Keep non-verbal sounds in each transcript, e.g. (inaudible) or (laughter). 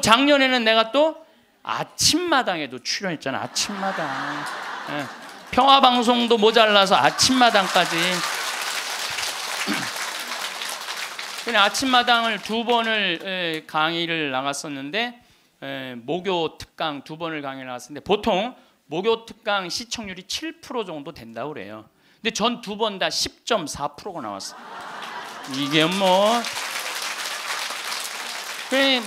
작년에는 내가 또 아침마당에도 출연했잖아. 아침마당. 네. 평화방송도 모자라서 아침마당까지. (clears throat) 그냥 아침마당을 두 번을 예, 강의를 나갔었는데 예, 목요 특강 두 번을 강의를 나갔는데 보통 목요 특강 시청률이 7% 정도 된다고 그래요. 근데 전 두 번 다 10.4%가 나왔어요. 이게 뭐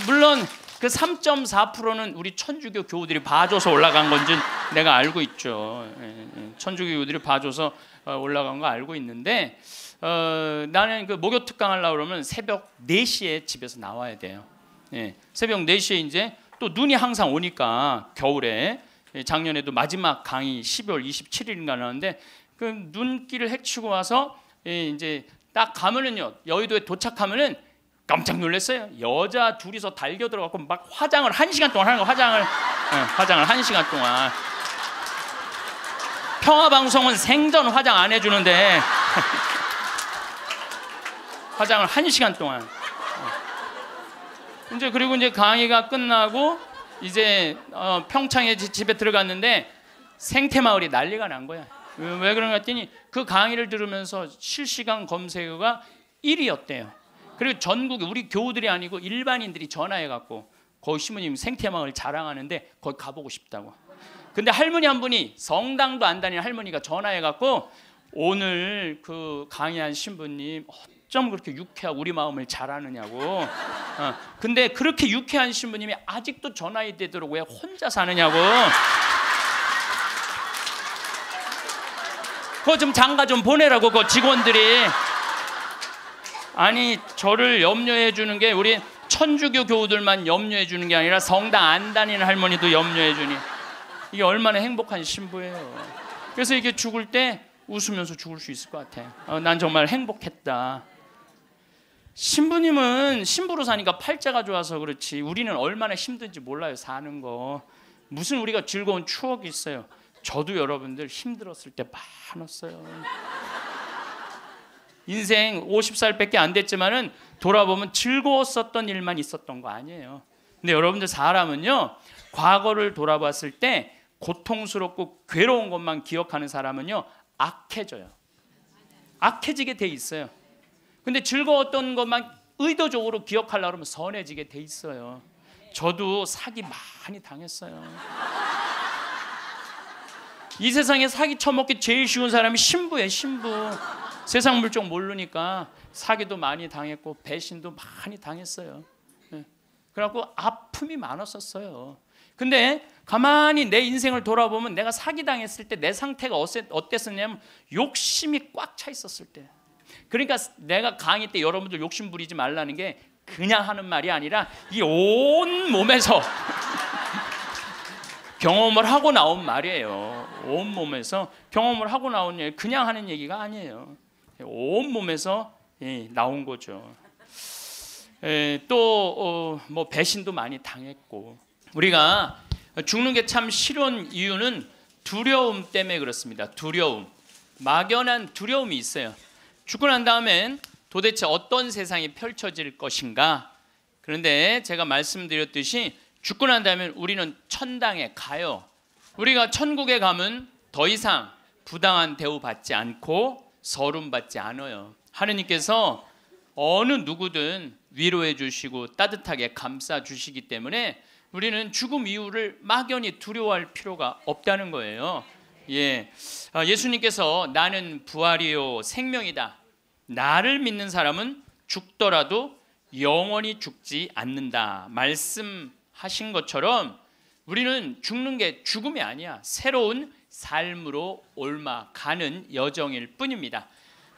물론 그 3.4%는 우리 천주교 교우들이 봐줘서 올라간 건지 내가 알고 있죠. 예, 예. 천주교 교우들이 봐줘서 어, 올라간 거 알고 있는데 어, 나는 그 목요 특강 하려고 그러면 새벽 4시에 집에서 나와야 돼요. 예, 새벽 4시에 이제 또 눈이 항상 오니까 겨울에 예, 작년에도 마지막 강의 12월 27일인가 나왔는데 그 눈길을 헤치고 와서 예, 이제 딱 가면은요 여의도에 도착하면은 깜짝 놀랐어요. 여자 둘이서 달려 들어갖고 막 화장을 한 시간 동안 하는 거 화장을 네, 화장을 한 시간 동안 평화 방송은 생전 화장 안 해주는데 (laughs) 화장을 한 시간 동안 예. 이제 그리고 이제 강의가 끝나고 이제 어, 평창에 집에 들어갔는데 생태 마을이 난리가 난 거야. 왜, 왜 그런가 했더니 그 강의를 들으면서 실시간 검색어가 1위였대요. 그리고 전국에 우리 교우들이 아니고 일반인들이 전화해 갖고 거기 신부님 생태망을 자랑하는데 거기 가보고 싶다고. 근데 할머니 한 분이 성당도 안 다니는 할머니가 전화해 갖고 오늘 그 강의한 신부님 어쩜 그렇게 유쾌하고 우리 마음을 잘하느냐고. 어. 근데 그렇게 유쾌한 신부님이 아직도 전화해 되도록 왜 혼자 사느냐고. 그거 좀 장가 좀 보내라고 그 직원들이 아니 저를 염려해 주는 게 우리 천주교 교우들만 염려해 주는 게 아니라 성당 안 다니는 할머니도 염려해 주니 이게 얼마나 행복한 신부예요. 그래서 이게 죽을 때 웃으면서 죽을 수 있을 것 같아. 어, 난 정말 행복했다. 신부님은 신부로 사니까 팔자가 좋아서 그렇지 우리는 얼마나 힘든지 몰라요 사는 거 무슨 우리가 즐거운 추억이 있어요 저도 여러분들 힘들었을 때 많았어요 인생 50살밖에 안 됐지만은 돌아보면 즐거웠었던 일만 있었던 거 아니에요. 근데 여러분들 사람은요. 과거를 돌아봤을 때 고통스럽고 괴로운 것만 기억하는 사람은요. 악해져요. 악해지게 돼 있어요. 근데 즐거웠던 것만 의도적으로 기억하려고 하면 선해지게 돼 있어요. 저도 사기 많이 당했어요. 이 세상에 사기 쳐먹기 제일 쉬운 사람이 신부예요, 신부. 세상 물정 모르니까 사기도 많이 당했고 배신도 많이 당했어요. 예. 그래갖고 아픔이 많았었어요. 근데 가만히 내 인생을 돌아보면 내가 사기당했을 때 내 상태가 어땠었냐면 욕심이 꽉 차 있었을 때. 그러니까 내가 강의 때 여러분들 욕심 부리지 말라는 게 그냥 하는 말이 아니라 이 온 몸에서 (laughs) 경험을 하고 나온 말이에요. 온 몸에서 경험을 하고 나온 얘기 그냥 하는 얘기가 아니에요. 온 몸에서 예, 나온 거죠. 예, 또뭐 어, 배신도 많이 당했고 우리가 죽는 게 참 싫은 이유는 두려움 때문에 그렇습니다. 두려움, 막연한 두려움이 있어요. 죽고 난 다음엔 도대체 어떤 세상이 펼쳐질 것인가? 그런데 제가 말씀드렸듯이 죽고 난 다음에 우리는 천당에 가요. 우리가 천국에 가면 더 이상 부당한 대우 받지 않고 서름받지 않아요. 하느님께서 어느 누구든 위로해 주시고 따뜻하게 감싸 주시기 때문에 우리는 죽음 이후를 막연히 두려워할 필요가 없다는 거예요. 예. 아, 예수님께서 나는 부활이요 생명이다. 나를 믿는 사람은 죽더라도 영원히 죽지 않는다. 말씀하신 것처럼 우리는 죽는 게 죽음이 아니야. 새로운 삶으로 올마가는 여정일 뿐입니다.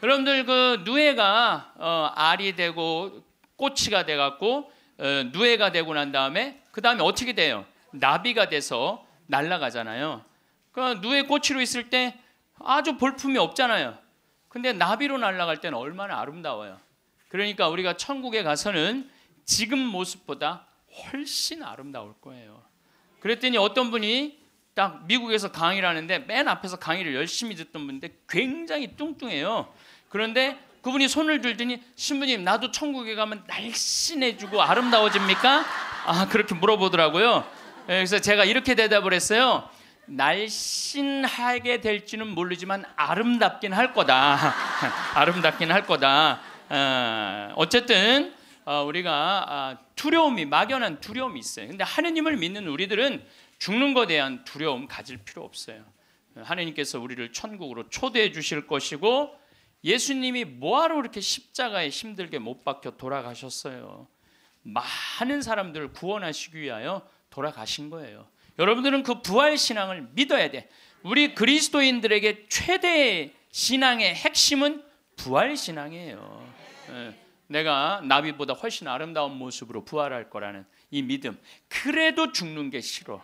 여러분들 그 누에가 어, 알이 되고 꼬치가 돼갖고 어, 누에가 되고 난 다음에 그 다음에 어떻게 돼요? 나비가 돼서 날아가잖아요. 그러니까 누에 꼬치로 있을 때 아주 볼품이 없잖아요. 근데 나비로 날아갈 때는 얼마나 아름다워요. 그러니까 우리가 천국에 가서는 지금 모습보다 훨씬 아름다울 거예요. 그랬더니 어떤 분이 딱 미국에서 강의를 하는데 맨 앞에서 강의를 열심히 듣던 분인데 굉장히 뚱뚱해요. 그런데 그분이 손을 들더니 신부님 나도 천국에 가면 날씬해지고 아름다워집니까? 아 그렇게 물어보더라고요. 예, 그래서 제가 이렇게 대답을 했어요. 날씬하게 될지는 모르지만 아름답긴 할 거다. (laughs) 아름답긴 할 거다. 아, 어, 쨌든 우리가 아, 두려움이 막연한 두려움이 있어요. 근데 하느님을 믿는 우리들은 죽는 것에 대한 두려움 가질 필요 없어요. 하나님께서 우리를 천국으로 초대해 주실 것이고 예수님이 뭐하러 이렇게 십자가에 힘들게 못 박혀 돌아가셨어요. 많은 사람들을 구원하시기 위하여 돌아가신 거예요. 여러분들은 그 부활 신앙을 믿어야 돼. 우리 그리스도인들에게 최대의 신앙의 핵심은 부활 신앙이에요. 예, 내가 나비보다 훨씬 아름다운 모습으로 부활할 거라는 이 믿음. 그래도 죽는 게 싫어.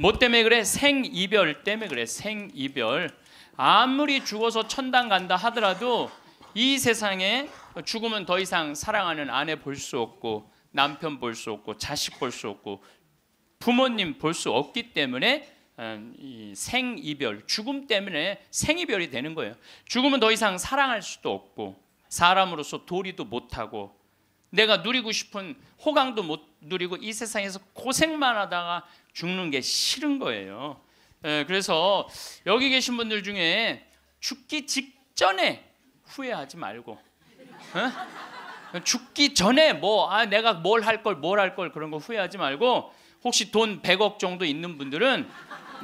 뭐 때문에 그래? 생이별 때문에 그래. 생이별. 아무리 죽어서 천당 간다 하더라도 이 세상에 죽으면 더 이상 사랑하는 아내 볼 수 없고 남편 볼 수 없고 자식 볼 수 없고 부모님 볼 수 없기 때문에 어, 생이별, 죽음 때문에 생이별이 되는 거예요. 죽으면 더 이상 사랑할 수도 없고 사람으로서 도리도 못하고 내가 누리고 싶은 호강도 못 누리고 이 세상에서 고생만 하다가 죽는 게 싫은 거예요. 예, 그래서 여기 계신 분들 중에 죽기 직전에 후회하지 말고 예? 죽기 전에 뭐 아, 내가 뭘 할 걸 뭘 할 걸 그런 거 후회하지 말고 혹시 돈 100억 정도 있는 분들은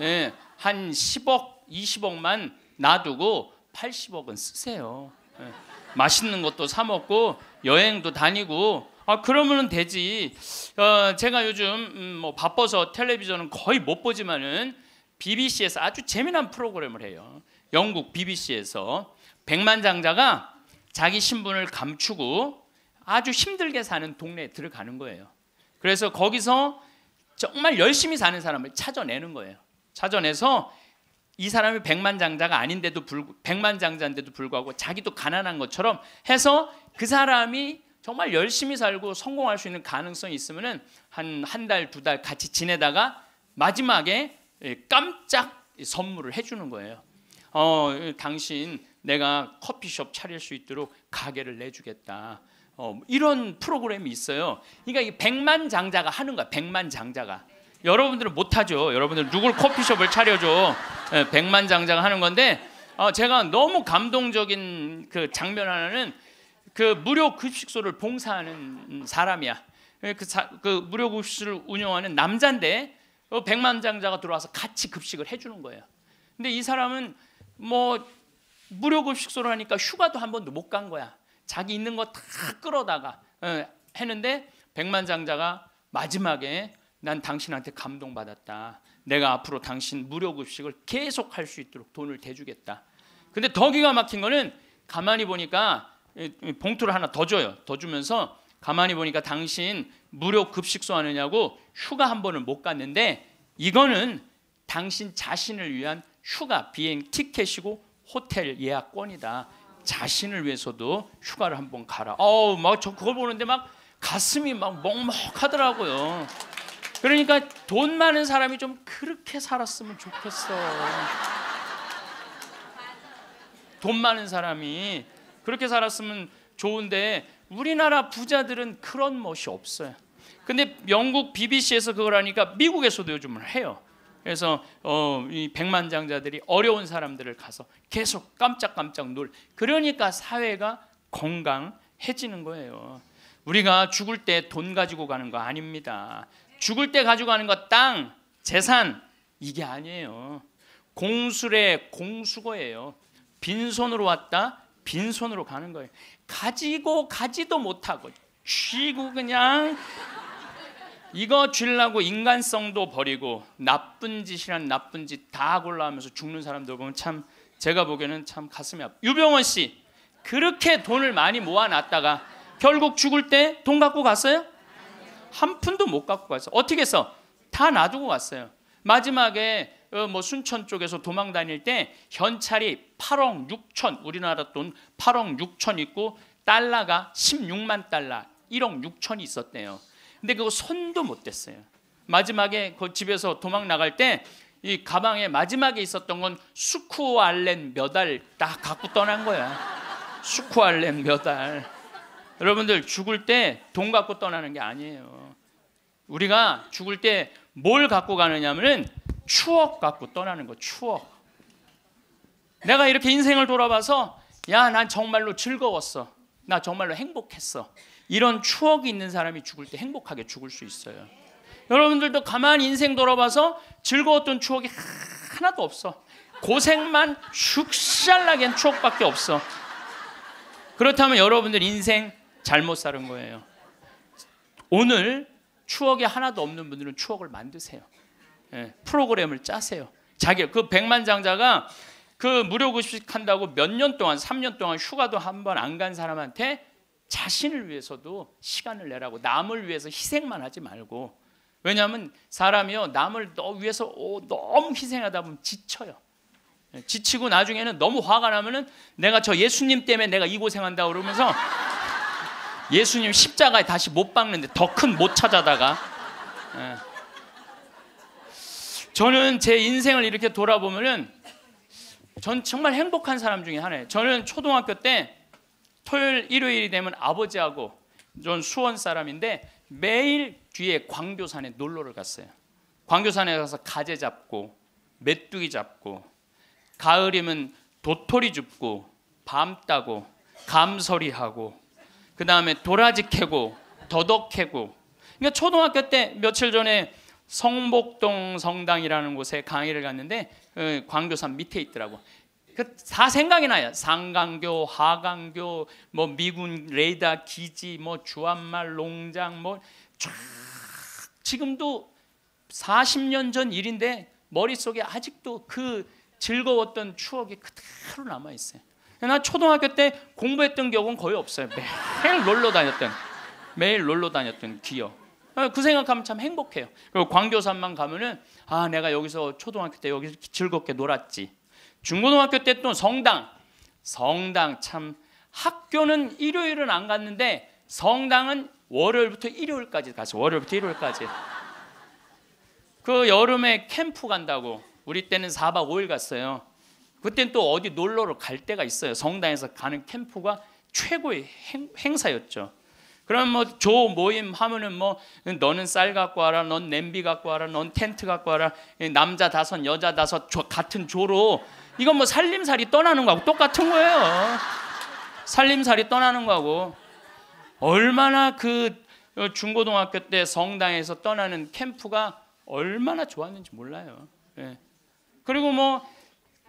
예, 한 10억, 20억만 놔두고 80억은 쓰세요. 예, 맛있는 것도 사 먹고 여행도 다니고 아 그러면 되지. 어, 제가 요즘 음, 뭐 바빠서 텔레비전은 거의 못 보지만은 BBC에서 아주 재미난 프로그램을 해요. 영국 BBC에서 백만장자가 자기 신분을 감추고 아주 힘들게 사는 동네에 들어가는 거예요. 그래서 거기서 정말 열심히 사는 사람을 찾아내는 거예요. 찾아내서 이 사람이 백만장자가 아닌데도 불구 백만장자인데도 불구하고 자기도 가난한 것처럼 해서 그 사람이 정말 열심히 살고 성공할 수 있는 가능성이 있으면은 한 한 달 두 달 같이 지내다가 마지막에 예, 깜짝 선물을 해주는 거예요. 어 당신 내가 커피숍 차릴 수 있도록 가게를 내주겠다. 어, 이런 프로그램이 있어요. 그러니까 이 백만 장자가 하는 거야. 백만 장자가 여러분들은 못하죠. 여러분들 누굴 커피숍을 차려줘 예, 백만장장 하는 건데 어, 제가 너무 감동적인 그 장면 하나는 그 무료 급식소를 봉사하는 사람이야. 예, 그, 사, 그 무료 급식소를 운영하는 남자인데 어, 백만장자가 들어와서 같이 급식을 해주는 거예요. 근데 이 사람은 뭐 무료 급식소를 하니까 휴가도 한 번도 못 간 거야. 자기 있는 거 다 끌어다가 어, 했는데 백만장자가 마지막에 난 당신한테 감동받았다. 내가 앞으로 당신 무료급식을 계속 할 수 있도록 돈을 대주겠다. 근데 더 기가 막힌 거는 가만히 보니까 봉투를 하나 더 줘요. 더 주면서 가만히 보니까 당신 무료 급식소 하느냐고 휴가 한 번을 못 갔는데 이거는 당신 자신을 위한 휴가 비행 티켓이고 호텔 예약권이다. 자신을 위해서도 휴가를 한번 가라. 어우 막저 그걸 보는데 막 가슴이 막 먹먹하더라고요. 그러니까 돈 많은 사람이 좀 그렇게 살았으면 좋겠어. 돈 많은 사람이 그렇게 살았으면 좋은데 우리나라 부자들은 그런 멋이 없어요. 근데 영국 BBC에서 그걸 하니까 미국에서도 요즘은 해요. 그래서 어, 이 백만장자들이 어려운 사람들을 가서 계속 깜짝깜짝 놀. 그러니까 사회가 건강해지는 거예요. 우리가 죽을 때 돈 가지고 가는 거 아닙니다. 죽을 때 가져가는 것 땅, 재산 이게 아니에요. 공수래 공수거예요. 빈손으로 왔다 빈손으로 가는 거예요. 가지고 가지도 못하고 쉬고 그냥 이거 쥐려고 인간성도 버리고 나쁜 짓이란 나쁜 짓 다 골라하면서 죽는 사람들 보면 참 제가 보기에는 참 가슴이 아파. 유병원 씨 그렇게 돈을 많이 모아놨다가 결국 죽을 때 돈 갖고 갔어요? 한 푼도 못 갖고 갔어. 어떻게 해서 다 놔두고 갔어요. 마지막에 어, 뭐 순천 쪽에서 도망 다닐 때 현찰이 8억 6천 우리나라 돈 8억 6천 있고 달러가 16만 달러 1억 6천이 있었대요. 근데 그거 손도 못 댔어요. 마지막에 그 집에서 도망 나갈 때 이 가방에 마지막에 있었던 건 수쿠 알렌 몇알딱 갖고 떠난 거야. 수쿠 알렌 몇 알. 여러분들 죽을 때 돈 갖고 떠나는 게 아니에요. 우리가 죽을 때 뭘 갖고 가느냐면 추억 갖고 떠나는 거 추억. 내가 이렇게 인생을 돌아봐서 야난 정말로 즐거웠어. 나 정말로 행복했어. 이런 추억이 있는 사람이 죽을 때 행복하게 죽을 수 있어요. 여러분들도 가만히 인생 돌아봐서 즐거웠던 추억이 하나도 없어. 고생만 죽살나게 추억밖에 없어. 그렇다면 여러분들 인생 잘못 사는 거예요. 오늘 추억이 하나도 없는 분들은 추억을 만드세요. 예, 프로그램을 짜세요. 자기 그 백만장자가 그 무료 급식한다고 몇 년 동안 3년 동안 휴가도 한 번 안 간 사람한테 자신을 위해서도 시간을 내라고 남을 위해서 희생만 하지 말고 왜냐하면 사람이요 남을 너 위해서 오, 너무 희생하다 보면 지쳐요. 예, 지치고 나중에는 너무 화가 나면은 내가 저 예수님 때문에 내가 이 고생한다 그러면서 예수님 십자가에 다시 못 박는데 더 큰 못 찾아다가 예. 저는 제 인생을 이렇게 돌아보면은 전 정말 행복한 사람 중에 하나예요. 저는 초등학교 때 토요일 일요일이 되면 아버지하고 전 수원 사람인데 매일 뒤에 광교산에 놀러를 갔어요. 광교산에 가서 가재 잡고 메뚜기 잡고 가을이면 도토리 줍고 밤 따고 감서리하고 그 다음에 도라지 캐고 더덕 캐고 그러니까 초등학교 때 며칠 전에 성복동 성당이라는 곳에 강의를 갔는데 그 광교산 밑에 있더라고. 그다 생각이 나요. 상강교, 하강교, 뭐 미군 레이더 기지, 뭐 주한말 농장 뭐쫙 지금도 40년 전 일인데 머릿속에 아직도 그 즐거웠던 추억이 그대로 남아 있어요. 나 초등학교 때 공부했던 기억은 거의 없어요. 매일 놀러 다녔던, 매일 놀러 다녔던 기억. 아, 그 생각하면 참 행복해요. 그리고 광교산만 가면은 아 내가 여기서 초등학교 때 여기서 즐겁게 놀았지. 중고등학교 때 또 성당, 성당 참 학교는 일요일은 안 갔는데 성당은 월요일부터 일요일까지 가서 월요일부터 일요일까지. 그 여름에 캠프 간다고 우리 때는 4박 5일 갔어요. 그땐 또 어디 놀러를 갈 때가 있어요. 성당에서 가는 캠프가 최고의 행, 사였죠 그러뭐조 모임 하면은 뭐 너는 쌀 갖고 와라, 넌 냄비 갖고 와라, 넌 텐트 갖고 와라, 남자 다섯, 여자 다섯 조, 같은 조로 이건 뭐 살림살이 떠나는 거하고 똑같은 거예요. 살림살이 떠나는 거하고 얼마나 그 중고등학교 때 성당에서 떠나는 캠프가 얼마나 좋았는지 몰라요. 예. 그리고 뭐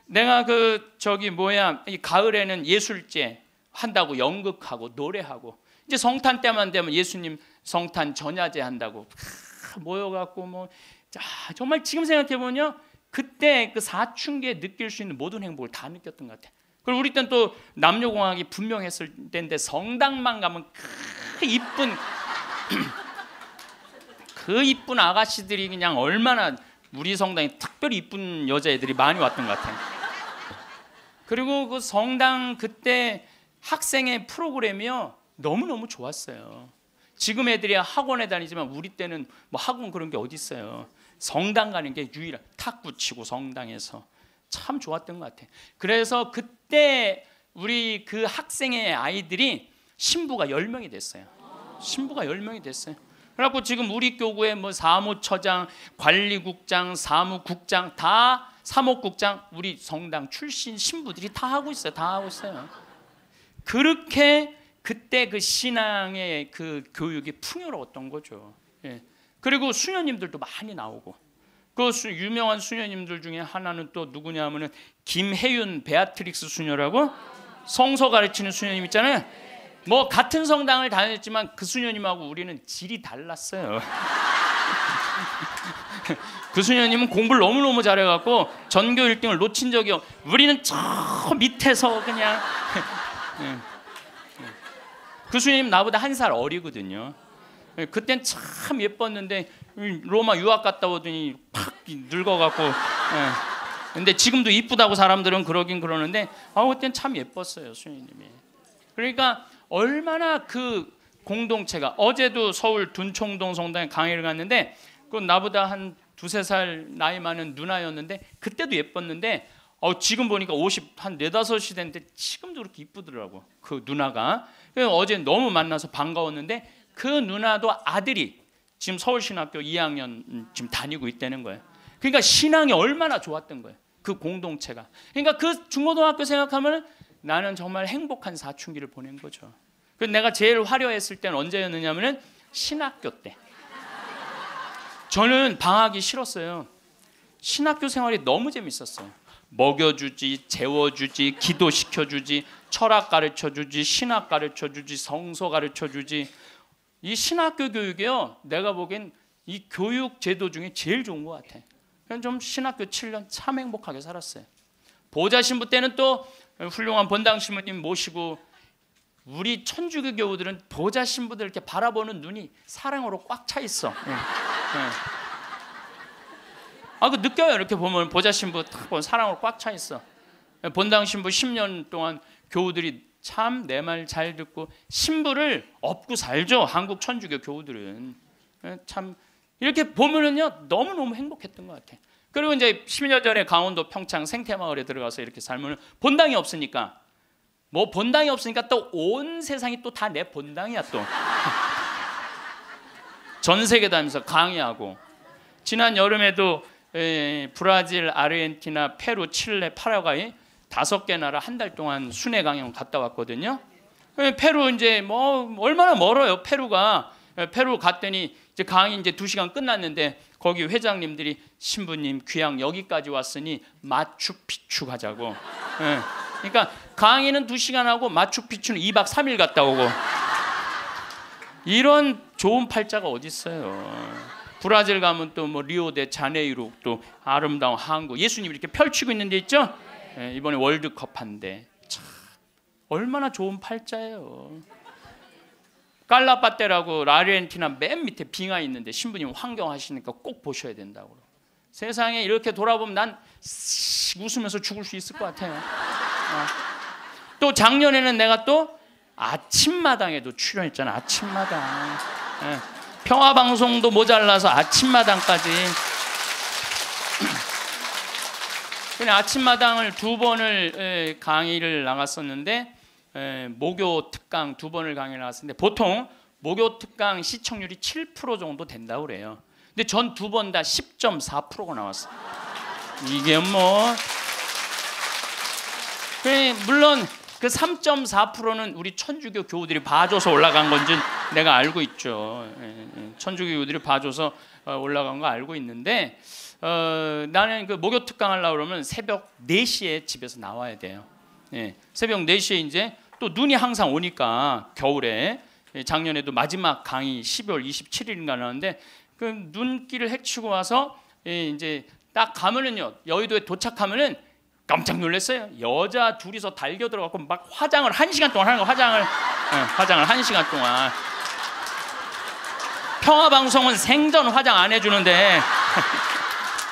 내가 그 저기 뭐야 이 가을에는 예술제 한다고 연극하고 노래하고 이제 성탄 때만 되면 예수님 성탄 전야제 한다고 모여갖고 뭐 자, 정말 지금 생각해 보면요 그때 그 사춘기에 느낄 수 있는 모든 행복을 다 느꼈던 것 같아. 그리고 우리 때는 또 남녀공학이 분명했을 때인데 성당만 가면 그 이쁜 (clears throat) 그 이쁜 아가씨들이 그냥 얼마나 우리 성당에 특별히 이쁜 여자애들이 많이 왔던 것 같아요. 그리고 그 성당 그때 학생의 프로그램이요 너무너무 좋았어요. 지금 애들이 학원에 다니지만 우리 때는 뭐 학원 그런 게 어디 있어요. 성당 가는 게 유일한 탁구 치고 성당에서 참 좋았던 것 같아. 그래서 그때 우리 그 학생의 아이들이 신부가 1명이 됐어요. 신부가 1명이 됐어요. 그래갖고 지금 우리 교구에 뭐 사무처장, 관리국장, 사무국장 다 사목국장 우리 성당 출신 신부들이 다 하고 있어요. 다 하고 있어요. 그렇게 그때 그 신앙의 그 교육이 풍요로웠던 거죠. 예. 그리고 수녀님들도 많이 나오고 그 유명한 수녀님들 중에 하나는 또 누구냐 하면은 김혜윤 베아트릭스 수녀라고 성서 가르치는 수녀님 있잖아요. 뭐 같은 성당을 다녔지만 그 수녀님하고 우리는 질이 달랐어요. (laughs) 그수녀님은 공부를 너무너무 잘해갖고 전교 1등을 놓친 적이 없. 우리는 저 밑에서 그냥. 그수녀님 (laughs) 예, 예. 나보다 한 살 어리거든요. 예, 그땐 참 예뻤는데 로마 유학 갔다 오더니 팍 늙어갖고. 근데 지금도 이쁘다고 사람들은 그러긴 그러는데 아 그땐 참 예뻤어요 수녀님이 그러니까 얼마나 그 공동체가 어제도 서울 둔촌동 성당에 강의를 갔는데 그 나보다 한 두세 살 나이 많은 누나였는데 그때도 예뻤는데 어, 지금 보니까 50한 네다섯이 됐는데 지금도 그렇게 이쁘더라고 그 누나가 어제 너무 만나서 반가웠는데 그 누나도 아들이 지금 서울신학교 2학년 음, 지금 다니고 있다는 거예요 그러니까 신앙이 얼마나 좋았던 거예요 그 공동체가 그러니까 그 중고등학교 생각하면 나는 정말 행복한 사춘기를 보낸 거죠 그 내가 제일 화려했을 때는 언제였느냐면은 신학교 때 저는 방학이 싫었어요. 신학교 생활이 너무 재밌었어요. 먹여주지, 재워주지, 기도시켜주지, 철학 가르쳐주지, 신학 가르쳐주지, 성서 가르쳐주지. 이 신학교 교육이요, 내가 보기엔 이 교육 제도 중에 제일 좋은 것 같아. 그냥 좀 신학교 7년 참 행복하게 살았어요. 보좌신부 때는 또 훌륭한 본당 신부님 모시고 우리 천주교 교우들은 보좌신부들 이렇게 바라보는 눈이 사랑으로 꽉 차 있어. 예. 네. 아, 그 느껴요. 이렇게 보면 보자신부 딱 보면 사랑으로 꽉 차 있어. 본당신부 10년 동안 교우들이 참 내 말 잘 듣고 신부를 업고 살죠. 한국 천주교 교우들은. 네, 참 이렇게 보면은요. 너무너무 행복했던 것 같아. 그리고 이제 10년 전에 강원도 평창 생태마을에 들어가서 이렇게 살면 본당이 없으니까 뭐 본당이 없으니까 또 온 세상이 또 다 내 본당이야 또. 전 세계 다니면서 강의하고 지난 여름에도 브라질, 아르헨티나, 페루, 칠레, 파라과이 다섯 개 나라 한 달 동안 순회 강연 갔다 왔거든요. 페루 이제 뭐 얼마나 멀어요. 페루가 페루 갔더니 이제 강의 이제 두 시간 끝났는데 거기 회장님들이 신부님 귀향 여기까지 왔으니 마추픽추 가자고. 네. 그러니까 강의는 두 시간 하고 마추픽추는 2박 3일 갔다 오고. 이런 좋은 팔자가 어디 있어요? 브라질 가면 또 뭐 리오 데 자네이루 또 아름다운 한국 예수님 이렇게 펼치고 있는 데 있죠? 네, 이번에 월드컵 한데 참 얼마나 좋은 팔자예요. 깔라빠떼라고 라르헨티나 맨 밑에 빙하 있는데 신부님 환경하시니까 꼭 보셔야 된다고. 세상에 이렇게 돌아보면 난 웃으면서 죽을 수 있을 것 같아요. 어. 또 작년에는 내가 또 아침마당에도 출연했잖아. 아침마당. 예. 평화방송도 모자라서 아침마당까지. (clears throat) 그냥 아침마당을 두 번을 예, 강의를 나갔었는데 예, 목요 특강 두 번을 강의를 나갔었는데 보통 목요 특강 시청률이 7% 정도 된다고 그래요. 근데 전 두 번 다 10.4%가 나왔어 이게 뭐 물론 그 3.4%는 우리 천주교 교우들이 봐줘서 올라간 건지 내가 알고 있죠. 예, 예. 천주교 교우들이 봐줘서 어, 올라간 거 알고 있는데 어, 나는 그 목요 특강 하려고 그러면 새벽 4시에 집에서 나와야 돼요. 예, 새벽 4시에 이제 또 눈이 항상 오니까 겨울에 예, 작년에도 마지막 강의 12월 27일인가 하는데 그 눈길을 헤치고 와서 예, 이제 딱 가면은요 여의도에 도착하면은 깜짝 놀랐어요. 여자 둘이서 달려 들어갖고 막 화장을 한 시간 동안 하는 거 화장을 네, 화장을 한 시간 동안 평화 방송은 생전 화장 안 해주는데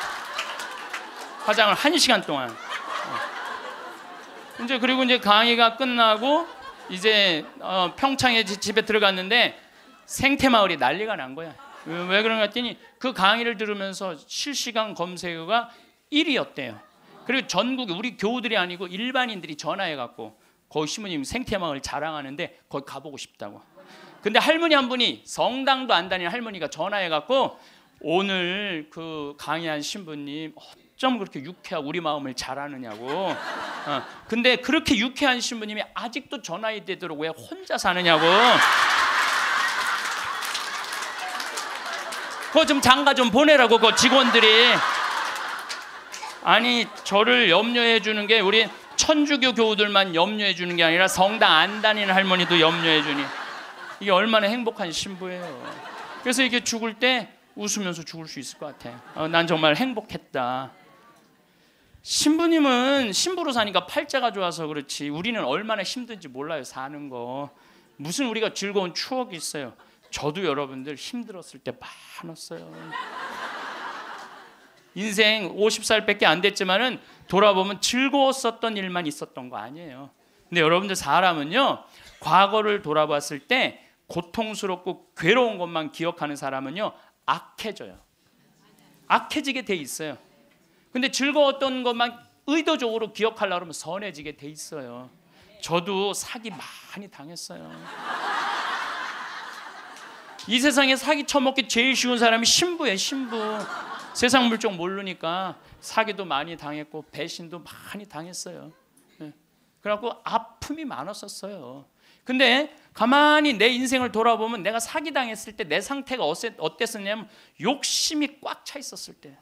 (laughs) 화장을 한 시간 동안 예. 이제 그리고 이제 강의가 끝나고 이제 어, 평창에 집에 들어갔는데 생태 마을이 난리가 난 거야. 왜, 왜 그런가 했더니 그 강의를 들으면서 실시간 검색어가 1위였대요. 그리고 전국에 우리 교우들이 아니고 일반인들이 전화해 갖고 거기 신부님 생태망을 자랑하는데 거기 가보고 싶다고. 근데 할머니 한 분이 성당도 안 다니는 할머니가 전화해 갖고 오늘 그 강의한 신부님 어쩜 그렇게 유쾌하고 우리 마음을 잘하느냐고. 어. 근데 그렇게 유쾌한 신부님이 아직도 전화해 되도록 왜 혼자 사느냐고. 그거 좀 장가 좀 보내라고 그 직원들이 아니 저를 염려해 주는 게 우리 천주교 교우들만 염려해 주는 게 아니라 성당 안 다니는 할머니도 염려해 주니 이게 얼마나 행복한 신부예요. 그래서 이게 죽을 때 웃으면서 죽을 수 있을 것 같아. 어, 난 정말 행복했다. 신부님은 신부로 사니까 팔자가 좋아서 그렇지 우리는 얼마나 힘든지 몰라요 사는 거 무슨 우리가 즐거운 추억이 있어요 저도 여러분들 힘들었을 때 많았어요 인생 50살밖에 안 됐지만은 돌아보면 즐거웠었던 일만 있었던 거 아니에요. 근데 여러분들 사람은요. 과거를 돌아봤을 때 고통스럽고 괴로운 것만 기억하는 사람은요. 악해져요. 악해지게 돼 있어요. 근데 즐거웠던 것만 의도적으로 기억하려고 하면 선해지게 돼 있어요. 저도 사기 많이 당했어요. 이 세상에 사기 쳐먹기 제일 쉬운 사람이 신부예요, 신부. 세상 물정 모르니까 사기도 많이 당했고 배신도 많이 당했어요. 예. 그래갖고 아픔이 많았었어요. 근데 가만히 내 인생을 돌아보면 내가 사기당했을 때 내 상태가 어땠었냐면 욕심이 꽉 차 있었을 때.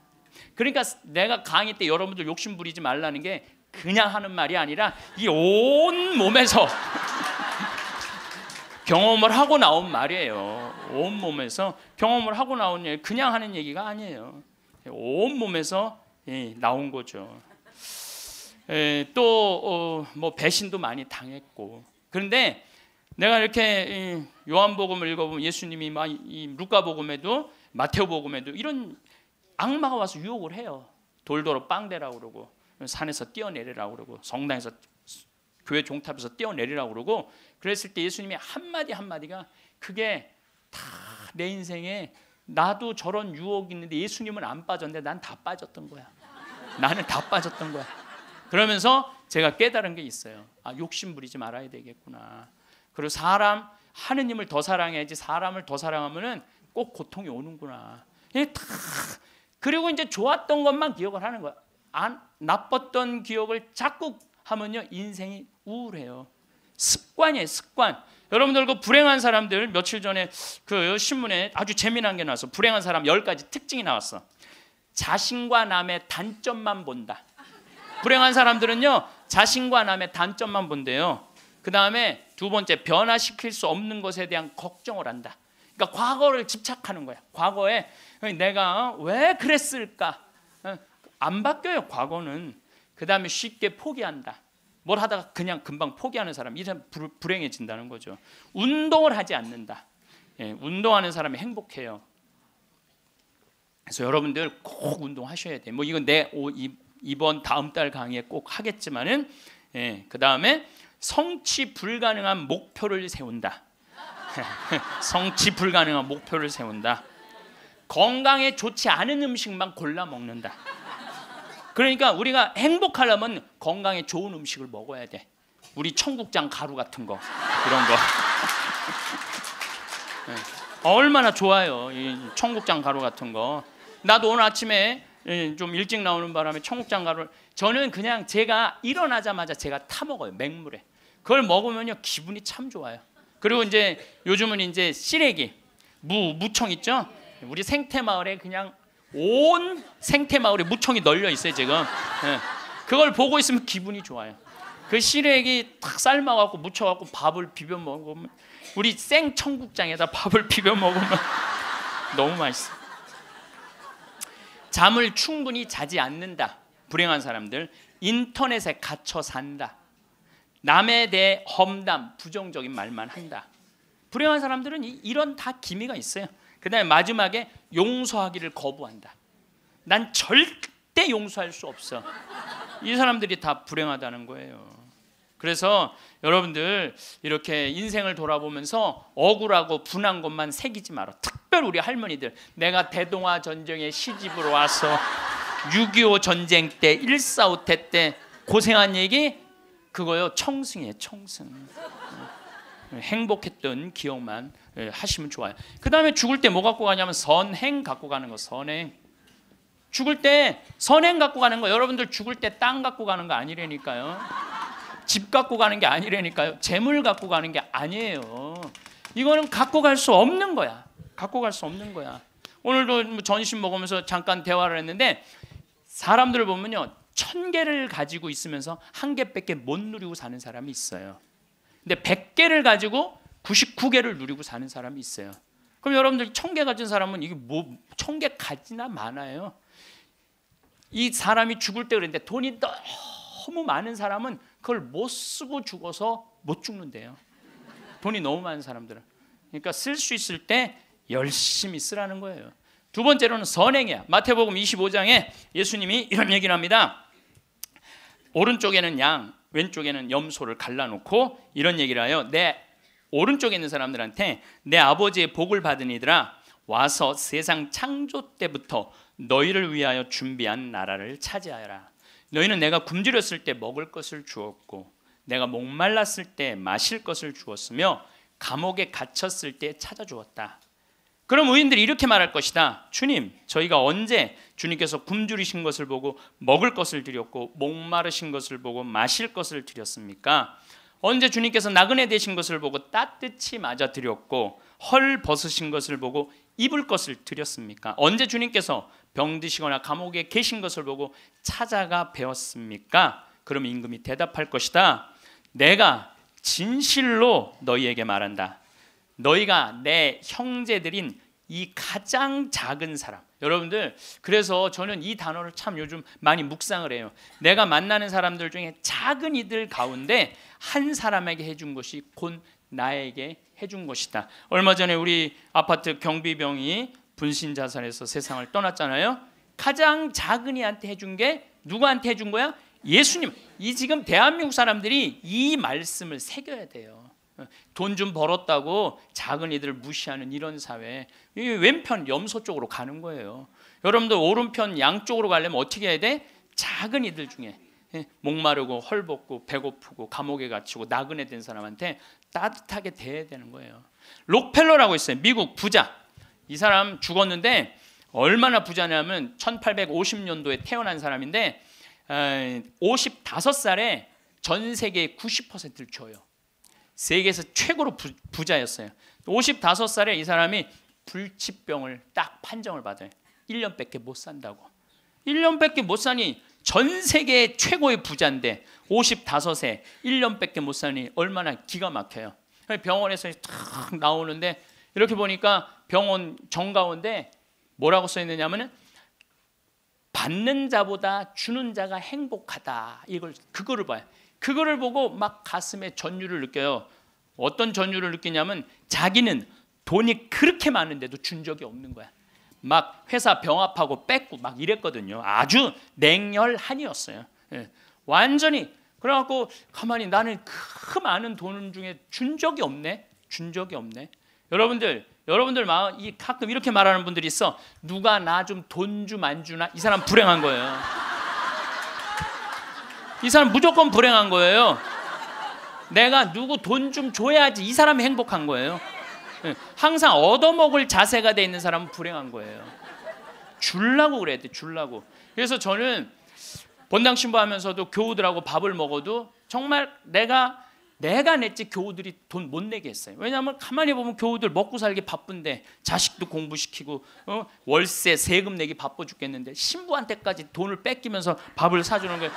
그러니까 내가 강의 때 여러분들 욕심 부리지 말라는 게 그냥 하는 말이 아니라 이 온 몸에서 (laughs) 경험을 하고 나온 말이에요. 온 몸에서 경험을 하고 나온 얘기 그냥 하는 얘기가 아니에요. 온 몸에서 예, 나온 거죠. 예, 또뭐 어, 배신도 많이 당했고 그런데 내가 이렇게 요한복음을 읽어보면 예수님이 루카복음에도 마태복음에도 이런 악마가 와서 유혹을 해요. 돌도로 빵대라고 그러고 산에서 뛰어내리라고 그러고 성당에서 교회 종탑에서 뛰어내리라고 그러고 그랬을 때 예수님이 한마디 한마디가 그게 다 내 인생에 나도 저런 유혹이 있는데 예수님은 안 빠졌는데 난 다 빠졌던 거야. 나는 다 빠졌던 거야. 그러면서 제가 깨달은 게 있어요. 아, 욕심 부리지 말아야 되겠구나. 그리고 사람 하느님을 더 사랑해야지 사람을 더 사랑하면은 꼭 고통이 오는구나. 이다 그리고 이제 좋았던 것만 기억을 하는 거야. 안 나빴던 기억을 자꾸 하면요 인생이 우울해요. 습관이에요 습관. 여러분들 그 불행한 사람들 며칠 전에 그 신문에 아주 재미난 게 나와서 불행한 사람 10가지 특징이 나왔어. 자신과 남의 단점만 본다. 불행한 사람들은요. 자신과 남의 단점만 본대요. 그다음에 두 번째 변화시킬 수 없는 것에 대한 걱정을 한다. 그러니까 과거를 집착하는 거야. 과거에 내가 어, 왜 그랬을까? 어, 안 바뀌어요, 과거는. 그다음에 쉽게 포기한다. 뭘 하다가 그냥 금방 포기하는 사람 이런 불행해진다는 거죠. 운동을 하지 않는다. 예, 운동하는 사람이 행복해요. 그래서 여러분들 꼭 운동하셔야 돼. 뭐 이건 내 오, 이, 이번 다음 달 강의에 꼭 하겠지만은 예, 그 다음에 성취 불가능한 목표를 세운다. (laughs) 성취 불가능한 목표를 세운다. 건강에 좋지 않은 음식만 골라 먹는다. 그러니까 우리가 행복하려면 건강에 좋은 음식을 먹어야 돼. 우리 청국장 가루 같은 거그런 거. (laughs) 네. 얼마나 좋아요. 이 청국장 가루 같은 거. 나도 오늘 아침에 예, 좀 일찍 나오는 바람에 청국장 가루를 저는 그냥 제가 일어나자마자 제가 타 먹어요. 맹물에. 그걸 먹으면요 기분이 참 좋아요. 그리고 이제 요즘은 이제 시래기, 무 무청 있죠? 우리 생태 마을에 그냥 온 생태 마을에 무청이 널려 있어요 지금. 네. 그걸 보고 있으면 기분이 좋아요. 그 시래기 탁 삶아갖고 무쳐갖고 밥을 비벼 먹으면 우리 생 청국장에다 밥을 비벼 먹으면 (laughs) 너무 맛있어. 잠을 충분히 자지 않는다. 불행한 사람들 인터넷에 갇혀 산다. 남에 대해 험담, 부정적인 말만 한다. 불행한 사람들은 이, 런다 기미가 있어요. 그다음에 마지막에 용서하기를 거부한다. 난 절대 용서할 수 없어. 이 사람들이 다 불행하다는 거예요. 그래서 여러분들 이렇게 인생을 돌아보면서 억울하고 분한 것만 새기지 말아. 특별 우리 할머니들 내가 대동아 전쟁에 시집으 와서 6.25 전쟁 때, 1.45때 고생한 얘기 그거요 청승이에요 청승. 행복했던 기억만 예, 하시면 좋아요. 그 다음에 죽을 때 뭐 갖고 가냐면 선행 갖고 가는 거 선행. 죽을 때 선행 갖고 가는 거 여러분들 죽을 때 땅 갖고 가는 거 아니라니까요. 집 갖고 가는 게 아니라니까요. 재물 갖고 가는 게 아니에요. 이거는 갖고 갈 수 없는 거야. 갖고 갈 수 없는 거야. 오늘도 뭐 전심 먹으면서 잠깐 대화를 했는데 사람들을 보면요. 천 개를 가지고 있으면서 한 개밖에 못 누리고 사는 사람이 있어요. 근데 100개를 가지고 99개를 누리고 사는 사람이 있어요. 그럼 여러분들 천개 가진 사람은 이게 뭐천개 가지나 많아요. 이 사람이 죽을 때 그랬는데 돈이 너무 많은 사람은 그걸 못 쓰고 죽어서 못 죽는데요. 돈이 너무 많은 사람들은. 그러니까 쓸 수 있을 때 열심히 쓰라는 거예요. 두 번째로는 선행이야. 마태복음 25장에 예수님이 이런 얘기를 합니다. 오른쪽에는 양, 왼쪽에는 염소를 갈라놓고 이런 얘기를 하여 내 오른쪽에 있는 사람들한테 내 아버지의 복을 받은 이들아 와서 세상 창조 때부터 너희를 위하여 준비한 나라를 차지하여라. 너희는 내가 굶주렸을 때 먹을 것을 주었고 내가 목말랐을 때 마실 것을 주었으며 감옥에 갇혔을 때 찾아주었다. 그럼 의인들이 이렇게 말할 것이다. 주님, 저희가 언제 주님께서 굶주리신 것을 보고 먹을 것을 드렸고 목마르신 것을 보고 마실 것을 드렸습니까? 언제 주님께서 나그네 되신 것을 보고 따뜻히 맞아 드렸고 헐 벗으신 것을 보고 입을 것을 드렸습니까? 언제 주님께서 병드시거나 감옥에 계신 것을 보고 찾아가 배웠습니까? 그럼 임금이 대답할 것이다. 내가 진실로 너희에게 말한다. 너희가 내 형제들인 이 가장 작은 사람. 여러분들 그래서 저는 이 단어를 참 요즘 많이 묵상을 해요. 내가 만나는 사람들 중에 작은 이들 가운데 한 사람에게 해준 것이 곧 나에게 해준 것이다. 얼마 전에 우리 아파트 경비병이 분신 자살해서 세상을 떠났잖아요. 가장 작은 이한테 해준 게 누구한테 해준 거야? 예수님. 이 지금 대한민국 사람들이 이 말씀을 새겨야 돼요. 돈좀 벌었다고 작은 이들을 무시하는 이런 사회 왼편 염소 쪽으로 가는 거예요. 여러분들 오른편 양쪽으로 가려면 어떻게 해야 돼? 작은 이들 중에 예, 목마르고 헐벗고 배고프고 감옥에 갇히고 나그네 된 사람한테 따뜻하게 대해야 되는 거예요. 록펠러라고 있어요. 미국 부자. 이 사람 죽었는데 얼마나 부자냐면 1850년도에 태어난 사람인데 55살에 전 세계의 90%를 줘요. 세계에서 최고로 부, 자였어요 55살에 이 사람이 불치병을 딱 판정을 받아요. 1년밖에 못 산다고. 1년밖에 못 사니 전 세계 최고의 부자인데 55세 1년밖에 못 사니 얼마나 기가 막혀요. 병원에서 탁 나오는데 이렇게 보니까 병원 정가운데 뭐라고 써 있느냐면은 받는 자보다 주는 자가 행복하다. 이걸 그거를 봐요. 그거를 보고 막 가슴에 전율을 느껴요. 어떤 전율을 느끼냐면 자기는 돈이 그렇게 많은데도 준 적이 없는 거야. 막 회사 병합하고 뺏고 막 이랬거든요. 아주 냉혈한이었어요. 예. 완전히 그래갖고 가만히 나는 그 많은 돈 중에 준 적이 없네. 준 적이 없네. 여러분들 여러분들 마음 이 가끔 이렇게 말하는 분들이 있어. 누가 나 좀 돈 좀 안 주나? 이 사람 불행한 거예요. 이 사람 무조건 불행한 거예요. 내가 누구 돈 좀 줘야지 이 사람 행복한 거예요. 예, 항상 얻어먹을 자세가 돼 있는 사람은 불행한 거예요. 줄라고 그래야 돼, 줄라고. 그래서 저는 본당 신부하면서도 교우들하고 밥을 먹어도 정말 내가 내가 냈지 교우들이 돈 못 내게 했어요. 왜냐하면 가만히 보면 교우들 먹고 살기 바쁜데 자식도 공부시키고 어? 월세 세금 내기 바빠 죽겠는데 신부한테까지 돈을 뺏기면서 밥을 사주는 거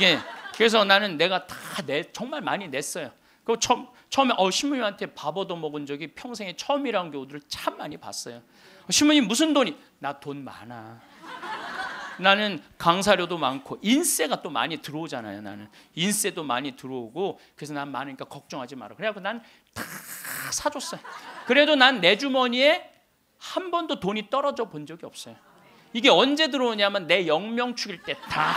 이게 그래서 나는 내가 다 내 정말 많이 냈어요. 그 처음 처음에 어 신부님한테 밥 얻어 먹은 적이 평생에 처음이라는 교우들을 참 많이 봤어요. 신부님 무슨 돈이 나 돈 많아. 나는 강사료도 많고 인세가 또 많이 들어오잖아요. 나는 인세도 많이 들어오고 그래서 난 많으니까 걱정하지 마라. 그래갖고 난 다 사줬어요. 그래도 난 내 주머니에 한 번도 돈이 떨어져 본 적이 없어요. 이게 언제 들어오냐면 내 영명 축일 때 다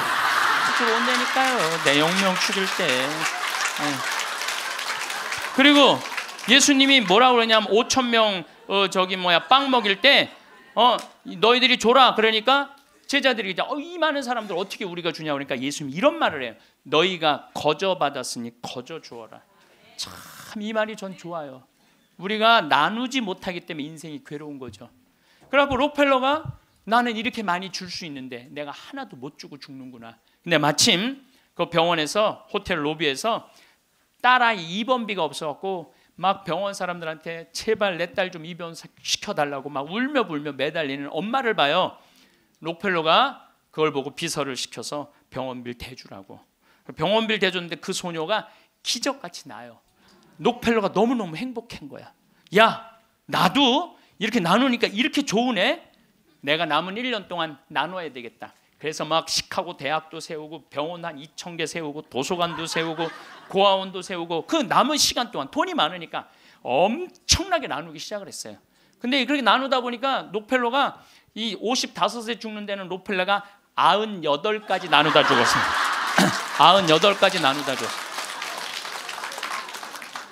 들어온다니까요. 내 영명 축일 때. 예. 그리고 예수님이 뭐라 고 그러냐면 5천 명 어, 저기 뭐야 빵 먹일 때 어, 너희들이 줘라 그러니까 제자들이 이제 어, 이 많은 사람들 어떻게 우리가 주냐 그러니까 예수님 이런 말을 해요. 너희가 거저 받았으니 거저 주어라. 참 이 말이 전 좋아요. 우리가 나누지 못하기 때문에 인생이 괴로운 거죠. 그래고 록펠러가 나는 이렇게 많이 줄 수 있는데 내가 하나도 못 주고 죽는구나. 근데 마침 그 병원에서 호텔 로비에서 딸아이 입원비가 없어갖고 막 병원 사람들한테 제발 내 딸 좀 입원 시켜달라고 막 울며 불며 매달리는 엄마를 봐요. 록펠러가 그걸 보고 비서를 시켜서 병원비를 대주라고. 병원비를 대줬는데 그 소녀가 기적같이 나요. 록펠러가 너무너무 행복한 거야. 야, 나도 이렇게 나누니까 이렇게 좋은애 내가 남은 1년 동안 나눠야 되겠다. 그래서 막 시카고 대학도 세우고 병원 한 2천 개 세우고 도서관도 세우고 고아원도 세우고 그 남은 시간 동안 돈이 많으니까 엄청나게 나누기 시작을 했어요. 근데 그렇게 나누다 보니까 노펠러가이 55세 죽는 데는 노펠러가 98까지 나누다 죽었습니다. 98까지 (clears throat) 나누다 죽었습니다.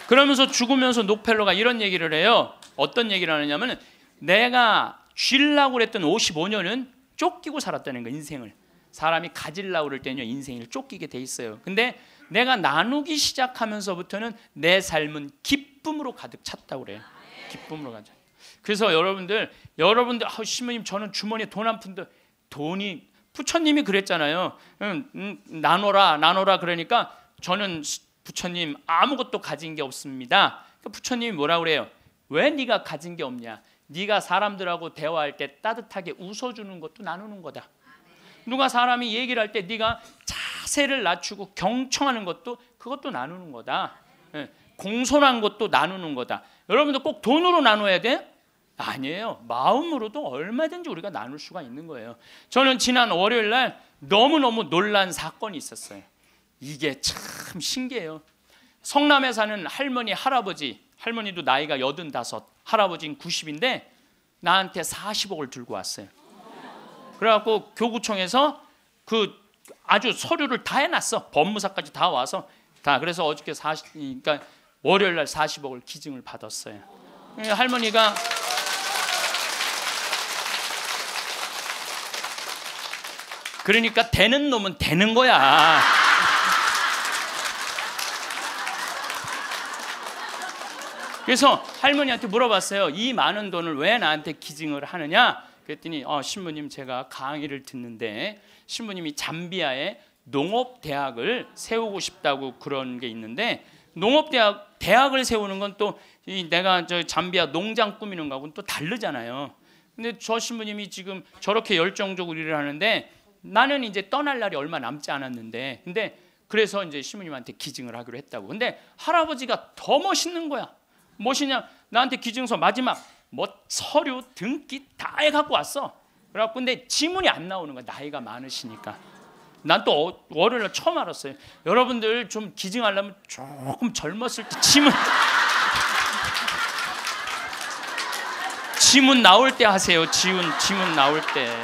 그러면서 죽으면서 노펠러가 이런 얘기를 해요. 어떤 얘기를 하느냐면 내가 쥐려고 그랬던 55년은 쫓기고 살았다는 거 인생을. 사람이 가질려고 그럴 때는요. 인생을 쫓기게 돼 있어요. 근데 내가 나누기 시작하면서부터는 내 삶은 기쁨으로 가득 찼다고 그래요. 기쁨으로 가득 그래서 여러분들 여러분들 아, 신부님 저는 주머니에 돈 한 푼도 돈이 부처님이 그랬잖아요. 음, 음, 나눠라 나눠라 그러니까 저는 부처님 아무것도 가진 게 없습니다. 그 부처님이 뭐라 그래요? 왜 네가 가진 게 없냐? 네가 사람들하고 대화할 때 따뜻하게 웃어주는 것도 나누는 거다. 누가 사람이 얘기를 할 때 네가 자세를 낮추고 경청하는 것도 그것도 나누는 거다. 예, 공손한 것도 나누는 거다. 여러분들 꼭 돈으로 나눠야 돼? 아니에요. 마음으로도 얼마든지 우리가 나눌 수가 있는 거예요. 저는 지난 월요일 날 너무너무 놀란 사건이 있었어요. 이게 참 신기해요. 성남에 사는 할머니, 할아버지, 할머니도 나이가 85, 할아버지는 90인데 나한테 40억을 들고 왔어요. 그래갖고 교구청에서 그 아주 서류를 다 해놨어. 법무사까지 다 와서 다 그래서 어저께 40, 그러니까 월요일 날 40억을 기증을 받았어요. 예, 할머니가 그러니까 되는 놈은 되는 거야. 그래서 할머니한테 물어봤어요. 이 많은 돈을 왜 나한테 기증을 하느냐? 그랬더니 어, 신부님 제가 강의를 듣는데 신부님이 잠비아에 농업 대학을 세우고 싶다고 그런 게 있는데 농업 대학 대학을 세우는 건 또 내가 저 잠비아 농장 꾸미는 거하고는 또 다르잖아요. 근데 저 신부님이 지금 저렇게 열정적으로 일을 하는데 나는 이제 떠날 날이 얼마 남지 않았는데 근데 그래서 이제 시모님한테 기증을 하기로 했다고. 근데 할아버지가 더 멋있는 거야. 멋있냐 나한테 기증서 마지막 뭐 서류 등기 다해 갖고 왔어. 그래갖고 근데 지문이 안 나오는 거야. 나이가 많으시니까. 난또 어, 월요일 날 처음 알았어요. 여러분들 좀 기증하려면 조금 젊었을 때 지문 지문 나올 때 하세요. 지문 지문 나올 때.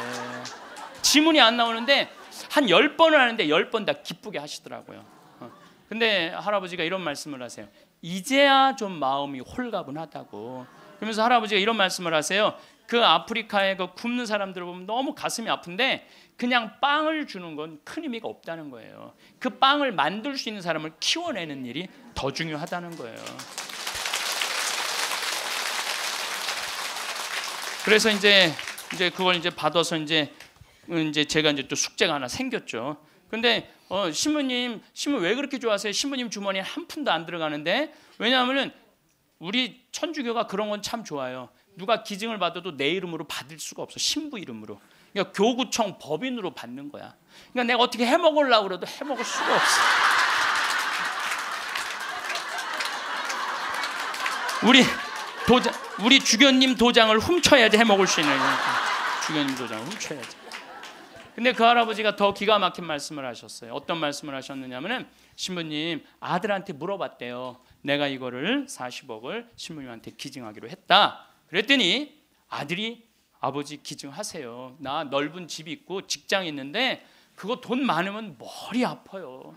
지문이 안 나오는데 한1 0번을 하는데 10번 다 기쁘게 하시더라고요. 어. 근데 할아버지가 이런 말씀을 하세요. 이제야 좀 마음이 홀가분하다고. 그러면서 할아버지가 이런 말씀을 하세요. 그 아프리카의 그 굶는 사람들을 보면 너무 가슴이 아픈데 그냥 빵을 주는 건 큰 의미가 없다는 거예요. 그 빵을 만들 수 있는 사람을 키워내는 일이 더 중요하다는 거예요. 그래서 이제 이제 그걸 이제 받아서 이제 어, 이제 제가 이제 또 숙제가 하나 생겼죠. 근데 어, 신부님 신부 왜 그렇게 좋아하세요? 신부님 주머니한 푼도 안 들어가는데 왜냐하면은 우리 천주교가 그런 건 참 좋아요. 누가 기증을 받아도 내 이름으로 받을 수가 없어. 신부 이름으로. 그러니까 교구청 법인으로 받는 거야. 그러니까 내가 어떻게 해 먹으려고 그래도 해 먹을 수가 없어. 우리 도장 우리 주교님 도장을 훔쳐야지 해 먹을 수 있는 거야. 주교님 도장을 훔쳐야지. 근데 그 할아버지가 더 기가 막힌 말씀을 하셨어요. 어떤 말씀을 하셨느냐면은 신부님 아들한테 물어봤대요. 내가 이거를 40억을 신부님한테 기증하기로 했다. 그랬더니 아들이 아버지 기증하세요. 나 넓은 집이 있고 직장 있는데 그거 돈 많으면 머리 아파요.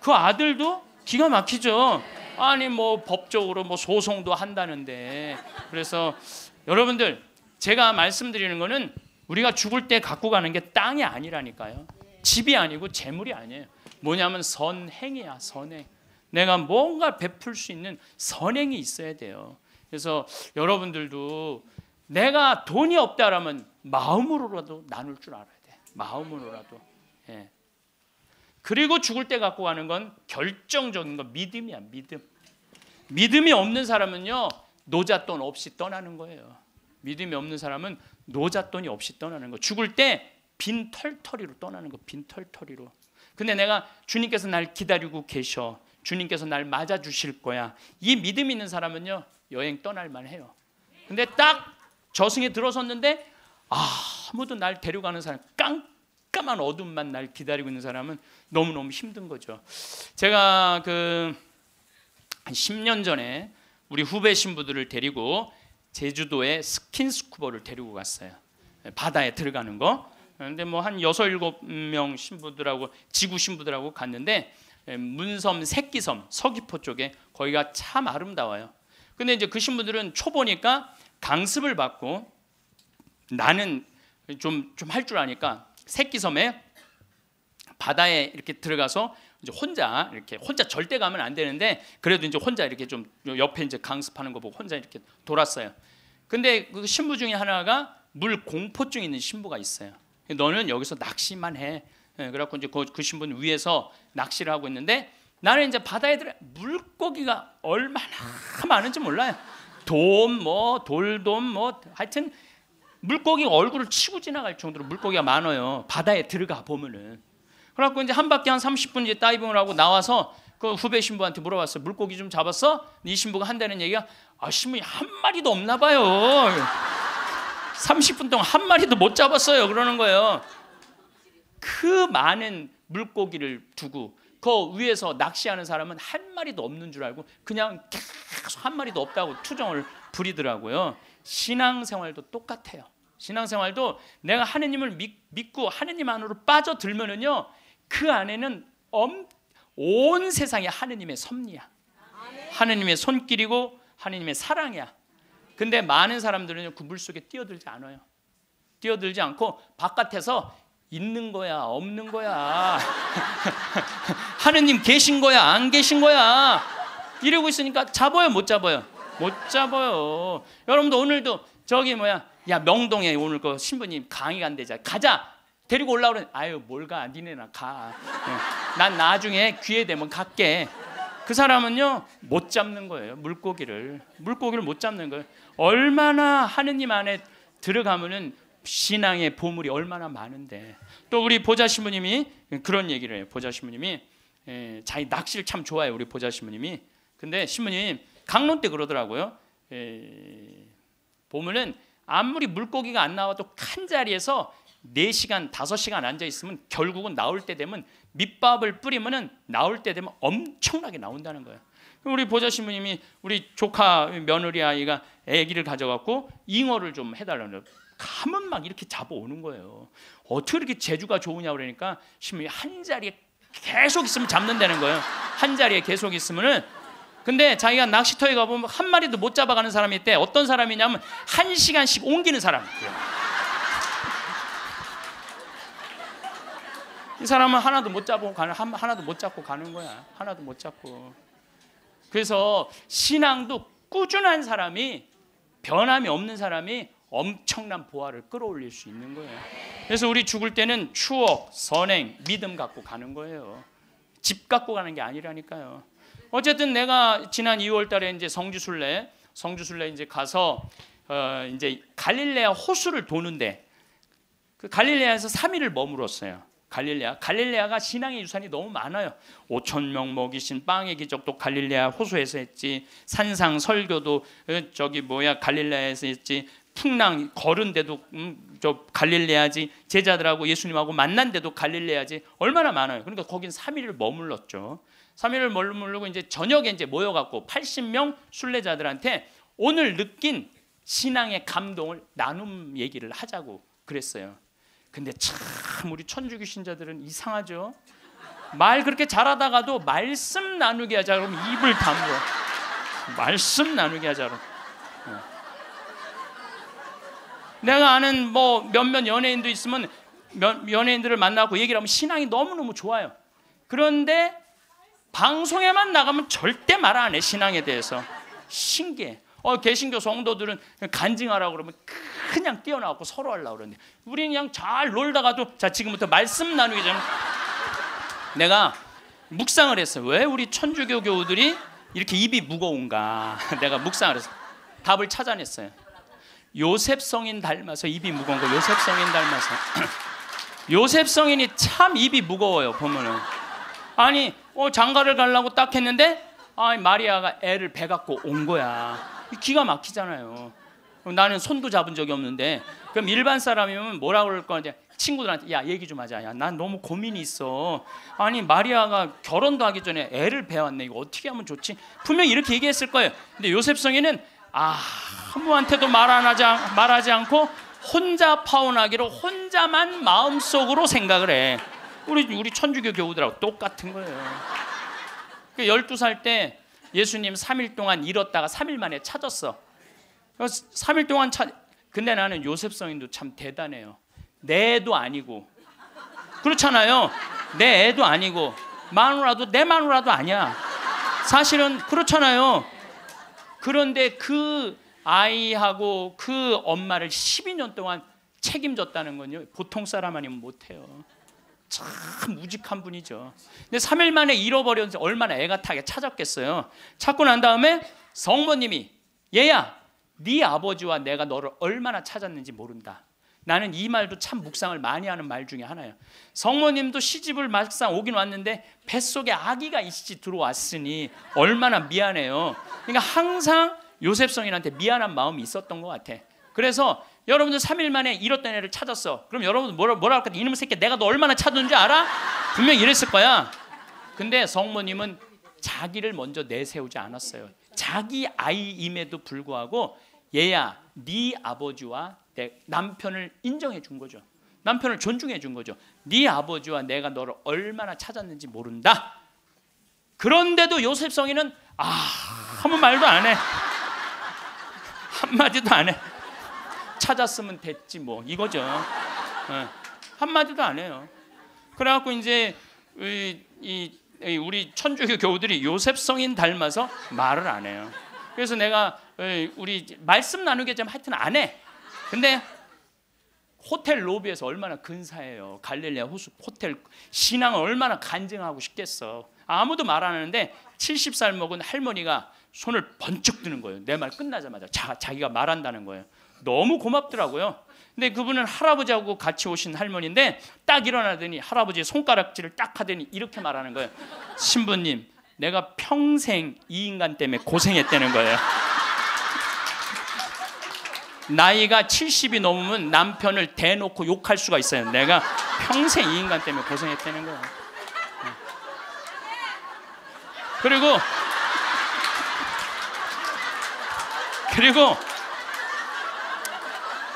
그 아들도 기가 막히죠. 아니 뭐 법적으로 뭐 소송도 한다는데 그래서 여러분들 제가 말씀드리는 거는 우리가 죽을 때 갖고 가는 게 땅이 아니라니까요. 집이 아니고 재물이 아니에요. 뭐냐면 선행이야, 선행. 내가 뭔가 베풀 수 있는 선행이 있어야 돼요. 그래서 여러분들도 내가 돈이 없다라면 마음으로라도 나눌 줄 알아야 돼. 마음으로라도. 예. 그리고 죽을 때 갖고 가는 건 결정적인 건 믿음이야, 믿음. 믿음이 없는 사람은요 노잣돈 없이 떠나는 거예요. 믿음이 없는 사람은 노잣돈이 없이 떠나는 거. 죽을 때 빈털털이로 떠나는 거. 빈털털이로 근데 내가 주님께서 날 기다리고 계셔. 주님께서 날 맞아 주실 거야. 이 믿음 있는 사람은요. 여행 떠날 만해요. 근데 딱 저승에 들어섰는데 아무도 날 데려가는 사람 깜깜한 어둠만 날 기다리고 있는 사람은 너무너무 힘든 거죠. 제가 그 한 10년 전에 우리 후배 신부들을 데리고 제주도에 스킨스쿠버를 데리고 갔어요. 예, 바다에 들어가는 거. 근데 뭐한 여섯 일곱 명 신부들하고 지구 신부들하고 갔는데 예, 문섬 새끼섬 서귀포 쪽에 거기가 참 아름다워요. 근데 이제 그 신부들은 초보니까 강습을 받고 나는 좀 좀 할 줄 아니까 새끼섬에 바다에 이렇게 들어가서 이제 혼자 이렇게 혼자 절대 가면 안 되는데 그래도 이제 혼자 이렇게 좀 옆에 이제 강습하는 거 보고 혼자 이렇게 돌았어요. 근데 그 신부 중에 하나가 물 공포증 있는 신부가 있어요. 너는 여기서 낚시만 해. 예, 그래갖고 이제 그, 그 신부는 위에서 낚시를 하고 있는데 나는 이제 바다에 들어 물고기가 얼마나 많은지 몰라요. 돔, 뭐 돌돔, 뭐 하여튼 물고기 얼굴을 치고 지나갈 정도로 물고기가 많아요. 바다에 들어가 보면은 그래갖고 이제 한 바퀴 한 30분 이제 다이빙을 하고 나와서 그 후배 신부한테 물어봤어요. 물고기 좀 잡았어? 이 네 신부가 한다는 얘기가 아 신부님 뭐 한 마리도 없나 봐요. 30분 동안 한 마리도 못 잡았어요. 그러는 거예요. 그 많은 물고기를 두고 그 위에서 낚시하는 사람은 한 마리도 없는 줄 알고 그냥 계속 한 마리도 없다고 투정을 부리더라고요. 신앙생활도 똑같아요. 신앙생활도 내가 하느님을 믿, 고 하느님 안으로 빠져들면은요 그 안에는 엄, 온 세상이 하느님의 섭리야. 하느님의 손길이고 하느님의 사랑이야. 근데 많은 사람들은 그물 속에 뛰어들지 않아요. 뛰어들지 않고 바깥에서 있는 거야, 없는 거야. (laughs) 하느님 계신 거야, 안 계신 거야. 이러고 있으니까 잡아요, 못 잡아요? 못 잡아요. 여러분도 오늘도 저기 뭐야, 야 명동에 오늘 그 신부님 강의가 안 되자. 가자. 데리고 올라오는 아유 뭘가 니네나 가. 예. 난 나중에 귀에 대면 갈게. 그 사람은요 못 잡는 거예요 물고기를 물고기를 못 잡는 거예요 얼마나 하느님 안에 들어가면은 신앙의 보물이 얼마나 많은데 또 우리 보좌 신부님이 그런 얘기를 해요 보좌 신부님이 에, 예, 자기 낚시를 참 좋아해요 우리 보좌 신부님이 근데 신부님 강론 때 그러더라고요 에, 예, 보면은 아무리 물고기가 안 나와도 한 자리에서 4시간, 5시간 앉아 있으면 결국은 나올 때 되면 밑밥을 뿌리면은 나올 때 되면 엄청나게 나온다는 거예요. 우리 보좌 신부님이 우리 조카 며느리 아이가 아기를 가져갖고 잉어를 좀 해달라는 감은 막 이렇게 잡아오는 거예요. 어떻게 이렇게 재주가 좋으냐 그러니까 신부님 한 자리에 계속 있으면 잡는다는 거예요. 한 자리에 계속 있으면은 근데 자기가 낚시터에 가보면 한 마리도 못 잡아가는 사람이 있대. 어떤 사람이냐면 한 시간씩 옮기는 사람. 이 사람은 하나도 못 잡고 가는 하나도 못 잡고 가는 거야. 하나도 못 잡고. 그래서 신앙도 꾸준한 사람이 변함이 없는 사람이 엄청난 보화를 끌어올릴 수 있는 거예요. 그래서 우리 죽을 때는 추억, 선행, 믿음 갖고 가는 거예요. 집 갖고 가는 게 아니라니까요. 어쨌든 내가 지난 2월 달에 이제 성주순례, 성주순례 이제 가서 어 이제 갈릴레아 호수를 도는데 그 갈릴레아에서 3일을 머물었어요. 갈릴레아. 갈릴레아가 신앙의 유산이 너무 많아요. 5천 명 먹이신 빵의 기적도 갈릴레아 호수에서 했지. 산상 설교도 어, 저기 뭐야 갈릴레아에서 했지. 풍랑 걸은데도 음, 저 갈릴레아지 제자들하고 예수님하고 만난데도 갈릴레아지 얼마나 많아요. 그러니까 거긴 3일을 머물렀죠. 3일을 머물르고 이제 저녁에 이제 모여 갖고 80명 순례자들한테 오늘 느낀 신앙의 감동을 나눔 얘기를 하자고 그랬어요. 근데 참 우리 천주교 신자들은 이상하죠. 말 그렇게 잘하다가도 말씀 나누게 하자 그러면 입을 다물 말씀 나누게 하자 그러 어. 내가 아는 뭐 몇몇 연예인도 있으면 몇, 연예인들을 만나고 얘기를 하면 신앙이 너무너무 좋아요. 그런데 방송에만 나가면 절대 말 안 해 신앙에 대해서 신기해. 어 개신교 성도들은 간증하라고 그러면 그냥 뛰어나왔고 서로 하려고 그러는데 우리는 그냥 잘 놀다가도 자 지금부터 말씀 나누기 전에 내가 묵상을 했어요. 왜 우리 천주교 교우들이 이렇게 입이 무거운가 (laughs) 내가 묵상을 해서 답을 찾아냈어요. 요셉 성인 닮아서 입이 무거운 거 요셉 성인 닮아서 (clears throat) 요셉 성인이 참 입이 무거워요 보면은 아니 어, 장가를 가려고 딱 했는데 아 마리아가 애를 배 갖고 온 거야 기가 막히잖아요 나는 손도 잡은 적이 없는데 그럼 일반 사람이면 뭐라 그럴 거냐 친구들한테 야 얘기 좀 하자 야난 너무 고민이 있어 아니 마리아가 결혼도 하기 전에 애를 배웠네 이거 어떻게 하면 좋지 분명히 이렇게 얘기했을 거예요 근데 요셉 성인은 아 아무한테도 말 안 하자 말하지 않고 혼자 파혼하기로 혼자만 마음속으로 생각을 해 우리 우리 천주교 교우들하고 똑같은 거예요 그 12살 때 예수님 3일 동안 잃었다가 3일 만에 찾았어 3일 동안 차, 근데 나는 요셉 성인도 참 대단해요. 내 애도 아니고 그렇잖아요. 내 애도 아니고 마누라도 내 마누라도 아니야. 사실은 그렇잖아요. 그런데 그 아이하고 그 엄마를 12년 동안 책임졌다는 건요. 보통 사람 아니면 못해요. 참 무직한 분이죠. 근데 3일 만에 잃어버렸는데 얼마나 애가 타게 찾았겠어요. 찾고 난 다음에 성모님이 얘야 네 아버지와 내가 너를 얼마나 찾았는지 모른다. 나는 이 말도 참 묵상을 많이 하는 말 중에 하나예요. 성모님도 시집을 막상 오긴 왔는데 뱃속에 아기가 있지 들어왔으니 얼마나 미안해요. 그러니까 항상 요셉성인한테 미안한 마음이 있었던 것 같아. 그래서 여러분들 3일 만에 잃었던 애를 찾았어. 그럼 여러분들 뭐라, 뭐라 할까? 이놈의 새끼 내가 너 얼마나 찾았는지 알아? 분명 히 이랬을 거야. 근데 성모님은 자기를 먼저 내세우지 않았어요. 자기 아이임에도 불구하고 얘야 네 아버지와 내 남편을 인정해 준 거죠. 남편을 존중해 준 거죠. 네 아버지와 내가 너를 얼마나 찾았는지 모른다. 그런데도 요셉 성인은 아 아무 말도 안 해. 한 마디도 안 해. 찾았으면 됐지 뭐 이거죠. 네. 어, 한 마디도 안 해요. 그래갖고 이제 이, 이, 우리 천주교 교우들이 요셉 성인 닮아서 말을 안 해요. 그래서 내가 예, 우리 말씀 나누게 좀 하여튼 안 해. 근데 호텔 로비에서 얼마나 근사해요. 갈릴리아 호수 호텔 신앙을 얼마나 간증하고 싶겠어. 아무도 말 안 하는데 70살 먹은 할머니가 손을 번쩍 드는 거예요. 내 말 끝나자마자 자, 자기가 말한다는 거예요. 너무 고맙더라고요. 근데 그분은 할아버지하고 같이 오신 할머니인데 딱 일어나더니 할아버지 손가락질을 딱 하더니 이렇게 말하는 거예요. 신부님, 내가 평생 이 인간 때문에 고생했다는 거예요. 나이가 70이 넘으면 남편을 대놓고 욕할 수가 있어요. 내가 평생 이 인간 때문에 고생했다는 거야. 그리고 그리고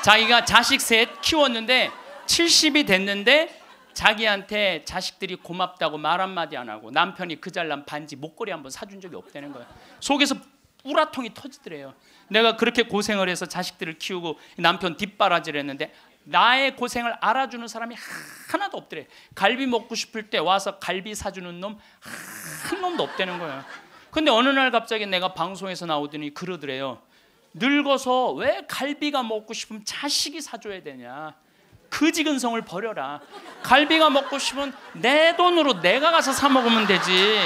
자기가 자식 셋 키웠는데 70이 됐는데 자기한테 자식들이 고맙다고 말 한마디 안 하고 남편이 그 잘난 반지 목걸이 한 번 사준 적이 없다는 거야. 속에서 우라통이 터지더래요. 내가 그렇게 고생을 해서 자식들을 키우고 남편 뒷바라지를 했는데 나의 고생을 알아주는 사람이 하나도 없더래. 갈비 먹고 싶을 때 와서 갈비 사주는 놈 한 놈도 없대는 거야. 근데 어느 날 갑자기 내가 방송에서 나오더니 그러더래요. 늙어서 왜 갈비가 먹고 싶으면 자식이 사줘야 되냐. 그지근성을 버려라. 갈비가 먹고 싶으면 내 돈으로 내가 가서 사 먹으면 되지.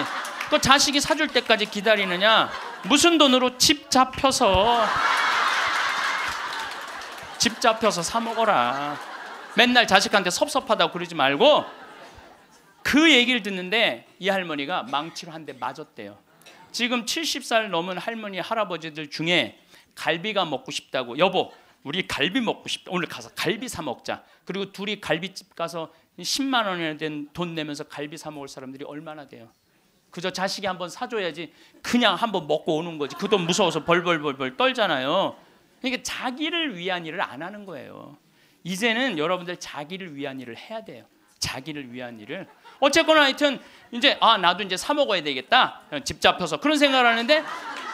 그 자식이 사줄 때까지 기다리느냐. 무슨 돈으로 집 잡혀서 집 잡혀서 사 먹어라. 맨날 자식한테 섭섭하다고 그러지 말고 그 얘기를 듣는데 이 할머니가 망치로 한 대 맞았대요. 지금 70살 넘은 할머니 할아버지들 중에 갈비가 먹고 싶다고 여보 우리 갈비 먹고 싶다. 오늘 가서 갈비 사 먹자. 그리고 둘이 갈비집 가서 10만 원에 된 돈 내면서 갈비 사 먹을 사람들이 얼마나 돼요? 그저 자식이 한번 사줘야지 그냥 한번 먹고 오는 거지. 그 돈 무서워서 벌벌벌벌 떨잖아요. 그러니까 자기를 위한 일을 안 하는 거예요. 이제는 여러분들 자기를 위한 일을 해야 돼요. 자기를 위한 일을. 어쨌거나 하여튼 이제 아 나도 이제 사 먹어야 되겠다. 집 잡혀서 그런 생각을 하는데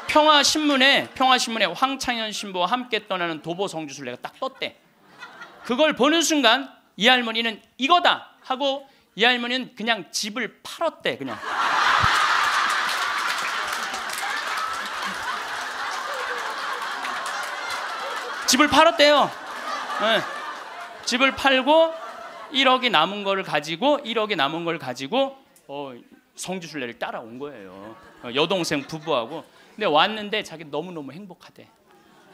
평화 신문에 평화 신문에 황창현 신부와 함께 떠나는 도보 성주술 내가 딱 떴대. 그걸 보는 순간 이 할머니는 이거다 하고 이 할머니는 그냥 집을 팔았대 그냥. 집을 팔았대요. 네. 집을 팔고 1억이 남은 거를 가지고 1억이 남은 걸 가지고 어, 성지순례를 따라온 거예요. 어, 여동생 부부하고. 근데 왔는데 자기 너무너무 행복하대.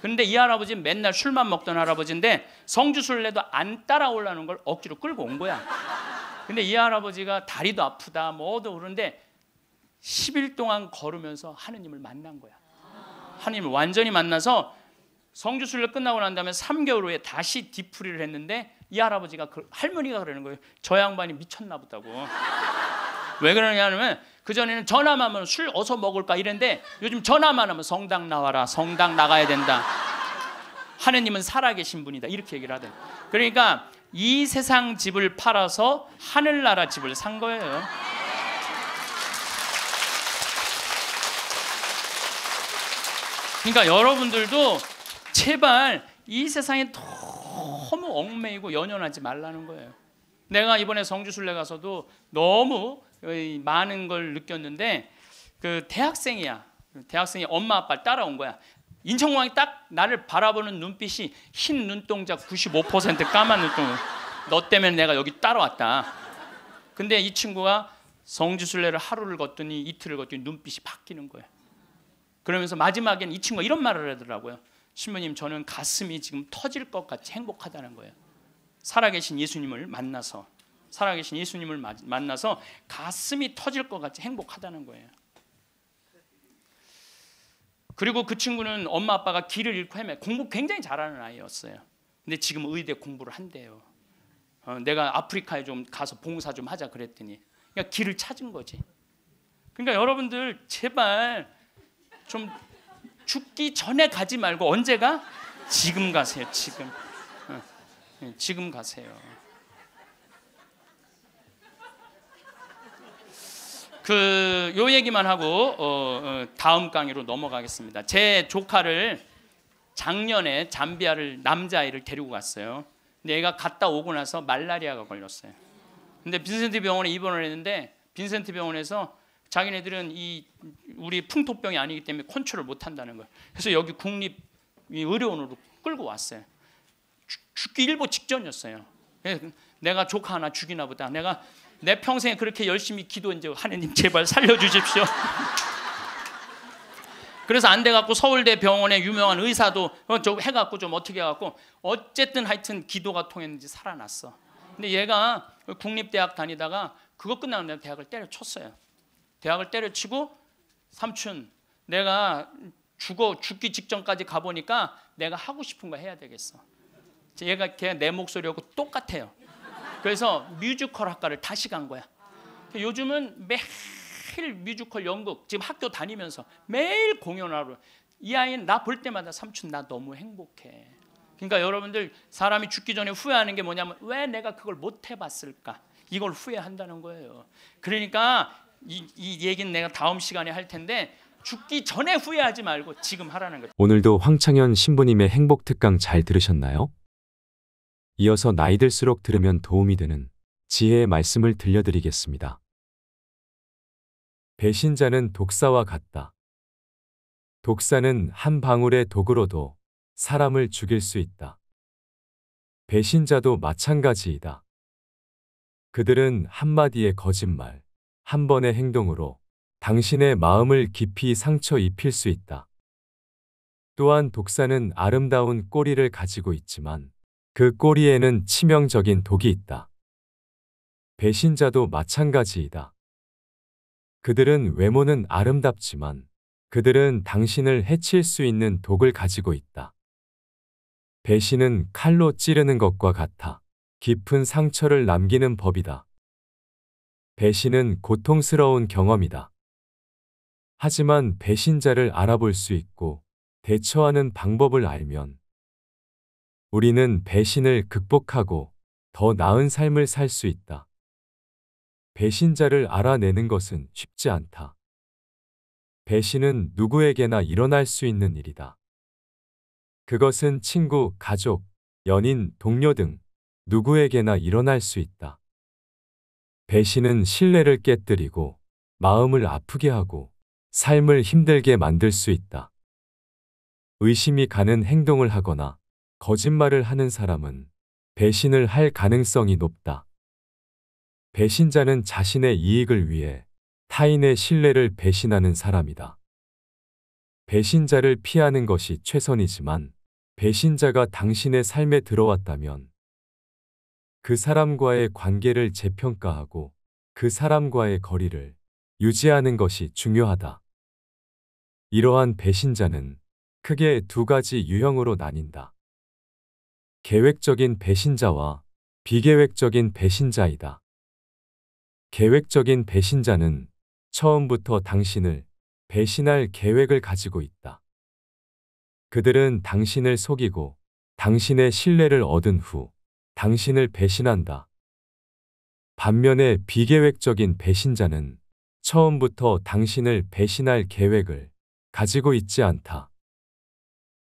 근데 이 할아버지 맨날 술만 먹던 할아버지인데 성주순례도 안 따라오려는 걸 억지로 끌고 온 거야. 근데 이 할아버지가 다리도 아프다 뭐도 그러데 10일 동안 걸으면서 하느님을 만난 거야. 하느님을 완전히 만나서 성주순례 끝나고 난 다음에 3개월 후에 다시 뒤풀이를 했는데 이 할아버지가 그, 할머니가 그러는 거예요. 저 양반이 미쳤나 보다고. 왜 그러냐 면 그전에는 전화만 하면 술 어서 먹을까 이랬는데 요즘 전화만 하면 성당 나와라 성당 나가야 된다 하느님은 살아계신 분이다 이렇게 얘기를 하대 그러니까 이 세상 집을 팔아서 하늘나라 집을 산 거예요 그러니까 여러분들도 제발 이 세상에 너무 얽매이고 연연하지 말라는 거예요. 내가 이번에 성주순례 가서도 너무 많은 걸 느꼈는데 그 대학생이야. 대학생이 엄마 아빠 따라온 거야. 인천공항이 딱 나를 바라보는 눈빛이 흰 눈동자 95% 까만 눈동자. 너 때문에 내가 여기 따라왔다. 근데 이 친구가 성지순례를 하루를 걷더니 이틀을 걷더니 눈빛이 바뀌는 거예 그러면서 마지막엔 이 친구가 이런 말을 하더라고요. 신부님 저는 가슴이 지금 터질 것 같이 행복하다는 거예요. 살아계신 예수님을 만나서 살아계신 예수님을 만나서 가슴이 터질 것 같이 행복하다는 거예요. 그리고 그 친구는 엄마 아빠가 길을 잃고 헤매 공부 굉장히 잘하는 아이였어요. 근데 지금 의대 공부를 한대요. 어, 내가 아프리카에 좀 가서 봉사 좀 하자 그랬더니 그러 길을 찾은 거지. 그러니까 여러분들 제발 좀 죽기 전에 가지 말고 언제가? 지금 가세요. 지금. 어, 예, 지금 가세요. 그 요 얘기만 하고 어, 어, 다음 강의로 넘어가겠습니다. 제 조카를 작년에 잠비아를 남자아이를 데리고 갔어요. 근데 얘가 갔다 오고 나서 말라리아가 걸렸어요. 근데 빈센트 병원에 입원을 했는데 빈센트 병원에서 자기네들은 이 우리 풍토병이 아니기 때문에 컨트롤 못 한다는 거예요. 그래서 여기 국립 의료원으로 끌고 왔어요. 죽기 일보 직전이었어요. 내가 조카 하나 죽이나 보다. 내가 내 평생에 그렇게 열심히 기도 이제 하느님 제발 살려주십시오. (laughs) 그래서 안 돼 갖고 서울대 병원의 유명한 의사도 어, 저 해갖고 좀 어떻게 해갖고 어쨌든 하여튼 기도가 통했는지 살아났어. 근데 얘가 국립대학 다니다가 그거 끝나고 내가 대학을 때려쳤어요. 대학을 때려치고 삼촌 내가 죽어 죽기 직전까지 가보니까 내가 하고 싶은 거 해야 되겠어. 얘가 걔 내 목소리하고 똑같아요. 그래서 뮤지컬 학과를 다시 간 거야. 그 요즘은 매일 뮤지컬 연극 지금 학교 다니면서 매일 공연하러 이 아이는 나 볼 때마다 삼촌 나 너무 행복해. 그러니까 여러분들 사람이 죽기 전에 후회하는 게 뭐냐면 왜 내가 그걸 못 해봤을까 이걸 후회한다는 거예요. 그러니까 이, 이 얘기는 내가 다음 시간에 할 텐데 죽기 전에 후회하지 말고 지금 하라는 거죠. 오늘도 황창현 신부님의 행복 특강 잘 들으셨나요? 이어서 나이 들수록 들으면 도움이 되는 지혜의 말씀을 들려드리겠습니다. 배신자는 독사와 같다. 독사는 한 방울의 독으로도 사람을 죽일 수 있다. 배신자도 마찬가지이다. 그들은 한마디의 거짓말, 한 번의 행동으로 당신의 마음을 깊이 상처 입힐 수 있다. 또한 독사는 아름다운 꼬리를 가지고 있지만 그 꼬리에는 치명적인 독이 있다. 배신자도 마찬가지이다. 그들은 외모는 아름답지만 그들은 당신을 해칠 수 있는 독을 가지고 있다. 배신은 칼로 찌르는 것과 같아 깊은 상처를 남기는 법이다. 배신은 고통스러운 경험이다. 하지만 배신자를 알아볼 수 있고 대처하는 방법을 알면 우리는 배신을 극복하고 더 나은 삶을 살 수 있다. 배신자를 알아내는 것은 쉽지 않다. 배신은 누구에게나 일어날 수 있는 일이다. 그것은 친구, 가족, 연인, 동료 등 누구에게나 일어날 수 있다. 배신은 신뢰를 깨뜨리고 마음을 아프게 하고 삶을 힘들게 만들 수 있다. 의심이 가는 행동을 하거나 거짓말을 하는 사람은 배신을 할 가능성이 높다. 배신자는 자신의 이익을 위해 타인의 신뢰를 배신하는 사람이다. 배신자를 피하는 것이 최선이지만 배신자가 당신의 삶에 들어왔다면 그 사람과의 관계를 재평가하고 그 사람과의 거리를 유지하는 것이 중요하다. 이러한 배신자는 크게 두 가지 유형으로 나뉜다. 계획적인 배신자와 비계획적인 배신자이다. 계획적인 배신자는 처음부터 당신을 배신할 계획을 가지고 있다. 그들은 당신을 속이고 당신의 신뢰를 얻은 후 당신을 배신한다. 반면에 비계획적인 배신자는 처음부터 당신을 배신할 계획을 가지고 있지 않다.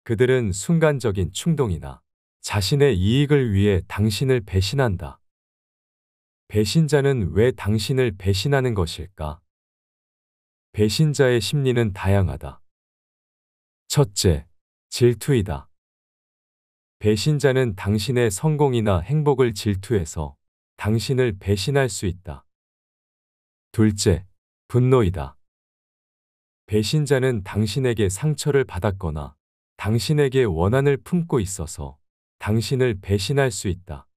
그들은 순간적인 충동이나 자신의 이익을 위해 당신을 배신한다. 배신자는 왜 당신을 배신하는 것일까? 배신자의 심리는 다양하다. 첫째, 질투이다. 배신자는 당신의 성공이나 행복을 질투해서 당신을 배신할 수 있다. 둘째, 분노이다. 배신자는 당신에게 상처를 받았거나 당신에게 원한을 품고 있어서 당신을 배신할 수 있다.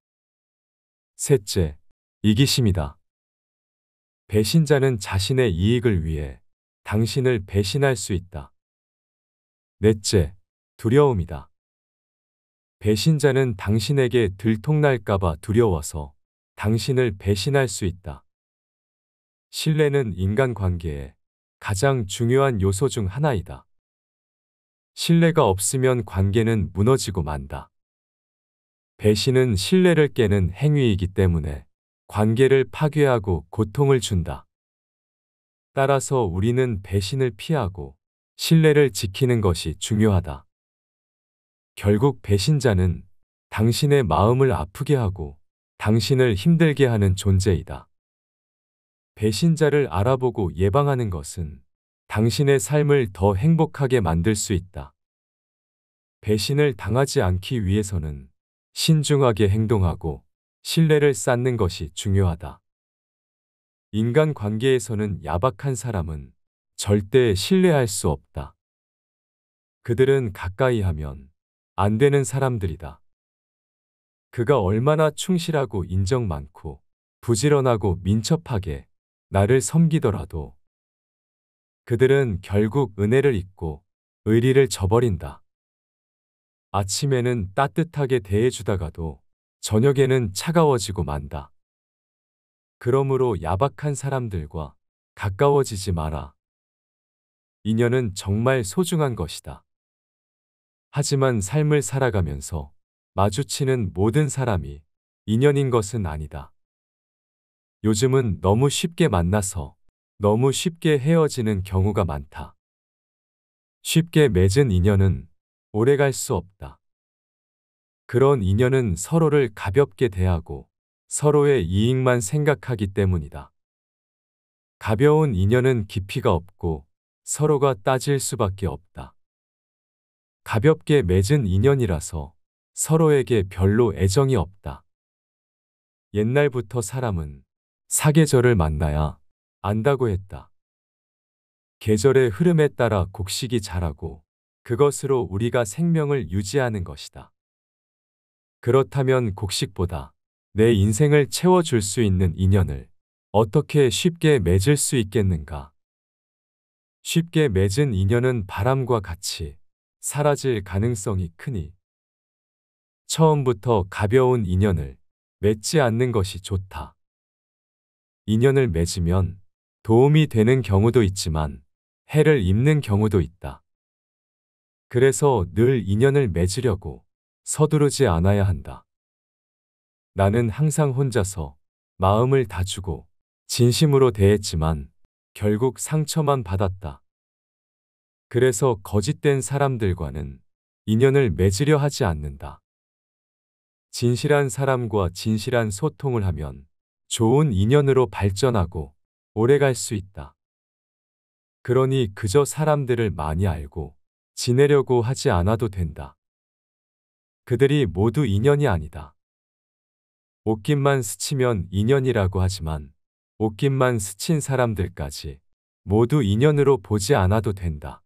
셋째, 이기심이다. 배신자는 자신의 이익을 위해 당신을 배신할 수 있다. 넷째, 두려움이다. 배신자는 당신에게 들통날까봐 두려워서 당신을 배신할 수 있다. 신뢰는 인간관계의 가장 중요한 요소 중 하나이다. 신뢰가 없으면 관계는 무너지고 만다. 배신은 신뢰를 깨는 행위이기 때문에 관계를 파괴하고 고통을 준다. 따라서 우리는 배신을 피하고 신뢰를 지키는 것이 중요하다. 결국 배신자는 당신의 마음을 아프게 하고 당신을 힘들게 하는 존재이다. 배신자를 알아보고 예방하는 것은 당신의 삶을 더 행복하게 만들 수 있다. 배신을 당하지 않기 위해서는 신중하게 행동하고 신뢰를 쌓는 것이 중요하다. 인간 관계에서는 야박한 사람은 절대 신뢰할 수 없다. 그들은 가까이 하면 안 되는 사람들이다. 그가 얼마나 충실하고 인정 많고 부지런하고 민첩하게 나를 섬기더라도 그들은 결국 은혜를 잊고 의리를 저버린다. 아침에는 따뜻하게 대해주다가도 저녁에는 차가워지고 만다. 그러므로 야박한 사람들과 가까워지지 마라. 인연은 정말 소중한 것이다. 하지만 삶을 살아가면서 마주치는 모든 사람이 인연인 것은 아니다. 요즘은 너무 쉽게 만나서 너무 쉽게 헤어지는 경우가 많다. 쉽게 맺은 인연은 오래 갈 수 없다. 그런 인연은 서로를 가볍게 대하고 서로의 이익만 생각하기 때문이다. 가벼운 인연은 깊이가 없고 서로가 따질 수밖에 없다. 가볍게 맺은 인연이라서 서로에게 별로 애정이 없다. 옛날부터 사람은 사계절을 만나야 안다고 했다. 계절의 흐름에 따라 곡식이 자라고 그것으로 우리가 생명을 유지하는 것이다. 그렇다면 곡식보다 내 인생을 채워줄 수 있는 인연을 어떻게 쉽게 맺을 수 있겠는가? 쉽게 맺은 인연은 바람과 같이 사라질 가능성이 크니 처음부터 가벼운 인연을 맺지 않는 것이 좋다. 인연을 맺으면 도움이 되는 경우도 있지만 해를 입는 경우도 있다. 그래서 늘 인연을 맺으려고 서두르지 않아야 한다. 나는 항상 혼자서 마음을 다주고 진심으로 대했지만 결국 상처만 받았다. 그래서 거짓된 사람들과는 인연을 맺으려 하지 않는다. 진실한 사람과 진실한 소통을 하면 좋은 인연으로 발전하고 오래갈 수 있다. 그러니 그저 사람들을 많이 알고 지내려고 하지 않아도 된다. 그들이 모두 인연이 아니다. 옷깃만 스치면 인연이라고 하지만 옷깃만 스친 사람들까지 모두 인연으로 보지 않아도 된다.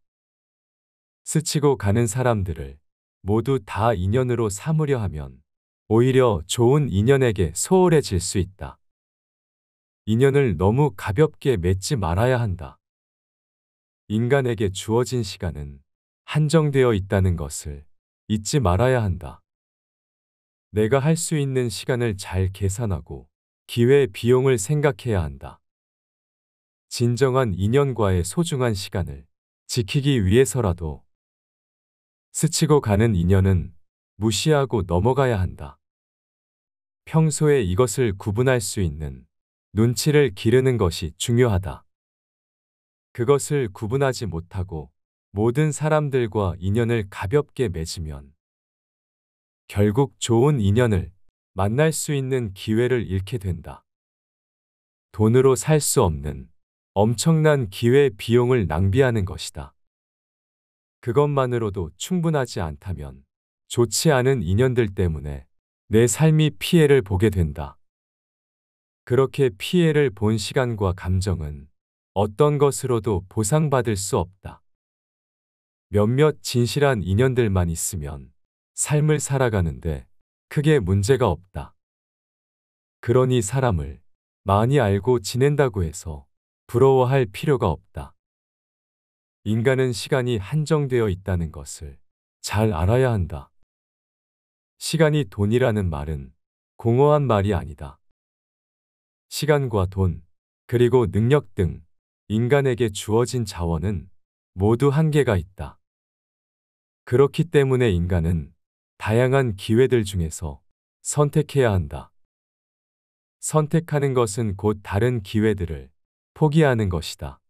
스치고 가는 사람들을 모두 다 인연으로 삼으려 하면 오히려 좋은 인연에게 소홀해질 수 있다. 인연을 너무 가볍게 맺지 말아야 한다. 인간에게 주어진 시간은 한정되어 있다는 것을 잊지 말아야 한다. 내가 할 수 있는 시간을 잘 계산하고 기회 비용을 생각해야 한다. 진정한 인연과의 소중한 시간을 지키기 위해서라도 스치고 가는 인연은 무시하고 넘어가야 한다. 평소에 이것을 구분할 수 있는 눈치를 기르는 것이 중요하다. 그것을 구분하지 못하고 모든 사람들과 인연을 가볍게 맺으면 결국 좋은 인연을 만날 수 있는 기회를 잃게 된다. 돈으로 살 수 없는 엄청난 기회 비용을 낭비하는 것이다. 그것만으로도 충분하지 않다면 좋지 않은 인연들 때문에 내 삶이 피해를 보게 된다. 그렇게 피해를 본 시간과 감정은 어떤 것으로도 보상받을 수 없다. 몇몇 진실한 인연들만 있으면 삶을 살아가는데 크게 문제가 없다. 그러니 사람을 많이 알고 지낸다고 해서 부러워할 필요가 없다. 인간은 시간이 한정되어 있다는 것을 잘 알아야 한다. 시간이 돈이라는 말은 공허한 말이 아니다. 시간과 돈, 그리고 능력 등 인간에게 주어진 자원은 모두 한계가 있다. 그렇기 때문에 인간은 다양한 기회들 중에서 선택해야 한다. 선택하는 것은 곧 다른 기회들을 포기하는 것이다.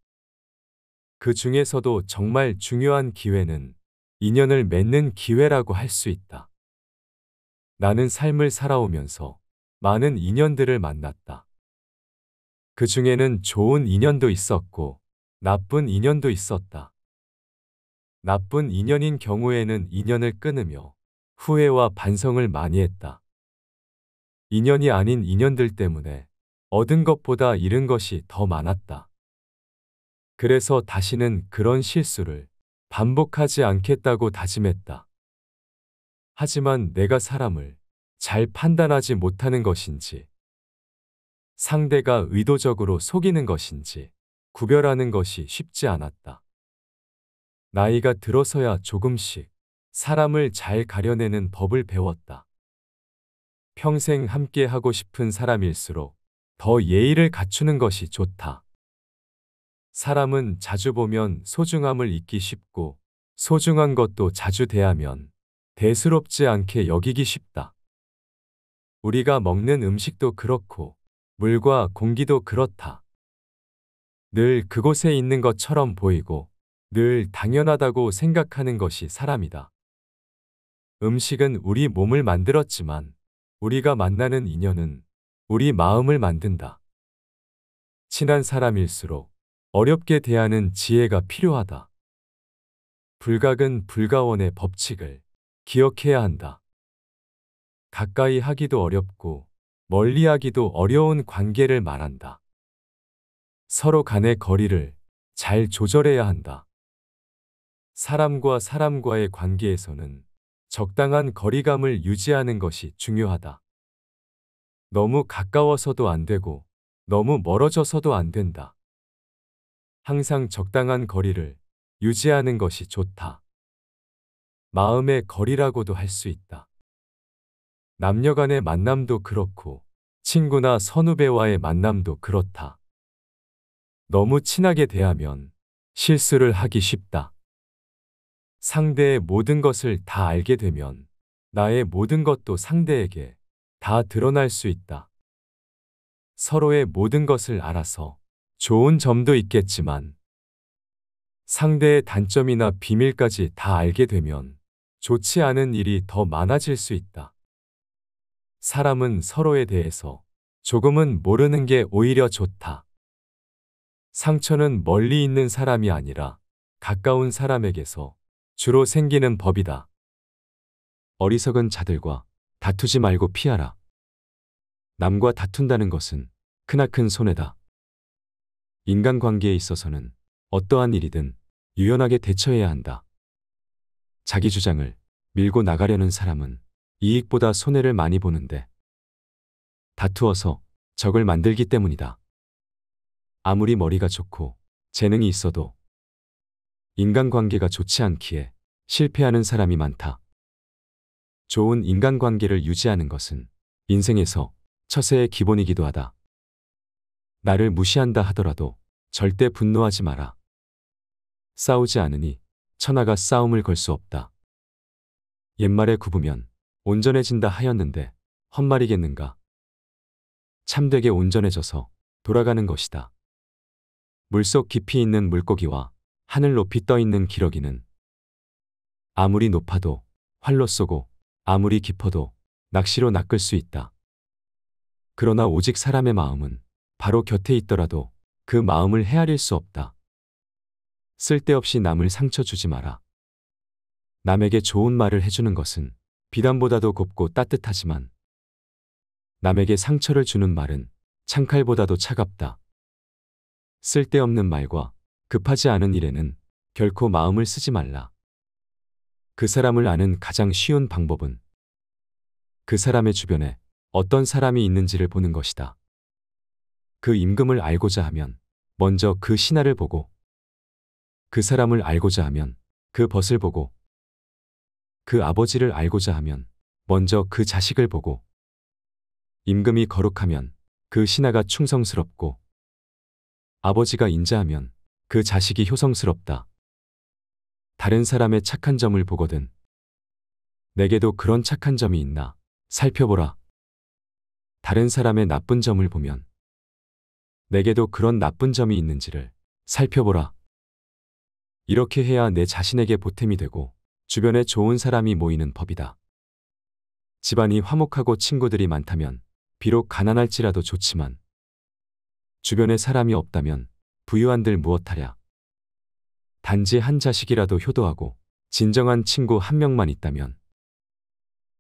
그 중에서도 정말 중요한 기회는 인연을 맺는 기회라고 할 수 있다. 나는 삶을 살아오면서 많은 인연들을 만났다. 그 중에는 좋은 인연도 있었고 나쁜 인연도 있었다. 나쁜 인연인 경우에는 인연을 끊으며 후회와 반성을 많이 했다. 인연이 아닌 인연들 때문에 얻은 것보다 잃은 것이 더 많았다. 그래서 다시는 그런 실수를 반복하지 않겠다고 다짐했다. 하지만 내가 사람을 잘 판단하지 못하는 것인지, 상대가 의도적으로 속이는 것인지 구별하는 것이 쉽지 않았다. 나이가 들어서야 조금씩 사람을 잘 가려내는 법을 배웠다. 평생 함께 하고 싶은 사람일수록 더 예의를 갖추는 것이 좋다. 사람은 자주 보면 소중함을 잊기 쉽고 소중한 것도 자주 대하면 대수롭지 않게 여기기 쉽다. 우리가 먹는 음식도 그렇고 물과 공기도 그렇다. 늘 그곳에 있는 것처럼 보이고 늘 당연하다고 생각하는 것이 사람이다. 음식은 우리 몸을 만들었지만 우리가 만나는 인연은 우리 마음을 만든다. 친한 사람일수록 어렵게 대하는 지혜가 필요하다. 불각은 불가원의 법칙을 기억해야 한다. 가까이 하기도 어렵고 멀리 하기도 어려운 관계를 말한다. 서로 간의 거리를 잘 조절해야 한다. 사람과 사람과의 관계에서는 적당한 거리감을 유지하는 것이 중요하다. 너무 가까워서도 안 되고 너무 멀어져서도 안 된다. 항상 적당한 거리를 유지하는 것이 좋다. 마음의 거리라고도 할 수 있다. 남녀 간의 만남도 그렇고 친구나 선후배와의 만남도 그렇다. 너무 친하게 대하면 실수를 하기 쉽다. 상대의 모든 것을 다 알게 되면 나의 모든 것도 상대에게 다 드러날 수 있다. 서로의 모든 것을 알아서 좋은 점도 있겠지만 상대의 단점이나 비밀까지 다 알게 되면 좋지 않은 일이 더 많아질 수 있다. 사람은 서로에 대해서 조금은 모르는 게 오히려 좋다. 상처는 멀리 있는 사람이 아니라 가까운 사람에게서 주로 생기는 법이다. 어리석은 자들과 다투지 말고 피하라. 남과 다툰다는 것은 크나큰 손해다. 인간관계에 있어서는 어떠한 일이든 유연하게 대처해야 한다. 자기 주장을 밀고 나가려는 사람은 이익보다 손해를 많이 보는데 다투어서 적을 만들기 때문이다. 아무리 머리가 좋고 재능이 있어도 인간관계가 좋지 않기에 실패하는 사람이 많다. 좋은 인간관계를 유지하는 것은 인생에서 처세의 기본이기도 하다. 나를 무시한다 하더라도 절대 분노하지 마라. 싸우지 않으니 천하가 싸움을 걸 수 없다. 옛말에 굽으면 온전해진다 하였는데 헛말이겠는가. 참되게 온전해져서 돌아가는 것이다. 물속 깊이 있는 물고기와 하늘 높이 떠 있는 기러기는 아무리 높아도 활로 쏘고 아무리 깊어도 낚시로 낚을 수 있다. 그러나 오직 사람의 마음은 바로 곁에 있더라도 그 마음을 헤아릴 수 없다. 쓸데없이 남을 상처 주지 마라. 남에게 좋은 말을 해주는 것은 비단보다도 곱고 따뜻하지만 남에게 상처를 주는 말은 창칼보다도 차갑다. 쓸데없는 말과 급하지 않은 일에는 결코 마음을 쓰지 말라. 그 사람을 아는 가장 쉬운 방법은 그 사람의 주변에 어떤 사람이 있는지를 보는 것이다. 그 임금을 알고자 하면 먼저 그 신하를 보고 그 사람을 알고자 하면 그 벗을 보고 그 아버지를 알고자 하면 먼저 그 자식을 보고 임금이 거룩하면 그 신하가 충성스럽고 아버지가 인자하면 그 자식이 효성스럽다. 다른 사람의 착한 점을 보거든 내게도 그런 착한 점이 있나 살펴보라. 다른 사람의 나쁜 점을 보면 내게도 그런 나쁜 점이 있는지를 살펴보라. 이렇게 해야 내 자신에게 보탬이 되고 주변에 좋은 사람이 모이는 법이다. 집안이 화목하고 친구들이 많다면 비록 가난할지라도 좋지만 주변에 사람이 없다면 부유한들 무엇하랴. 단지 한 자식이라도 효도하고 진정한 친구 한 명만 있다면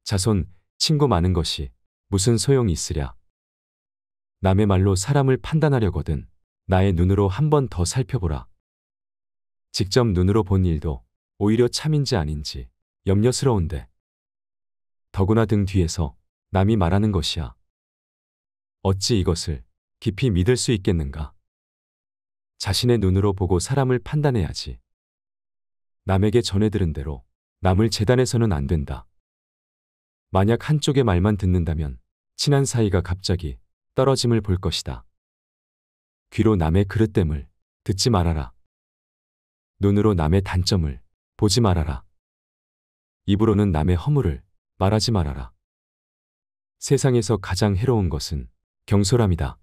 자손, 친구 많은 것이 무슨 소용이 있으랴. 남의 말로 사람을 판단하려거든 나의 눈으로 한 번 더 살펴보라. 직접 눈으로 본 일도 오히려 참인지 아닌지 염려스러운데 더구나 등 뒤에서 남이 말하는 것이야. 어찌 이것을 깊이 믿을 수 있겠는가? 자신의 눈으로 보고 사람을 판단해야지. 남에게 전해들은 대로 남을 재단해서는 안 된다. 만약 한쪽의 말만 듣는다면 친한 사이가 갑자기 떨어짐을 볼 것이다. 귀로 남의 그릇됨을 듣지 말아라. 눈으로 남의 단점을 보지 말아라. 입으로는 남의 허물을 말하지 말아라. 세상에서 가장 해로운 것은 경솔함이다.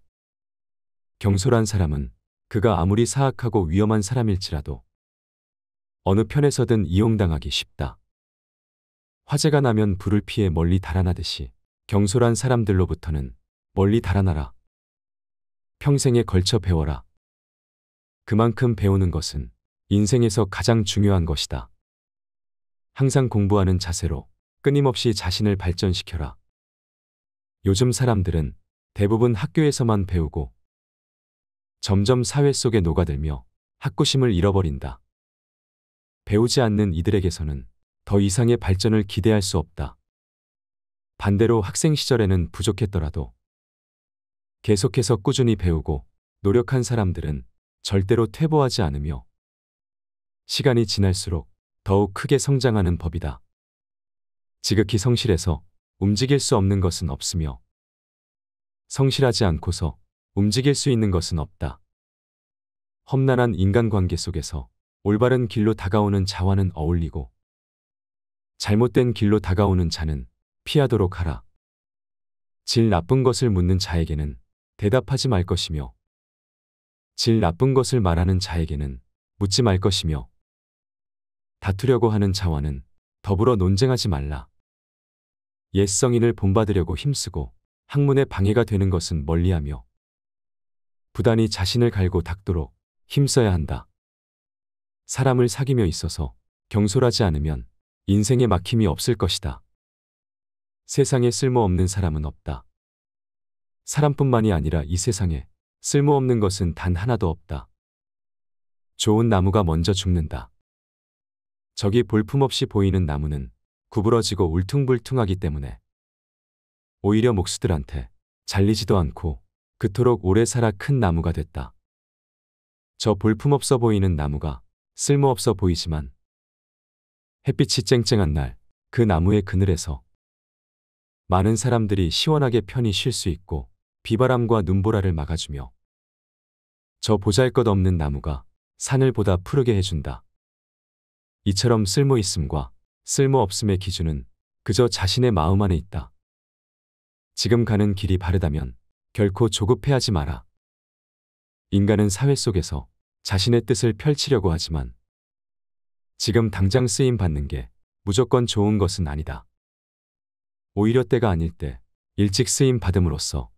경솔한 사람은 그가 아무리 사악하고 위험한 사람일지라도 어느 편에서든 이용당하기 쉽다. 화재가 나면 불을 피해 멀리 달아나듯이 경솔한 사람들로부터는 멀리 달아나라. 평생에 걸쳐 배워라. 그만큼 배우는 것은 인생에서 가장 중요한 것이다. 항상 공부하는 자세로 끊임없이 자신을 발전시켜라. 요즘 사람들은 대부분 학교에서만 배우고 점점 사회 속에 녹아들며 학구심을 잃어버린다. 배우지 않는 이들에게서는 더 이상의 발전을 기대할 수 없다. 반대로 학생 시절에는 부족했더라도 계속해서 꾸준히 배우고 노력한 사람들은 절대로 퇴보하지 않으며 시간이 지날수록 더욱 크게 성장하는 법이다. 지극히 성실해서 움직일 수 없는 것은 없으며 성실하지 않고서 움직일 수 있는 것은 없다. 험난한 인간관계 속에서 올바른 길로 다가오는 자와는 어울리고 잘못된 길로 다가오는 자는 피하도록 하라. 질 나쁜 것을 묻는 자에게는 대답하지 말 것이며 질 나쁜 것을 말하는 자에게는 묻지 말 것이며 다투려고 하는 자와는 더불어 논쟁하지 말라. 옛성인을 본받으려고 힘쓰고 학문에 방해가 되는 것은 멀리하며 부단히 자신을 갈고 닦도록 힘써야 한다. 사람을 사귀며 있어서 경솔하지 않으면 인생에 막힘이 없을 것이다. 세상에 쓸모없는 사람은 없다. 사람뿐만이 아니라 이 세상에 쓸모없는 것은 단 하나도 없다. 좋은 나무가 먼저 죽는다. 저기 볼품없이 보이는 나무는 구부러지고 울퉁불퉁하기 때문에 오히려 목수들한테 잘리지도 않고 그토록 오래 살아 큰 나무가 됐다. 저 볼품없어 보이는 나무가 쓸모없어 보이지만 햇빛이 쨍쨍한 날 그 나무의 그늘에서 많은 사람들이 시원하게 편히 쉴 수 있고 비바람과 눈보라를 막아주며 저 보잘것없는 나무가 산을 보다 푸르게 해준다. 이처럼 쓸모있음과 쓸모없음의 기준은 그저 자신의 마음 안에 있다. 지금 가는 길이 바르다면 결코 조급해하지 마라. 인간은 사회 속에서 자신의 뜻을 펼치려고 하지만 지금 당장 쓰임 받는 게 무조건 좋은 것은 아니다. 오히려 때가 아닐 때 일찍 쓰임 받음으로써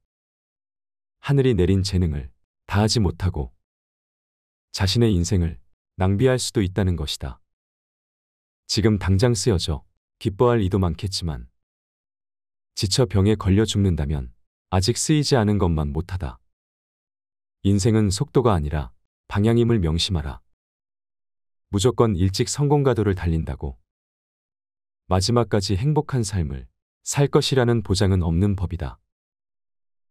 하늘이 내린 재능을 다하지 못하고 자신의 인생을 낭비할 수도 있다는 것이다. 지금 당장 쓰여져 기뻐할 이도 많겠지만 지쳐 병에 걸려 죽는다면 아직 쓰이지 않은 것만 못하다. 인생은 속도가 아니라 방향임을 명심하라. 무조건 일찍 성공가도를 달린다고 마지막까지 행복한 삶을 살 것이라는 보장은 없는 법이다.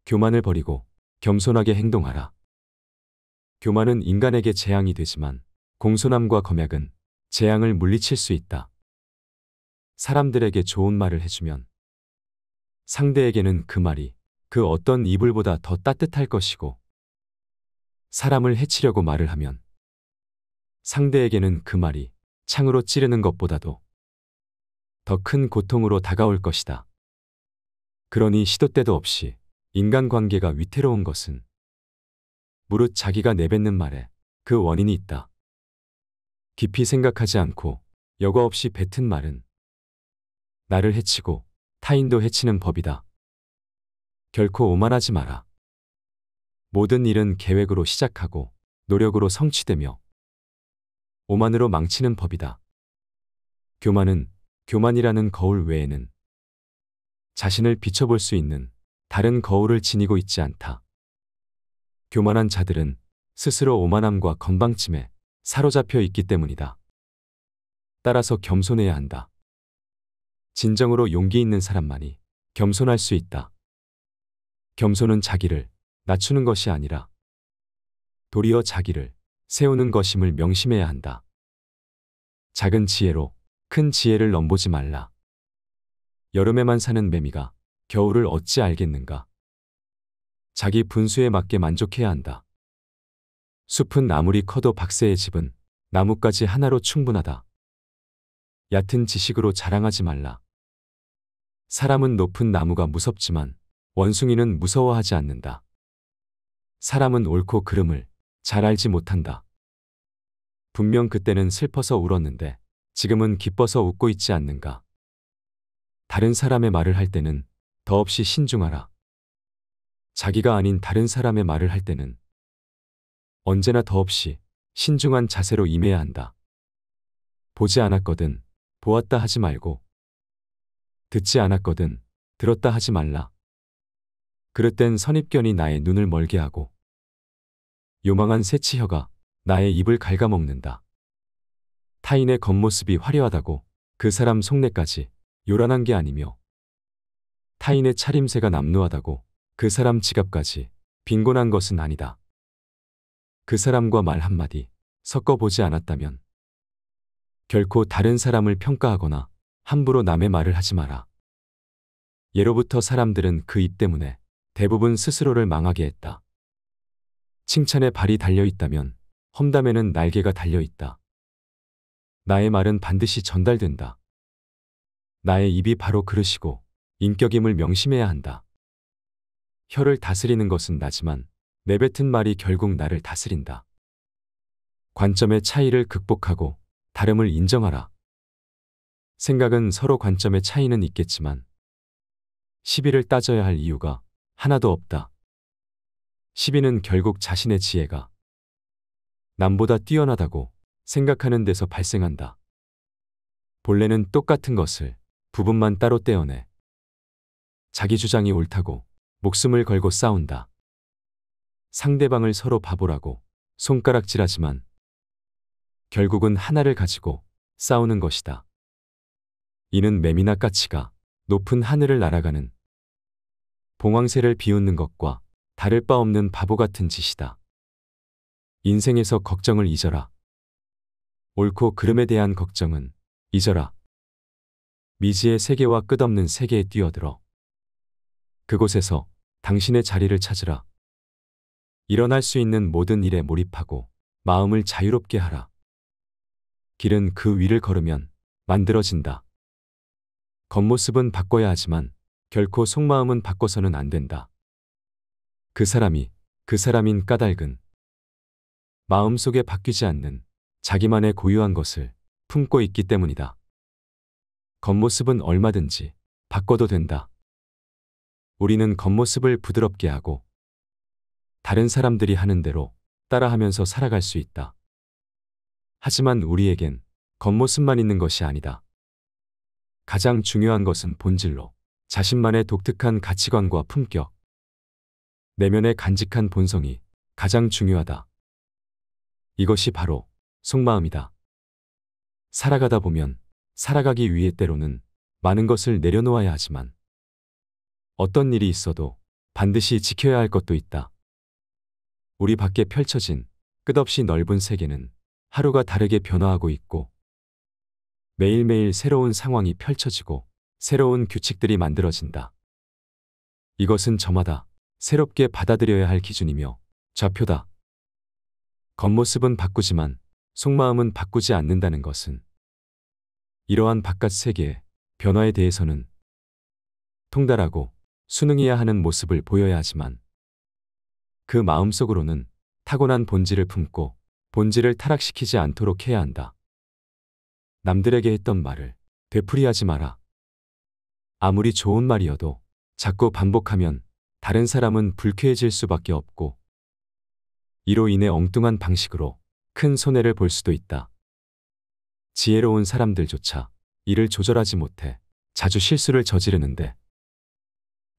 교만을 버리고 겸손하게 행동하라. 교만은 인간에게 재앙이 되지만 공손함과 검약은 재앙을 물리칠 수 있다. 사람들에게 좋은 말을 해주면 상대에게는 그 말이 그 어떤 이불보다 더 따뜻할 것이고 사람을 해치려고 말을 하면 상대에게는 그 말이 창으로 찌르는 것보다도 더 큰 고통으로 다가올 것이다. 그러니 시도 때도 없이 인간관계가 위태로운 것은 무릇 자기가 내뱉는 말에 그 원인이 있다. 깊이 생각하지 않고 여과 없이 뱉은 말은 나를 해치고 타인도 해치는 법이다. 결코 오만하지 마라. 모든 일은 계획으로 시작하고 노력으로 성취되며 오만으로 망치는 법이다. 교만은 교만이라는 거울 외에는 자신을 비춰볼 수 있는 다른 거울을 지니고 있지 않다. 교만한 자들은 스스로 오만함과 건방침에 사로잡혀 있기 때문이다. 따라서 겸손해야 한다. 진정으로 용기 있는 사람만이 겸손할 수 있다. 겸손은 자기를 낮추는 것이 아니라 도리어 자기를 세우는 것임을 명심해야 한다. 작은 지혜로 큰 지혜를 넘보지 말라. 여름에만 사는 매미가 겨울을 어찌 알겠는가. 자기 분수에 맞게 만족해야 한다. 숲은 아무리 커도 박세의 집은 나뭇가지 하나로 충분하다. 얕은 지식으로 자랑하지 말라. 사람은 높은 나무가 무섭지만 원숭이는 무서워하지 않는다. 사람은 옳고 그름을 잘 알지 못한다. 분명 그때는 슬퍼서 울었는데 지금은 기뻐서 웃고 있지 않는가. 다른 사람의 말을 할 때는 더없이 신중하라. 자기가 아닌 다른 사람의 말을 할 때는 언제나 더없이 신중한 자세로 임해야 한다. 보지 않았거든 보았다 하지 말고 듣지 않았거든 들었다 하지 말라. 그릇된 선입견이 나의 눈을 멀게 하고 요망한 새치혀가 나의 입을 갉아먹는다. 타인의 겉모습이 화려하다고 그 사람 속내까지 요란한 게 아니며 타인의 차림새가 남루하다고 그 사람 지갑까지 빈곤한 것은 아니다. 그 사람과 말 한마디 섞어보지 않았다면 결코 다른 사람을 평가하거나 함부로 남의 말을 하지 마라. 예로부터 사람들은 그 입 때문에 대부분 스스로를 망하게 했다. 칭찬에 발이 달려 있다면 험담에는 날개가 달려 있다. 나의 말은 반드시 전달된다. 나의 입이 바로 그릇이고 인격임을 명심해야 한다. 혀를 다스리는 것은 나지만 내뱉은 말이 결국 나를 다스린다. 관점의 차이를 극복하고 다름을 인정하라. 생각은 서로 관점의 차이는 있겠지만 시비를 따져야 할 이유가 하나도 없다. 시비는 결국 자신의 지혜가 남보다 뛰어나다고 생각하는 데서 발생한다. 본래는 똑같은 것을 부분만 따로 떼어내 자기 주장이 옳다고 목숨을 걸고 싸운다. 상대방을 서로 바보라고 손가락질하지만 결국은 하나를 가지고 싸우는 것이다. 이는 매미나 까치가 높은 하늘을 날아가는 봉황새를 비웃는 것과 다를 바 없는 바보 같은 짓이다. 인생에서 걱정을 잊어라. 옳고 그름에 대한 걱정은 잊어라. 미지의 세계와 끝없는 세계에 뛰어들어 그곳에서 당신의 자리를 찾으라. 일어날 수 있는 모든 일에 몰입하고 마음을 자유롭게 하라. 길은 그 위를 걸으면 만들어진다. 겉모습은 바꿔야 하지만 결코 속마음은 바꿔서는 안 된다. 그 사람이 그 사람인 까닭은 마음속에 바뀌지 않는 자기만의 고유한 것을 품고 있기 때문이다. 겉모습은 얼마든지 바꿔도 된다. 우리는 겉모습을 부드럽게 하고 다른 사람들이 하는 대로 따라하면서 살아갈 수 있다. 하지만 우리에겐 겉모습만 있는 것이 아니다. 가장 중요한 것은 본질로 자신만의 독특한 가치관과 품격, 내면의 간직한 본성이 가장 중요하다. 이것이 바로 속마음이다. 살아가다 보면 살아가기 위해 때로는 많은 것을 내려놓아야 하지만 어떤 일이 있어도 반드시 지켜야 할 것도 있다. 우리 밖에 펼쳐진 끝없이 넓은 세계는 하루가 다르게 변화하고 있고 매일매일 새로운 상황이 펼쳐지고 새로운 규칙들이 만들어진다. 이것은 저마다 새롭게 받아들여야 할 기준이며 좌표다. 겉모습은 바꾸지만 속마음은 바꾸지 않는다는 것은 이러한 바깥 세계의 변화에 대해서는 통달하고 수능이야 하는 모습을 보여야 하지만 그 마음속으로는 타고난 본질을 품고 본질을 타락시키지 않도록 해야 한다. 남들에게 했던 말을 되풀이하지 마라. 아무리 좋은 말이어도 자꾸 반복하면 다른 사람은 불쾌해질 수밖에 없고 이로 인해 엉뚱한 방식으로 큰 손해를 볼 수도 있다. 지혜로운 사람들조차 이를 조절하지 못해 자주 실수를 저지르는데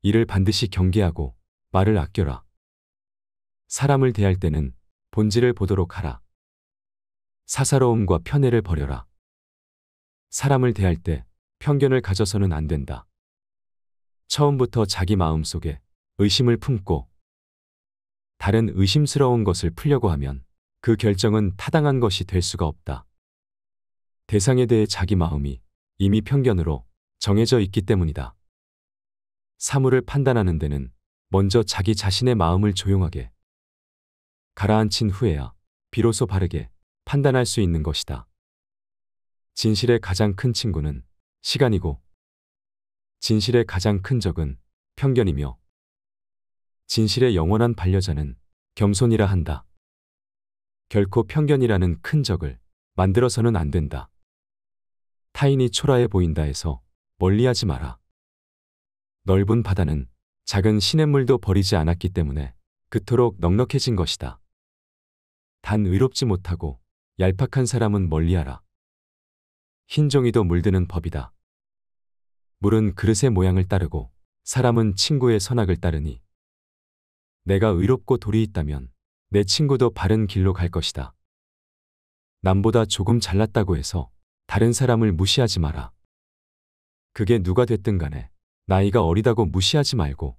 이를 반드시 경계하고 말을 아껴라. 사람을 대할 때는 본질을 보도록 하라. 사사로움과 편애를 버려라. 사람을 대할 때 편견을 가져서는 안 된다. 처음부터 자기 마음 속에 의심을 품고 다른 의심스러운 것을 풀려고 하면 그 결정은 타당한 것이 될 수가 없다. 대상에 대해 자기 마음이 이미 편견으로 정해져 있기 때문이다. 사물을 판단하는 데는 먼저 자기 자신의 마음을 조용하게 가라앉힌 후에야 비로소 바르게 판단할 수 있는 것이다. 진실의 가장 큰 친구는 시간이고 진실의 가장 큰 적은 편견이며 진실의 영원한 반려자는 겸손이라 한다. 결코 편견이라는 큰 적을 만들어서는 안 된다. 타인이 초라해 보인다 해서 멀리하지 마라. 넓은 바다는 작은 시냇물도 버리지 않았기 때문에 그토록 넉넉해진 것이다. 단 의롭지 못하고 얄팍한 사람은 멀리하라. 흰 종이도 물드는 법이다. 물은 그릇의 모양을 따르고 사람은 친구의 선악을 따르니 내가 의롭고 돌이 있다면 내 친구도 바른 길로 갈 것이다. 남보다 조금 잘났다고 해서 다른 사람을 무시하지 마라. 그게 누가 됐든 간에 나이가 어리다고 무시하지 말고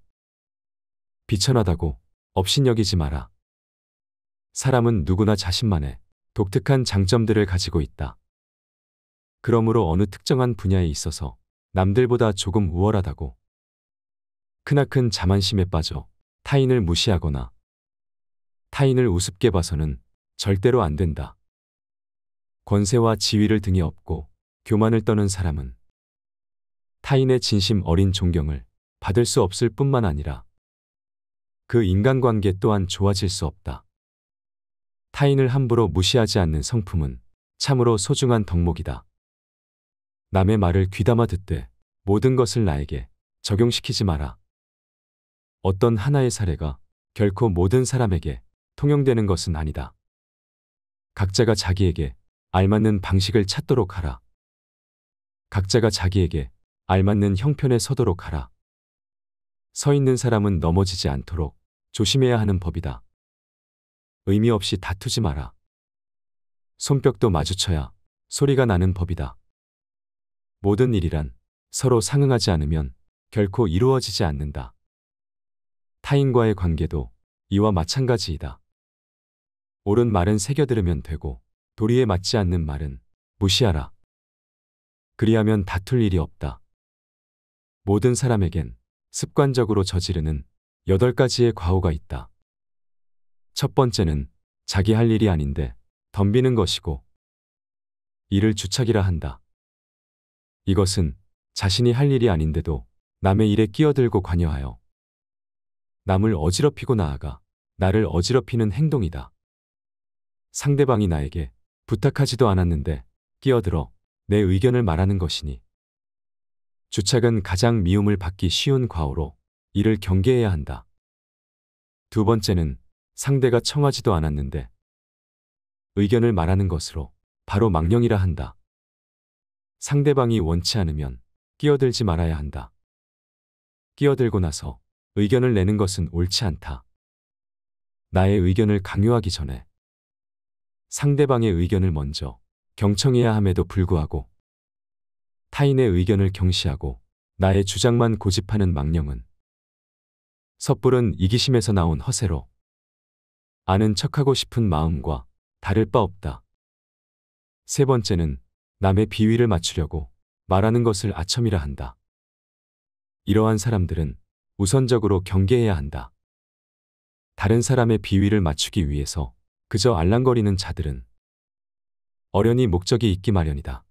비천하다고 업신여기지 마라. 사람은 누구나 자신만의 독특한 장점들을 가지고 있다. 그러므로 어느 특정한 분야에 있어서 남들보다 조금 우월하다고 크나큰 자만심에 빠져 타인을 무시하거나 타인을 우습게 봐서는 절대로 안 된다. 권세와 지위를 등에 업고 교만을 떠는 사람은 타인의 진심 어린 존경을 받을 수 없을 뿐만 아니라 그 인간관계 또한 좋아질 수 없다. 타인을 함부로 무시하지 않는 성품은 참으로 소중한 덕목이다. 남의 말을 귀담아 듣되 모든 것을 나에게 적용시키지 마라. 어떤 하나의 사례가 결코 모든 사람에게 통용되는 것은 아니다. 각자가 자기에게 알맞는 방식을 찾도록 하라. 각자가 자기에게 알맞는 형편에 서도록 하라. 서 있는 사람은 넘어지지 않도록 조심해야 하는 법이다. 의미 없이 다투지 마라. 손뼉도 마주쳐야 소리가 나는 법이다. 모든 일이란 서로 상응하지 않으면 결코 이루어지지 않는다. 타인과의 관계도 이와 마찬가지이다. 옳은 말은 새겨들으면 되고 도리에 맞지 않는 말은 무시하라. 그리하면 다툴 일이 없다. 모든 사람에겐 습관적으로 저지르는 8가지의 과오가 있다. 첫 번째는 자기 할 일이 아닌데 덤비는 것이고 이를 주착이라 한다. 이것은 자신이 할 일이 아닌데도 남의 일에 끼어들고 관여하여 남을 어지럽히고 나아가 나를 어지럽히는 행동이다. 상대방이 나에게 부탁하지도 않았는데 끼어들어 내 의견을 말하는 것이니 주착은 가장 미움을 받기 쉬운 과오로 이를 경계해야 한다. 두 번째는 상대가 청하지도 않았는데 의견을 말하는 것으로 바로 망령이라 한다. 상대방이 원치 않으면 끼어들지 말아야 한다. 끼어들고 나서 의견을 내는 것은 옳지 않다. 나의 의견을 강요하기 전에 상대방의 의견을 먼저 경청해야 함에도 불구하고 타인의 의견을 경시하고 나의 주장만 고집하는 망령은 섣부른 이기심에서 나온 허세로 아는 척하고 싶은 마음과 다를 바 없다. 세 번째는 남의 비위를 맞추려고 말하는 것을 아첨이라 한다. 이러한 사람들은 우선적으로 경계해야 한다. 다른 사람의 비위를 맞추기 위해서 그저 알랑거리는 자들은 어련히 목적이 있기 마련이다.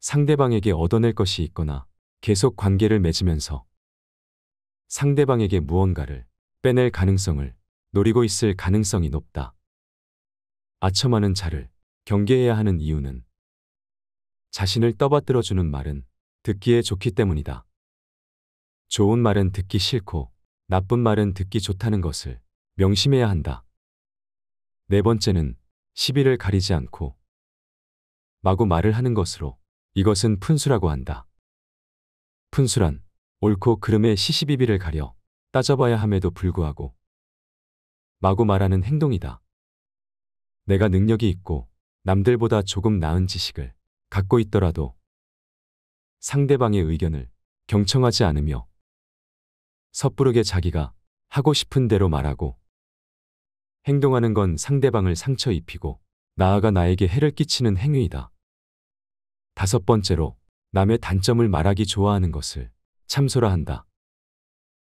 상대방에게 얻어낼 것이 있거나 계속 관계를 맺으면서 상대방에게 무언가를 빼낼 가능성을 노리고 있을 가능성이 높다. 아첨하는 자를 경계해야 하는 이유는 자신을 떠받들어주는 말은 듣기에 좋기 때문이다. 좋은 말은 듣기 싫고 나쁜 말은 듣기 좋다는 것을 명심해야 한다. 네 번째는 시비를 가리지 않고 마구 말을 하는 것으로 이것은 푼수라고 한다. 푼수란 옳고 그름의 시시비비를 가려 따져봐야 함에도 불구하고 마구 말하는 행동이다. 내가 능력이 있고 남들보다 조금 나은 지식을 갖고 있더라도 상대방의 의견을 경청하지 않으며 섣부르게 자기가 하고 싶은 대로 말하고 행동하는 건 상대방을 상처 입히고 나아가 나에게 해를 끼치는 행위이다. 다섯 번째로 남의 단점을 말하기 좋아하는 것을 참소라 한다.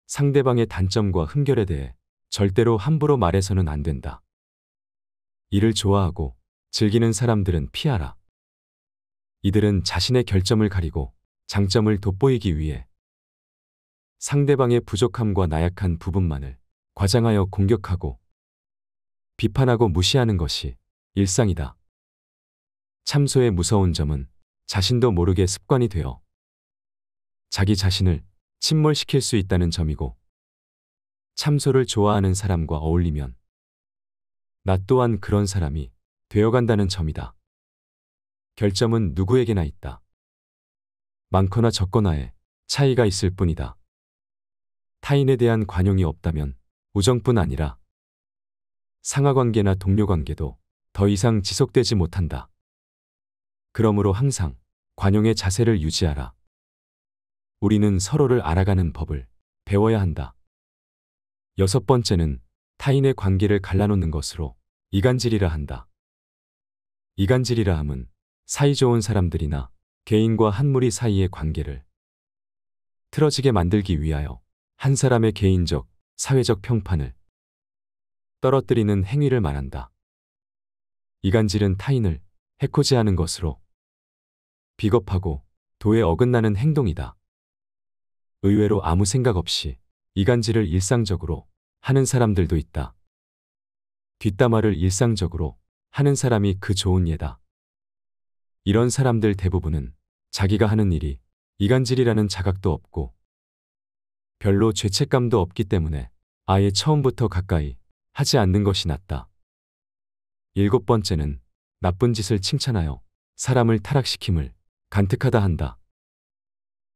상대방의 단점과 흠결에 대해 절대로 함부로 말해서는 안 된다. 이를 좋아하고 즐기는 사람들은 피하라. 이들은 자신의 결점을 가리고 장점을 돋보이기 위해 상대방의 부족함과 나약한 부분만을 과장하여 공격하고 비판하고 무시하는 것이 일상이다. 참소의 무서운 점은 자신도 모르게 습관이 되어 자기 자신을 침몰시킬 수 있다는 점이고 참소를 좋아하는 사람과 어울리면 나 또한 그런 사람이 되어간다는 점이다. 결점은 누구에게나 있다. 많거나 적거나의 차이가 있을 뿐이다. 타인에 대한 관용이 없다면 우정뿐 아니라 상하관계나 동료관계도 더 이상 지속되지 못한다. 그러므로 항상 관용의 자세를 유지하라. 우리는 서로를 알아가는 법을 배워야 한다. 여섯 번째는 타인의 관계를 갈라놓는 것으로 이간질이라 한다. 이간질이라 함은 사이좋은 사람들이나 개인과 한 무리 사이의 관계를 틀어지게 만들기 위하여 한 사람의 개인적, 사회적 평판을 떨어뜨리는 행위를 말한다. 이간질은 타인을 해코지하는 것으로 비겁하고 도에 어긋나는 행동이다. 의외로 아무 생각 없이 이간질을 일상적으로 하는 사람들도 있다. 뒷담화를 일상적으로 하는 사람이 그 좋은 예다. 이런 사람들 대부분은 자기가 하는 일이 이간질이라는 자각도 없고 별로 죄책감도 없기 때문에 아예 처음부터 가까이 하지 않는 것이 낫다. 일곱 번째는 나쁜 짓을 칭찬하여 사람을 타락시킴을 간특하다 한다.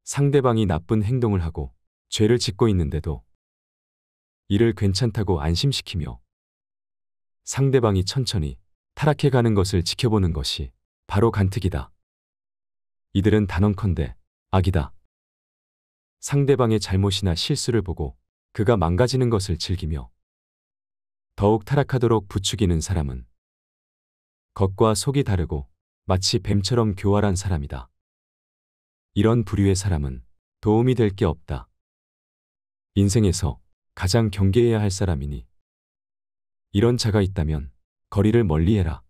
상대방이 나쁜 행동을 하고 죄를 짓고 있는데도 이를 괜찮다고 안심시키며 상대방이 천천히 타락해가는 것을 지켜보는 것이 바로 간특이다. 이들은 단언컨대 악이다. 상대방의 잘못이나 실수를 보고 그가 망가지는 것을 즐기며 더욱 타락하도록 부추기는 사람은 겉과 속이 다르고 마치 뱀처럼 교활한 사람이다. 이런 부류의 사람은 도움이 될 게 없다. 인생에서 가장 경계해야 할 사람이니 이런 자가 있다면 거리를 멀리해라.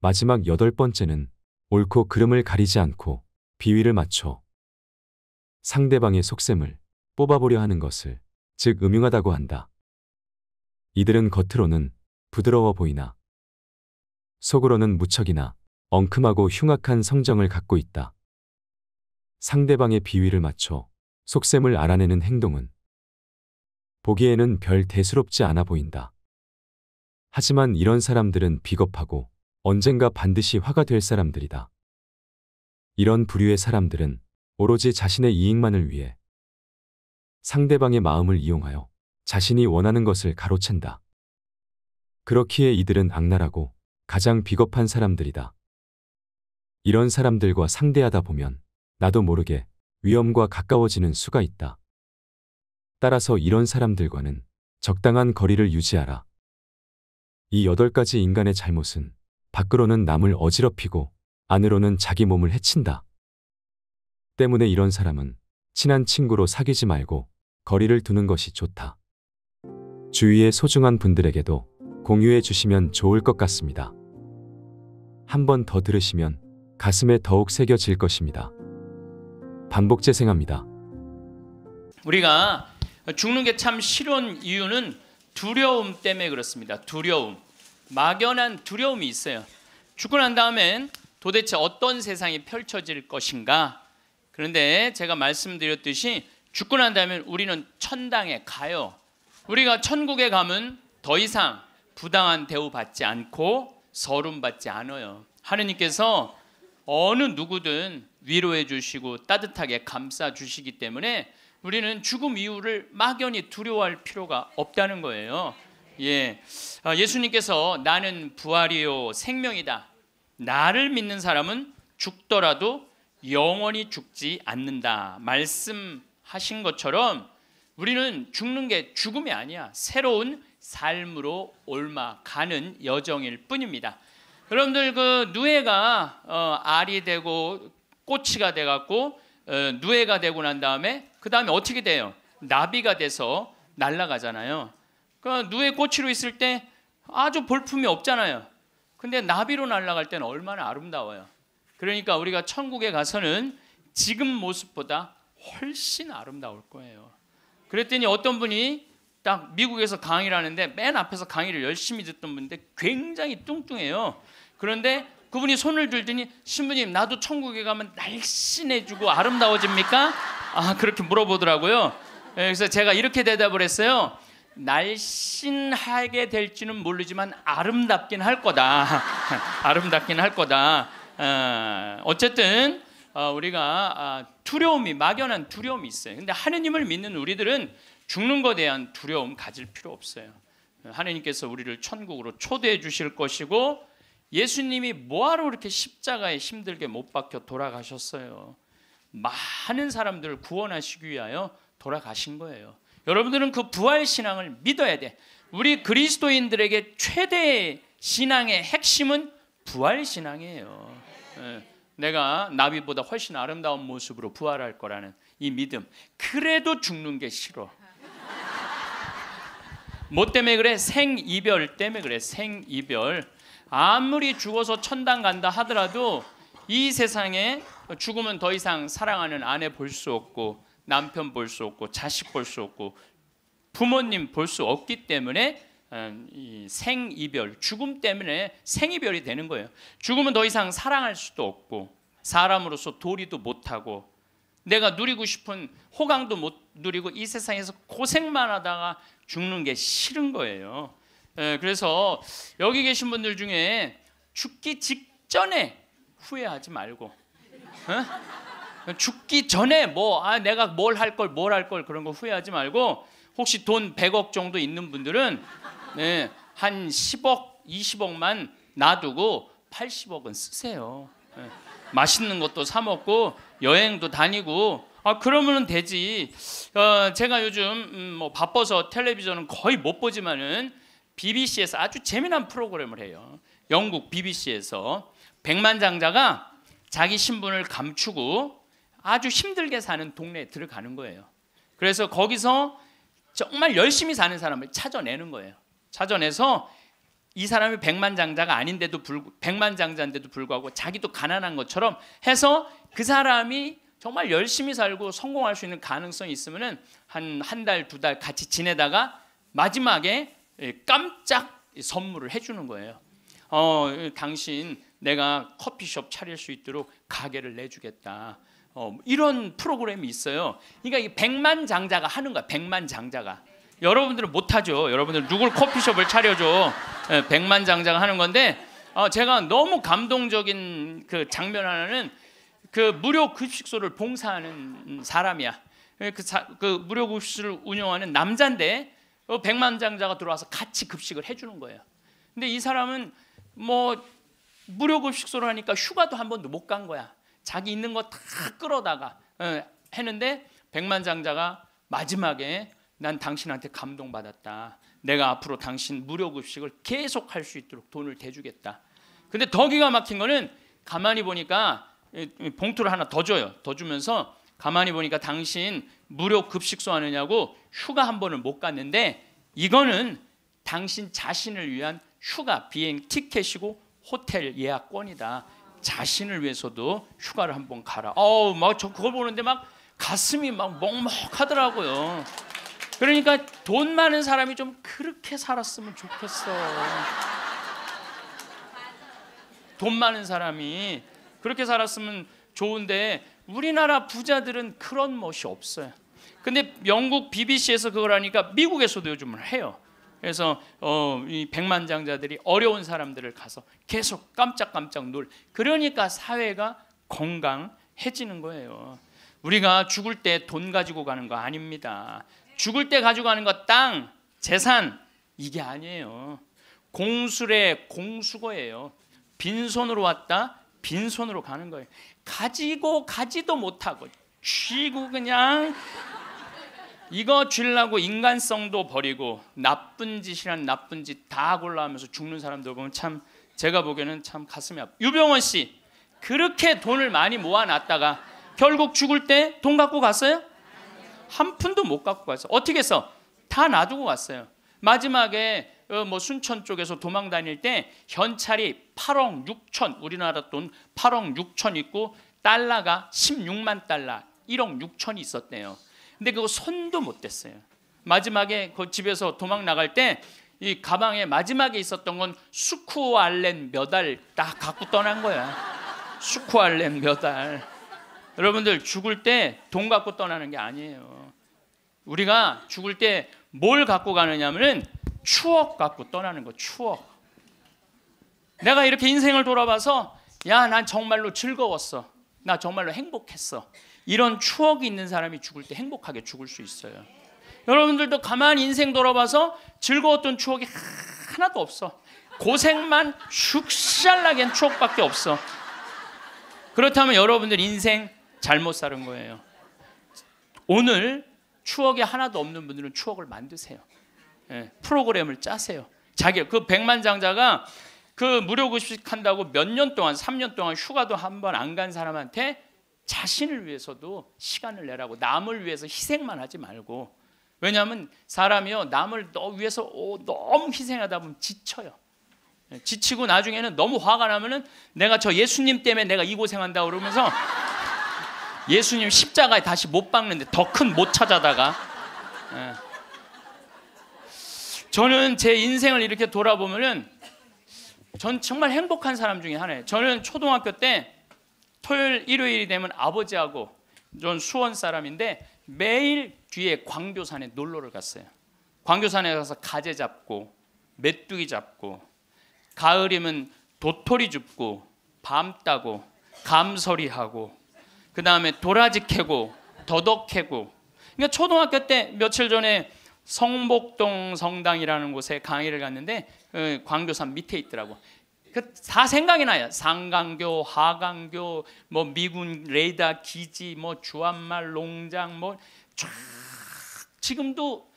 마지막 여덟 번째는 옳고 그름을 가리지 않고 비위를 맞춰 상대방의 속셈을 뽑아보려 하는 것을 즉 음흉하다고 한다. 이들은 겉으로는 부드러워 보이나 속으로는 무척이나 엉큼하고 흉악한 성정을 갖고 있다. 상대방의 비위를 맞춰 속셈을 알아내는 행동은 보기에는 별 대수롭지 않아 보인다. 하지만 이런 사람들은 비겁하고 언젠가 반드시 화가 될 사람들이다. 이런 부류의 사람들은 오로지 자신의 이익만을 위해 상대방의 마음을 이용하여 자신이 원하는 것을 가로챈다. 그렇기에 이들은 악랄하고 가장 비겁한 사람들이다. 이런 사람들과 상대하다 보면 나도 모르게 위험과 가까워지는 수가 있다. 따라서 이런 사람들과는 적당한 거리를 유지하라. 이 여덟 가지 인간의 잘못은 밖으로는 남을 어지럽히고 안으로는 자기 몸을 해친다. 때문에 이런 사람은 친한 친구로 사귀지 말고 거리를 두는 것이 좋다. 주위의 소중한 분들에게도 공유해 주시면 좋을 것 같습니다. 한번 더 들으시면 가슴에 더욱 새겨질 것입니다. 반복 재생합니다. 우리가 죽는 게 참 싫은 이유는 두려움 때문에 그렇습니다. 두려움. 막연한 두려움이 있어요. 죽고 난 다음엔 도대체 어떤 세상이 펼쳐질 것인가? 그런데 제가 말씀드렸듯이 죽고 난 다음에 우리는 천당에 가요. 우리가 천국에 가면 더 이상 부당한 대우 받지 않고 서름 받지 않아요. 하느님께서 어느 누구든 위로해 주시고 따뜻하게 감싸 주시기 때문에 우리는 죽음 이후를 막연히 두려워할 필요가 없다는 거예요. 예. 아, 예수님께서 나는 부활이요 생명이다. 나를 믿는 사람은 죽더라도 영원히 죽지 않는다. 말씀하신 것처럼 우리는 죽는 게 죽음이 아니야. 새로운 삶으로 올라가는 여정일 뿐입니다. 여러분들 그 누에가 어, 알이 되고 꼬치가 돼갖고 어, 누에가 되고 난 다음에 그 다음에 어떻게 돼요? 나비가 돼서 날아가잖아요. 그러니까 누에 꼬치로 있을 때 아주 볼품이 없잖아요. 근데 나비로 날아갈 때는 얼마나 아름다워요. 그러니까 우리가 천국에 가서는 지금 모습보다 훨씬 아름다울 거예요. 그랬더니 어떤 분이 딱 미국에서 강의를 하는데 맨 앞에서 강의를 열심히 듣던 분인데 굉장히 뚱뚱해요. 그런데 그분이 손을 들더니 신부님 나도 천국에 가면 날씬해지고 아름다워집니까? 아 그렇게 물어보더라고요. 예, 그래서 제가 이렇게 대답을 했어요. 날씬하게 될지는 모르지만 아름답긴 할 거다. (laughs) 아름답긴 할 거다. 아, 어, 쨌든 우리가 아, 두려움이 막연한 두려움이 있어요. 근데 하느님을 믿는 우리들은 죽는 것에 대한 두려움 가질 필요 없어요. 하느님께서 우리를 천국으로 초대해 주실 것이고 예수님이 뭐하러 이렇게 십자가에 힘들게 못 박혀 돌아가셨어요. 많은 사람들을 구원하시기 위하여 돌아가신 거예요. 여러분들은 그 부활 신앙을 믿어야 돼. 우리 그리스도인들에게 최대의 신앙의 핵심은 부활 신앙이에요. 예, 내가 나비보다 훨씬 아름다운 모습으로 부활할 거라는 이 믿음. 그래도 죽는 게 싫어. 뭐 때문에 그래? 생이별 때문에 그래. 생이별. 아무리 죽어서 천당 간다 하더라도 이 세상에 죽으면 더 이상 사랑하는 아내 볼 수 없고 남편 볼 수 없고 자식 볼 수 없고 부모님 볼 수 없기 때문에 어, 생이별 죽음 때문에 생이별이 되는 거예요. 죽으면 더 이상 사랑할 수도 없고 사람으로서 도리도 못하고 내가 누리고 싶은 호강도 못 누리고 이 세상에서 고생만 하다가 죽는 게 싫은 거예요. 예, 그래서 여기 계신 분들 중에 죽기 직전에 후회하지 말고 죽기 전에 뭐 아, 내가 뭘 할 걸 뭘 할 걸 그런 거 후회하지 말고 혹시 돈 100억 정도 있는 분들은 네, 한 10억, 20억만 놔두고 80억은 쓰세요. 네, 맛있는 것도 사 먹고 여행도 다니고 아 그러면 되지. 어, 제가 요즘 음, 뭐 바빠서 텔레비전은 거의 못 보지만은 BBC에서 아주 재미난 프로그램을 해요. 영국 BBC에서 백만 장자가 자기 신분을 감추고 아주 힘들게 사는 동네에 들어가는 거예요. 그래서 거기서 정말 열심히 사는 사람을 찾아내는 거예요. 찾아내서 이 사람이 백만 장자가 아닌데도 불구 백만 장자인데도 불구하고 자기도 가난한 것처럼 해서 그 사람이 정말 열심히 살고 성공할 수 있는 가능성이 있으면한 한 달 두 달 같이 지내다가 마지막에 예, 깜짝 선물을 해주는 거예요. 어, 당신 내가 커피숍 차릴 수 있도록 가게를 내주겠다. 어, 이런 프로그램이 있어요. 그러니까 이 백만 장자가 하는 거야. 백만 장자가. 여러분들은 못하죠. 여러분들 누굴 커피숍을 차려줘. 예, 백만 장자가 하는 건데 어, 제가 너무 감동적인 그 장면 하나는 그 무료 급식소를 봉사하는 사람이야. 그, 사, 그 무료 급식소를 운영하는 남자인데 어, 백만장자가 들어와서 같이 급식을 해주는 거예요. 근데 이 사람은 뭐 무료 급식소를 하니까 휴가도 한 번도 못 간 거야. 자기 있는 거 다 끌어다가 어, 했는데 백만장자가 마지막에 난 당신한테 감동받았다. 내가 앞으로 당신 무료 급식을 계속 할 수 있도록 돈을 대주겠다. 근데 더 기가 막힌 거는 가만히 보니까 봉투를 하나 더 줘요. 더 주면서 가만히 보니까 당신 무료 급식소하느냐고 휴가 한 번을 못 갔는데 이거는 당신 자신을 위한 휴가 비행 티켓이고 호텔 예약권이다. 자신을 위해서도 휴가를 한번 가라. 어우 막저 그걸 보는데 막 가슴이 막 먹먹하더라고요. 그러니까 돈 많은 사람이 좀 그렇게 살았으면 좋겠어. 돈 많은 사람이 그렇게 살았으면 좋은데 우리나라 부자들은 그런 멋이 없어요. 근데 영국 BBC에서 그걸 하니까 미국에서도 요즘은 해요. 그래서 어, 이 백만장자들이 어려운 사람들을 가서 계속 깜짝깜짝 놀. 그러니까 사회가 건강해지는 거예요. 우리가 죽을 때 돈 가지고 가는 거 아닙니다. 죽을 때가지고가는거 땅, 재산 이게 아니에요. 공술의 공수거예요. 빈손으로 왔다 빈손으로 가는 거예요. 가지고 가지도 못하고 쥐고 그냥 이거 쥐라고 인간성도 버리고 나쁜 짓이란 나쁜 짓 다 골라하면서 죽는 사람들 보면 참 제가 보기에는 참 가슴이 아파. 유병원 씨 그렇게 돈을 많이 모아놨다가 결국 죽을 때 돈 갖고 갔어요? 한 푼도 못 갖고 갔어요. 어떻게 해서 다 놔두고 갔어요. 마지막에 어, 뭐 순천 쪽에서 도망 다닐 때 현찰이 8억 6천 우리나라 돈 8억 6천 있고 달러가 16만 달러 1억 6천이 있었대요. 근데 그거 손도 못 댔어요. 마지막에 그 집에서 도망 나갈 때 이 가방에 마지막에 있었던 건 수쿠알렌 몇알딱 갖고 떠난 거야. 수쿠알렌 몇 알. 여러분들 죽을 때 돈 갖고 떠나는 게 아니에요. 우리가 죽을 때 뭘 갖고 가느냐면은 추억 갖고 떠나는 거 추억. 내가 이렇게 인생을 돌아봐서 야, 난 정말로 즐거웠어. 나 정말로 행복했어. 이런 추억이 있는 사람이 죽을 때 행복하게 죽을 수 있어요. 여러분들도 가만 인생 돌아봐서 즐거웠던 추억이 하나도 없어. 고생만 슉살나게 추억밖에 없어. 그렇다면 여러분들 인생 잘못 사는 거예요. 오늘 추억이 하나도 없는 분들은 추억을 만드세요. 예, 프로그램을 짜세요. 자기 그 백만장자가 그 무료 급식한다고 몇 년 동안 3년 동안 휴가도 한 번 안 간 사람한테 자신을 위해서도 시간을 내라고 남을 위해서 희생만 하지 말고 왜냐하면 사람이요 남을 너 위해서 오, 너무 희생하다 보면 지쳐요. 예, 지치고 나중에는 너무 화가 나면은 내가 저 예수님 때문에 내가 이 고생한다 그러면서 (laughs) 예수님 십자가에 다시 못 박는데 더 큰 못 찾아다가 예. 저는 제 인생을 이렇게 돌아보면은 전 정말 행복한 사람 중에 하나예요. 저는 초등학교 때 토요일 일요일이 되면 아버지하고 전 수원 사람인데 매일 뒤에 광교산에 놀러를 갔어요. 광교산에 가서 가재 잡고 메뚜기 잡고 가을이면 도토리 줍고 밤 따고 감서리하고 그 다음에 도라지 캐고 더덕 캐고 그러니까 초등학교 때 며칠 전에 성복동 성당이라는 곳에 강의를 갔는데 그 광교산 밑에 있더라고 그다 생각이 나요. 상강교, 하강교, 뭐 미군 레이더 기지, 뭐 주한말 농장 뭐쫙 지금도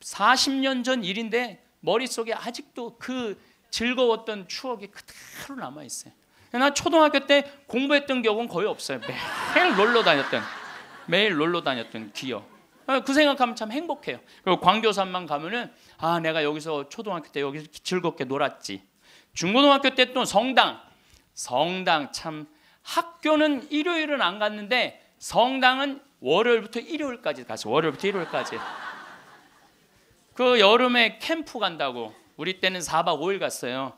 40년 전 일인데 머릿속에 아직도 그 즐거웠던 추억이 그대로 남아 있어요. 나 초등학교 때 공부했던 기억은 거의 없어요. 매일 놀러 다녔던 매일 놀러 다녔던 기억. 아, 그 생각하면 참 행복해요. 그리고 광교산만 가면은 아 내가 여기서 초등학교 때 여기서 즐겁게 놀았지. 중고등학교 때 또 성당, 성당 참 학교는 일요일은 안 갔는데 성당은 월요일부터 일요일까지 가서 월요일부터 일요일까지 그 여름에 캠프 간다고 우리 때는 4박 5일 갔어요.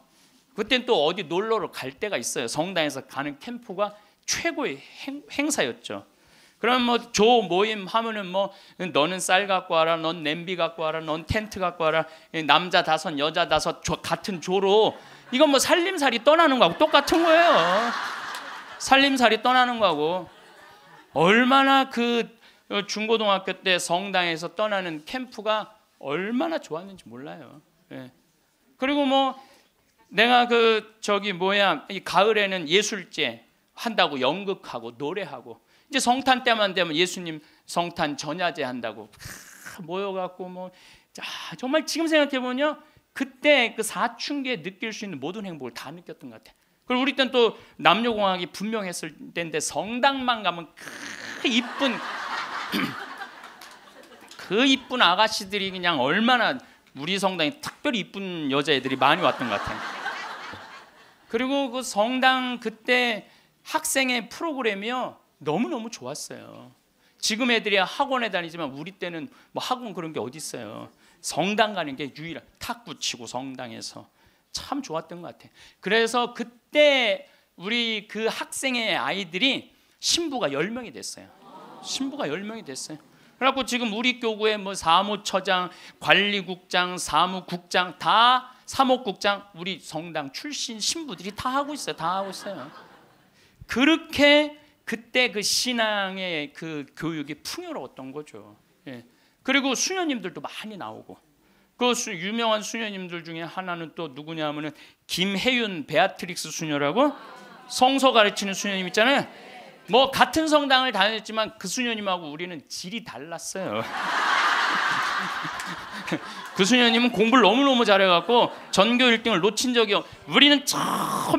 그땐 또 어디 놀러를 갈 때가 있어요. 성당에서 가는 캠프가 최고의 행, 사였죠 그럼 뭐조 모임 하면은 뭐 너는 쌀 갖고 와라, 넌 냄비 갖고 와라, 넌 텐트 갖고 와라, 남자 다섯, 여자 다섯 같은 조로 이건 뭐 살림살이 떠나는 거하고 똑같은 거예요. 살림살이 떠나는 거하고 얼마나 그 중고등학교 때 성당에서 떠나는 캠프가 얼마나 좋았는지 몰라요. 예. 그리고 뭐 내가 그 저기 뭐야 이 가을에는 예술제 한다고 연극하고 노래하고 이제 성탄 때만 되면 예수님 성탄 전야제 한다고 모여갖고 뭐 정말 지금 생각해 보면요 그때 그 사춘기에 느낄 수 있는 모든 행복을 다 느꼈던 것 같아. 그리고 우리 때는 또 남녀공학이 분명했을 때인데 성당만 가면 그 이쁜 (clears throat) 그 이쁜 아가씨들이 그냥 얼마나 우리 성당에 특별히 이쁜 여자애들이 많이 왔던 것같아 그리고 그 성당 그때 학생의 프로그램이요 너무너무 좋았어요. 지금 애들이 학원에 다니지만 우리 때는 뭐 학원 그런 게 어디 있어요. 성당 가는 게 유일한 탁붙이고 성당에서 참 좋았던 것 같아. 그래서 그때 우리 그 학생의 아이들이 신부가 1명이 됐어요. 신부가 1명이 됐어요. 그래갖고 지금 우리 교구에 뭐 사무처장, 관리국장, 사무국장 다 사목국장 우리 성당 출신 신부들이 다 하고 있어요. 다 하고 있어요. 그렇게 그때 그 신앙의 그 교육이 풍요로웠던 거죠. 예. 그리고 수녀님들도 많이 나오고 그 유명한 수녀님들 중에 하나는 또 누구냐 하면은 김혜윤 베아트릭스 수녀라고 성서 가르치는 수녀님 있잖아요. 뭐 같은 성당을 다녔지만 그 수녀님하고 우리는 질이 달랐어요. (laughs) 그 수녀님은 공부를 너무너무 잘해갖고 전교 1등을 놓친 적이 없. 우리는 저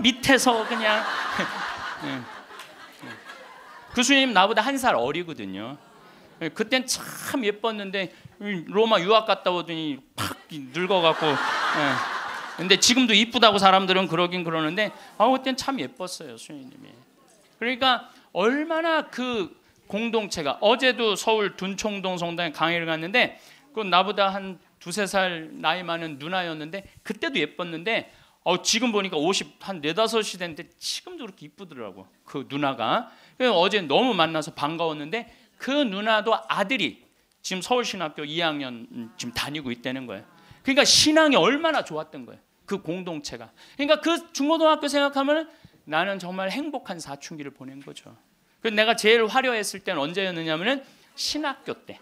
밑에서 그냥 (laughs) 예, 예. 그 수녀님 나보다 한 살 어리거든요. 예, 그땐 참 예뻤는데 로마 유학 갔다 오더니 팍 늙어갖고 예. 근데 지금도 이쁘다고 사람들은 그러긴 그러는데 아 그땐 참 예뻤어요 수인님이 그러니까 얼마나 그 공동체가 어제도 서울 둔총동 성당에 강의를 갔는데 그 나보다 한 두세 살 나이 많은 누나였는데 그때도 예뻤는데 어, 지금 보니까 50한 네다섯이 됐는데 지금도 그렇게 이쁘더라고 그 누나가 어제 너무 만나서 반가웠는데 그 누나도 아들이 지금 서울신학교 2학년 지금 다니고 있다는 거예요. 그러니까 신앙이 얼마나 좋았던 거예요. 그 공동체가. 그러니까 그 중고등학교 생각하면 나는 정말 행복한 사춘기를 보낸 거죠. 그 내가 제일 화려했을 때는 언제였느냐면은 신학교 때.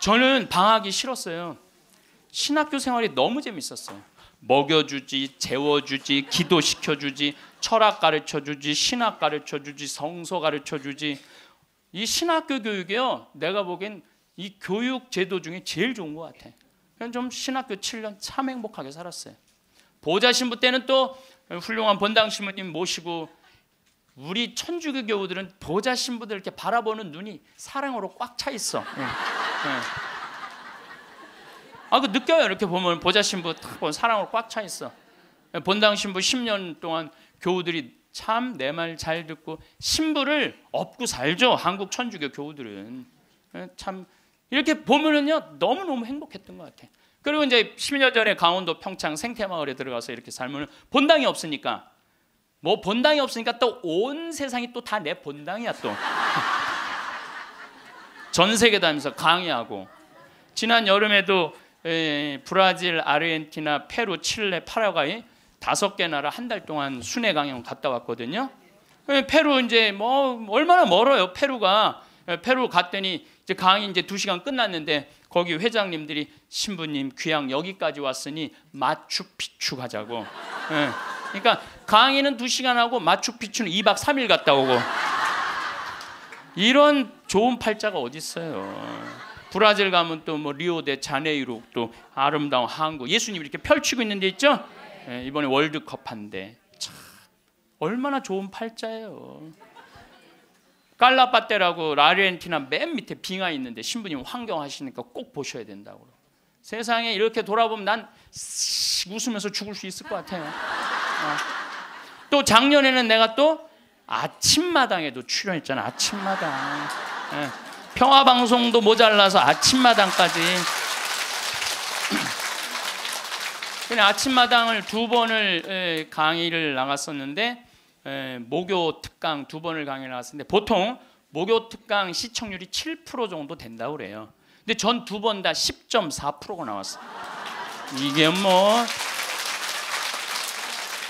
저는 방학이 싫었어요. 신학교 생활이 너무 재밌었어요. 먹여주지, 재워주지, 기도시켜주지, 철학 가르쳐주지, 신학 가르쳐주지, 성서 가르쳐주지. 이 신학교 교육이요. 내가 보기엔 이 교육 제도 중에 제일 좋은 것 같아. 그냥 좀 신학교 7년 참 행복하게 살았어요. 보좌신부 때는 또 훌륭한 본당 신부님 모시고 우리 천주교 교우들은 보좌 신부들 이렇게 바라보는 눈이 사랑으로 꽉 차 있어. 네. 예. 네. 예. 아그 느껴요 이렇게 보면 보좌 신부 탁 보면 사랑으로 꽉 차 있어. 본당 신부 10년 동안 교우들이 참내말잘 듣고 신부를 업고 살죠. 한국 천주교 교우들은 예, 참 이렇게 보면은요 너무 너무 행복했던 것 같아. 그리고 이제 10년 전에 강원도 평창 생태마을에 들어가서 이렇게 살면 본당이 없으니까 뭐 본당이 없으니까 또 온 세상이 또 다 내 본당이야 또. (laughs) 전 세계 다니면서 강의하고 지난 여름에도 브라질, 아르헨티나, 페루, 칠레, 파라과이 다섯 개 나라 한 달 동안 순회 강연 갔다 왔거든요. 예, 페루 이제 뭐 얼마나 멀어요. 페루가 예, 페루 갔더니 이제 강의 이제 두 시간 끝났는데 거기 회장님들이 신부님 귀향 여기까지 왔으니 마추픽추 가자고. 네. 그러니까 강의는 두 시간 하고 마추픽추는 2박 3일 갔다 오고 이런 좋은 팔자가 어디 있어요. 브라질 가면 또 뭐 리오 데 자네이루 또 아름다운 한국 예수님 이렇게 펼치고 있는 데 있죠. 예, 이번에 월드컵 한데 참 얼마나 좋은 팔자예요. 깔라빠떼라고 라르헨티나 맨 밑에 빙하 있는데 신부님 환경 하시니까 꼭 보셔야 된다고. 세상에 이렇게 돌아보면 난 웃으면서 죽을 수 있을 것 같아요. 어. 또 작년에는 내가 또 아침마당에도 출연했잖아. 아침마당. 예. 평화방송도 모자라서 아침마당까지. 그냥 아침마당을 두 번을 강의를 나갔었는데 목요 특강 두 번을 강의를 나갔었는데 보통 목요 특강 시청률이 7% 정도 된다고 그래요. 근데 전 두 번 다 10.4%가 나왔어요. 이게 뭐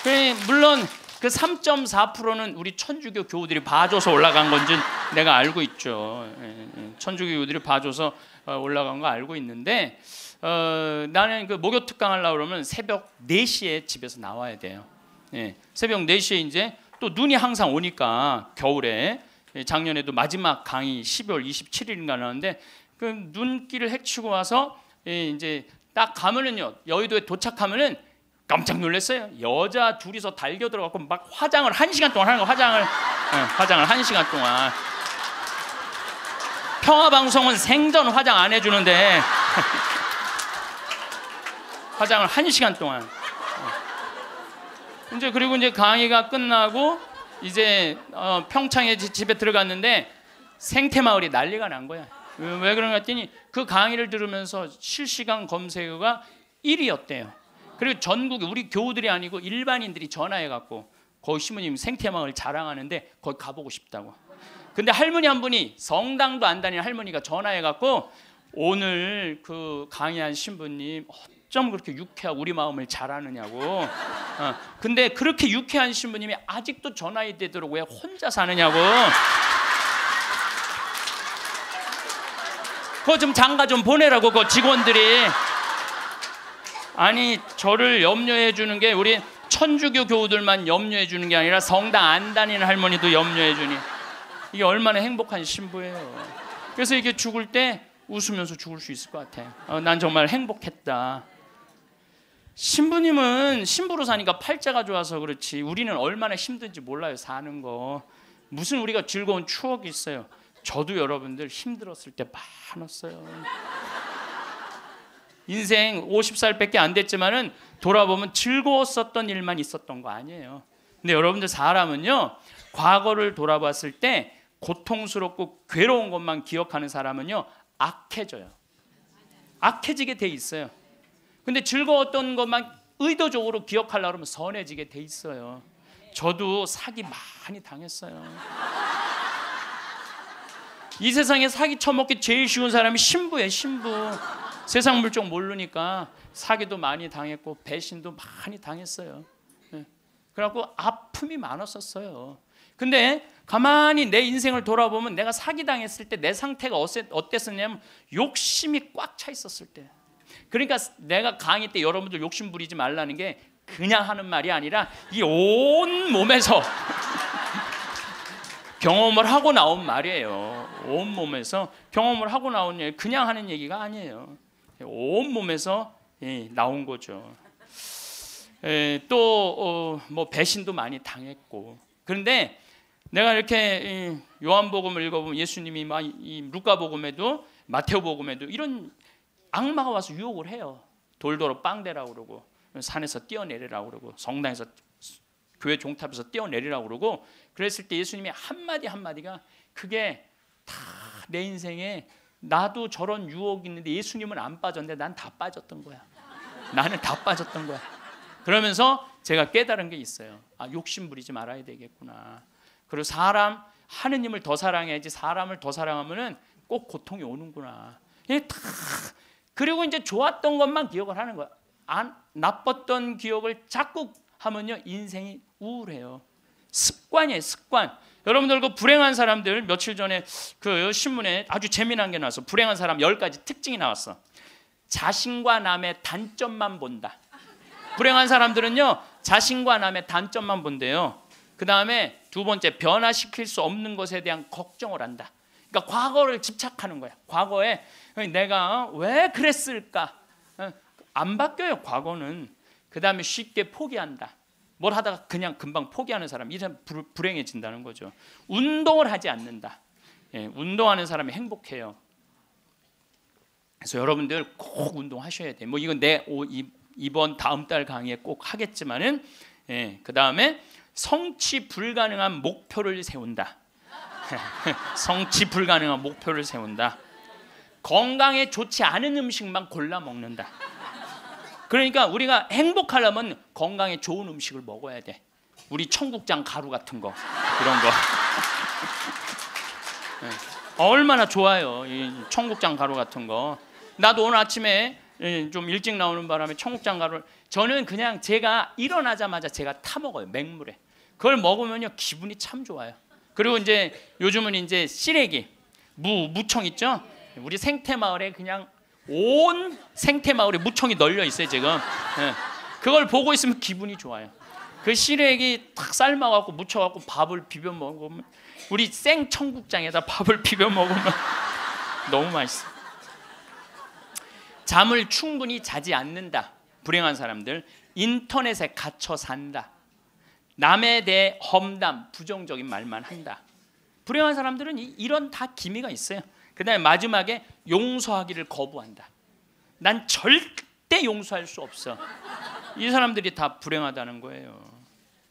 그 물론 그 3.4%는 우리 천주교 교우들이 봐줘서 올라간 건지 내가 알고 있죠. 예, 예. 천주교 교우들이 봐줘서 어, 올라간 거 알고 있는데 어, 나는 그목욕 특강 하려고 그러면 새벽 4시에 집에서 나와야 돼요. 예, 새벽 4시에 이제 또 눈이 항상 오니까 겨울에 예, 작년에도 마지막 강의 12월 27일인가 하는데 그 눈길을 헤치고 와서 예, 이제 딱 가면은요 여의도에 도착하면은 깜짝 놀랐어요. 여자 둘이서 달려 들어갖고 막 화장을 한 시간 동안 하는 거 화장을 예, 화장을 한 시간 동안 평화방송은 생전 화장 안 해주는데 화장을 한 시간 동안. 어. 이제 그리고 이제 강의가 끝나고 이제 어, 평창에 집에 들어갔는데 생태 마을이 난리가 난 거야. 왜 그런가 했더니 그 강의를 들으면서 실시간 검색어가 1위였대요. 그리고 전국 우리 교우들이 아니고 일반인들이 전화해 갖고 거기 신님 생태 마을 자랑하는데 거기 가보고 싶다고. 근데 할머니 한 분이 성당도 안 다니는 할머니가 전화해 갖고 오늘 그 강의한 신부님 어쩜 그렇게 유쾌하고 우리 마음을 잘 아느냐고. 어, 근데 그렇게 유쾌한 신부님이 아직도 전화이 되도록 왜 혼자 사느냐고. 그거 좀 장가 좀 보내라고 그 직원들이. 아니 저를 염려해 주는 게 우리 천주교 교우들만 염려해 주는 게 아니라 성당 안 다니는 할머니도 염려해 주니 이게 얼마나 행복한 신부예요. 그래서 이게 죽을 때 웃으면서 죽을 수 있을 것 같아. 어, 난 정말 행복했다. 신부님은 신부로 사니까 팔자가 좋아서 그렇지 우리는 얼마나 힘든지 몰라요 사는 거 무슨 우리가 즐거운 추억이 있어요 저도 여러분들 힘들었을 때 많았어요 인생 50살밖에 안 됐지만은 돌아보면 즐거웠었던 일만 있었던 거 아니에요 근데 여러분들 사람은요 과거를 돌아봤을 때 고통스럽고 괴로운 것만 기억하는 사람은요 악해져요 악해지게 돼 있어요 근데 즐거웠던 것만 의도적으로 기억하려고 하면 선해지게 돼 있어요. 저도 사기 많이 당했어요. 이 세상에 사기 쳐먹기 제일 쉬운 사람이 신부예요, 신부. 세상 물정 모르니까 사기도 많이 당했고 배신도 많이 당했어요. 예. 그래갖고 아픔이 많았었어요. 근데 가만히 내 인생을 돌아보면 내가 사기당했을 때 내 상태가 어땠었냐면 욕심이 꽉 차 있었을 때. 그러니까 내가 강의 때 여러분들 욕심 부리지 말라는 게 그냥 하는 말이 아니라 이 온 몸에서 (laughs) 경험을 하고 나온 말이에요. 온 몸에서 경험을 하고 나온 얘기, 그냥 하는 얘기가 아니에요. 온 몸에서 예, 나온 거죠. 예, 또뭐 어, 뭐 배신도 많이 당했고 그런데 내가 이렇게 요한복음을 읽어보면 예수님이 막 루카복음에도 마태복음에도 이런 악마가 와서 유혹을 해요. 돌도로 빵대라 그러고 산에서 뛰어내리라 그러고 성당에서 교회 종탑에서 뛰어내리라 그러고 그랬을 때 예수님이 한마디 한마디가 그게 다 내 인생에 나도 저런 유혹이 있는데 예수님은 안 빠졌는데 난 다 빠졌던 거야. 나는 다 빠졌던 거야. 그러면서 제가 깨달은 게 있어요. 아, 욕심 부리지 말아야 되겠구나. 그리고 사람 하느님을 더 사랑해야지 사람을 더 사랑하면은 꼭 고통이 오는구나. 이게 다 그리고 이제 좋았던 것만 기억을 하는 거야. 안 나빴던 기억을 자꾸 하면요 인생이 우울해요. 습관이에요 습관. 여러분들 그 불행한 사람들 며칠 전에 그 신문에 아주 재미난 게 나와서 불행한 사람 1가지 특징이 나왔어. 자신과 남의 단점만 본다. 불행한 사람들은요. 자신과 남의 단점만 본대요. 그다음에 두 번째 변화시킬 수 없는 것에 대한 걱정을 한다. 그러니까 과거를 집착하는 거야. 과거에 내가 어, 왜 그랬을까? 어, 안 바뀌어요. 과거는 그 다음에 쉽게 포기한다. 뭘 하다가 그냥 금방 포기하는 사람 이 사람 불, 불행해진다는 거죠. 운동을 하지 않는다. 예, 운동하는 사람이 행복해요. 그래서 여러분들 꼭 운동하셔야 돼. 뭐 이건 내 오, 이, 번 다음 달 강의에 꼭 하겠지만은 예, 그 다음에 성취 불가능한 목표를 세운다. (laughs) 성취 불가능한 목표를 세운다. 건강에 좋지 않은 음식만 골라 먹는다. 그러니까 우리가 행복하려면 건강에 좋은 음식을 먹어야 돼. 우리 청국장 가루 같은 거 이런 거. (laughs) 네. 얼마나 좋아요. 청국장 가루 같은 거. 나도 오늘 아침에 예, 좀 일찍 나오는 바람에 청국장 가루를 저는 그냥 제가 일어나자마자 제가 타 먹어요. 맹물에. 그걸 먹으면요 기분이 참 좋아요. 그리고 이제 요즘은 이제 시래기, 무, 무청 있죠? 우리 생태 마을에 그냥 온 생태 마을에 무청이 널려 있어요 지금. 네. 그걸 보고 있으면 기분이 좋아요. 그 시래기 탁 삶아갖고 무쳐갖고 밥을 비벼 먹으면 우리 생 청국장에다 밥을 비벼 먹으면 (laughs) 너무 맛있어. 잠을 충분히 자지 않는다. 불행한 사람들 인터넷에 갇혀 산다. 남에 대해 험담, 부정적인 말만 한다. 불행한 사람들은 이런 다 기미가 있어요. 그다음에 마지막에 용서하기를 거부한다. 난 절대 용서할 수 없어. 이 사람들이 다 불행하다는 거예요.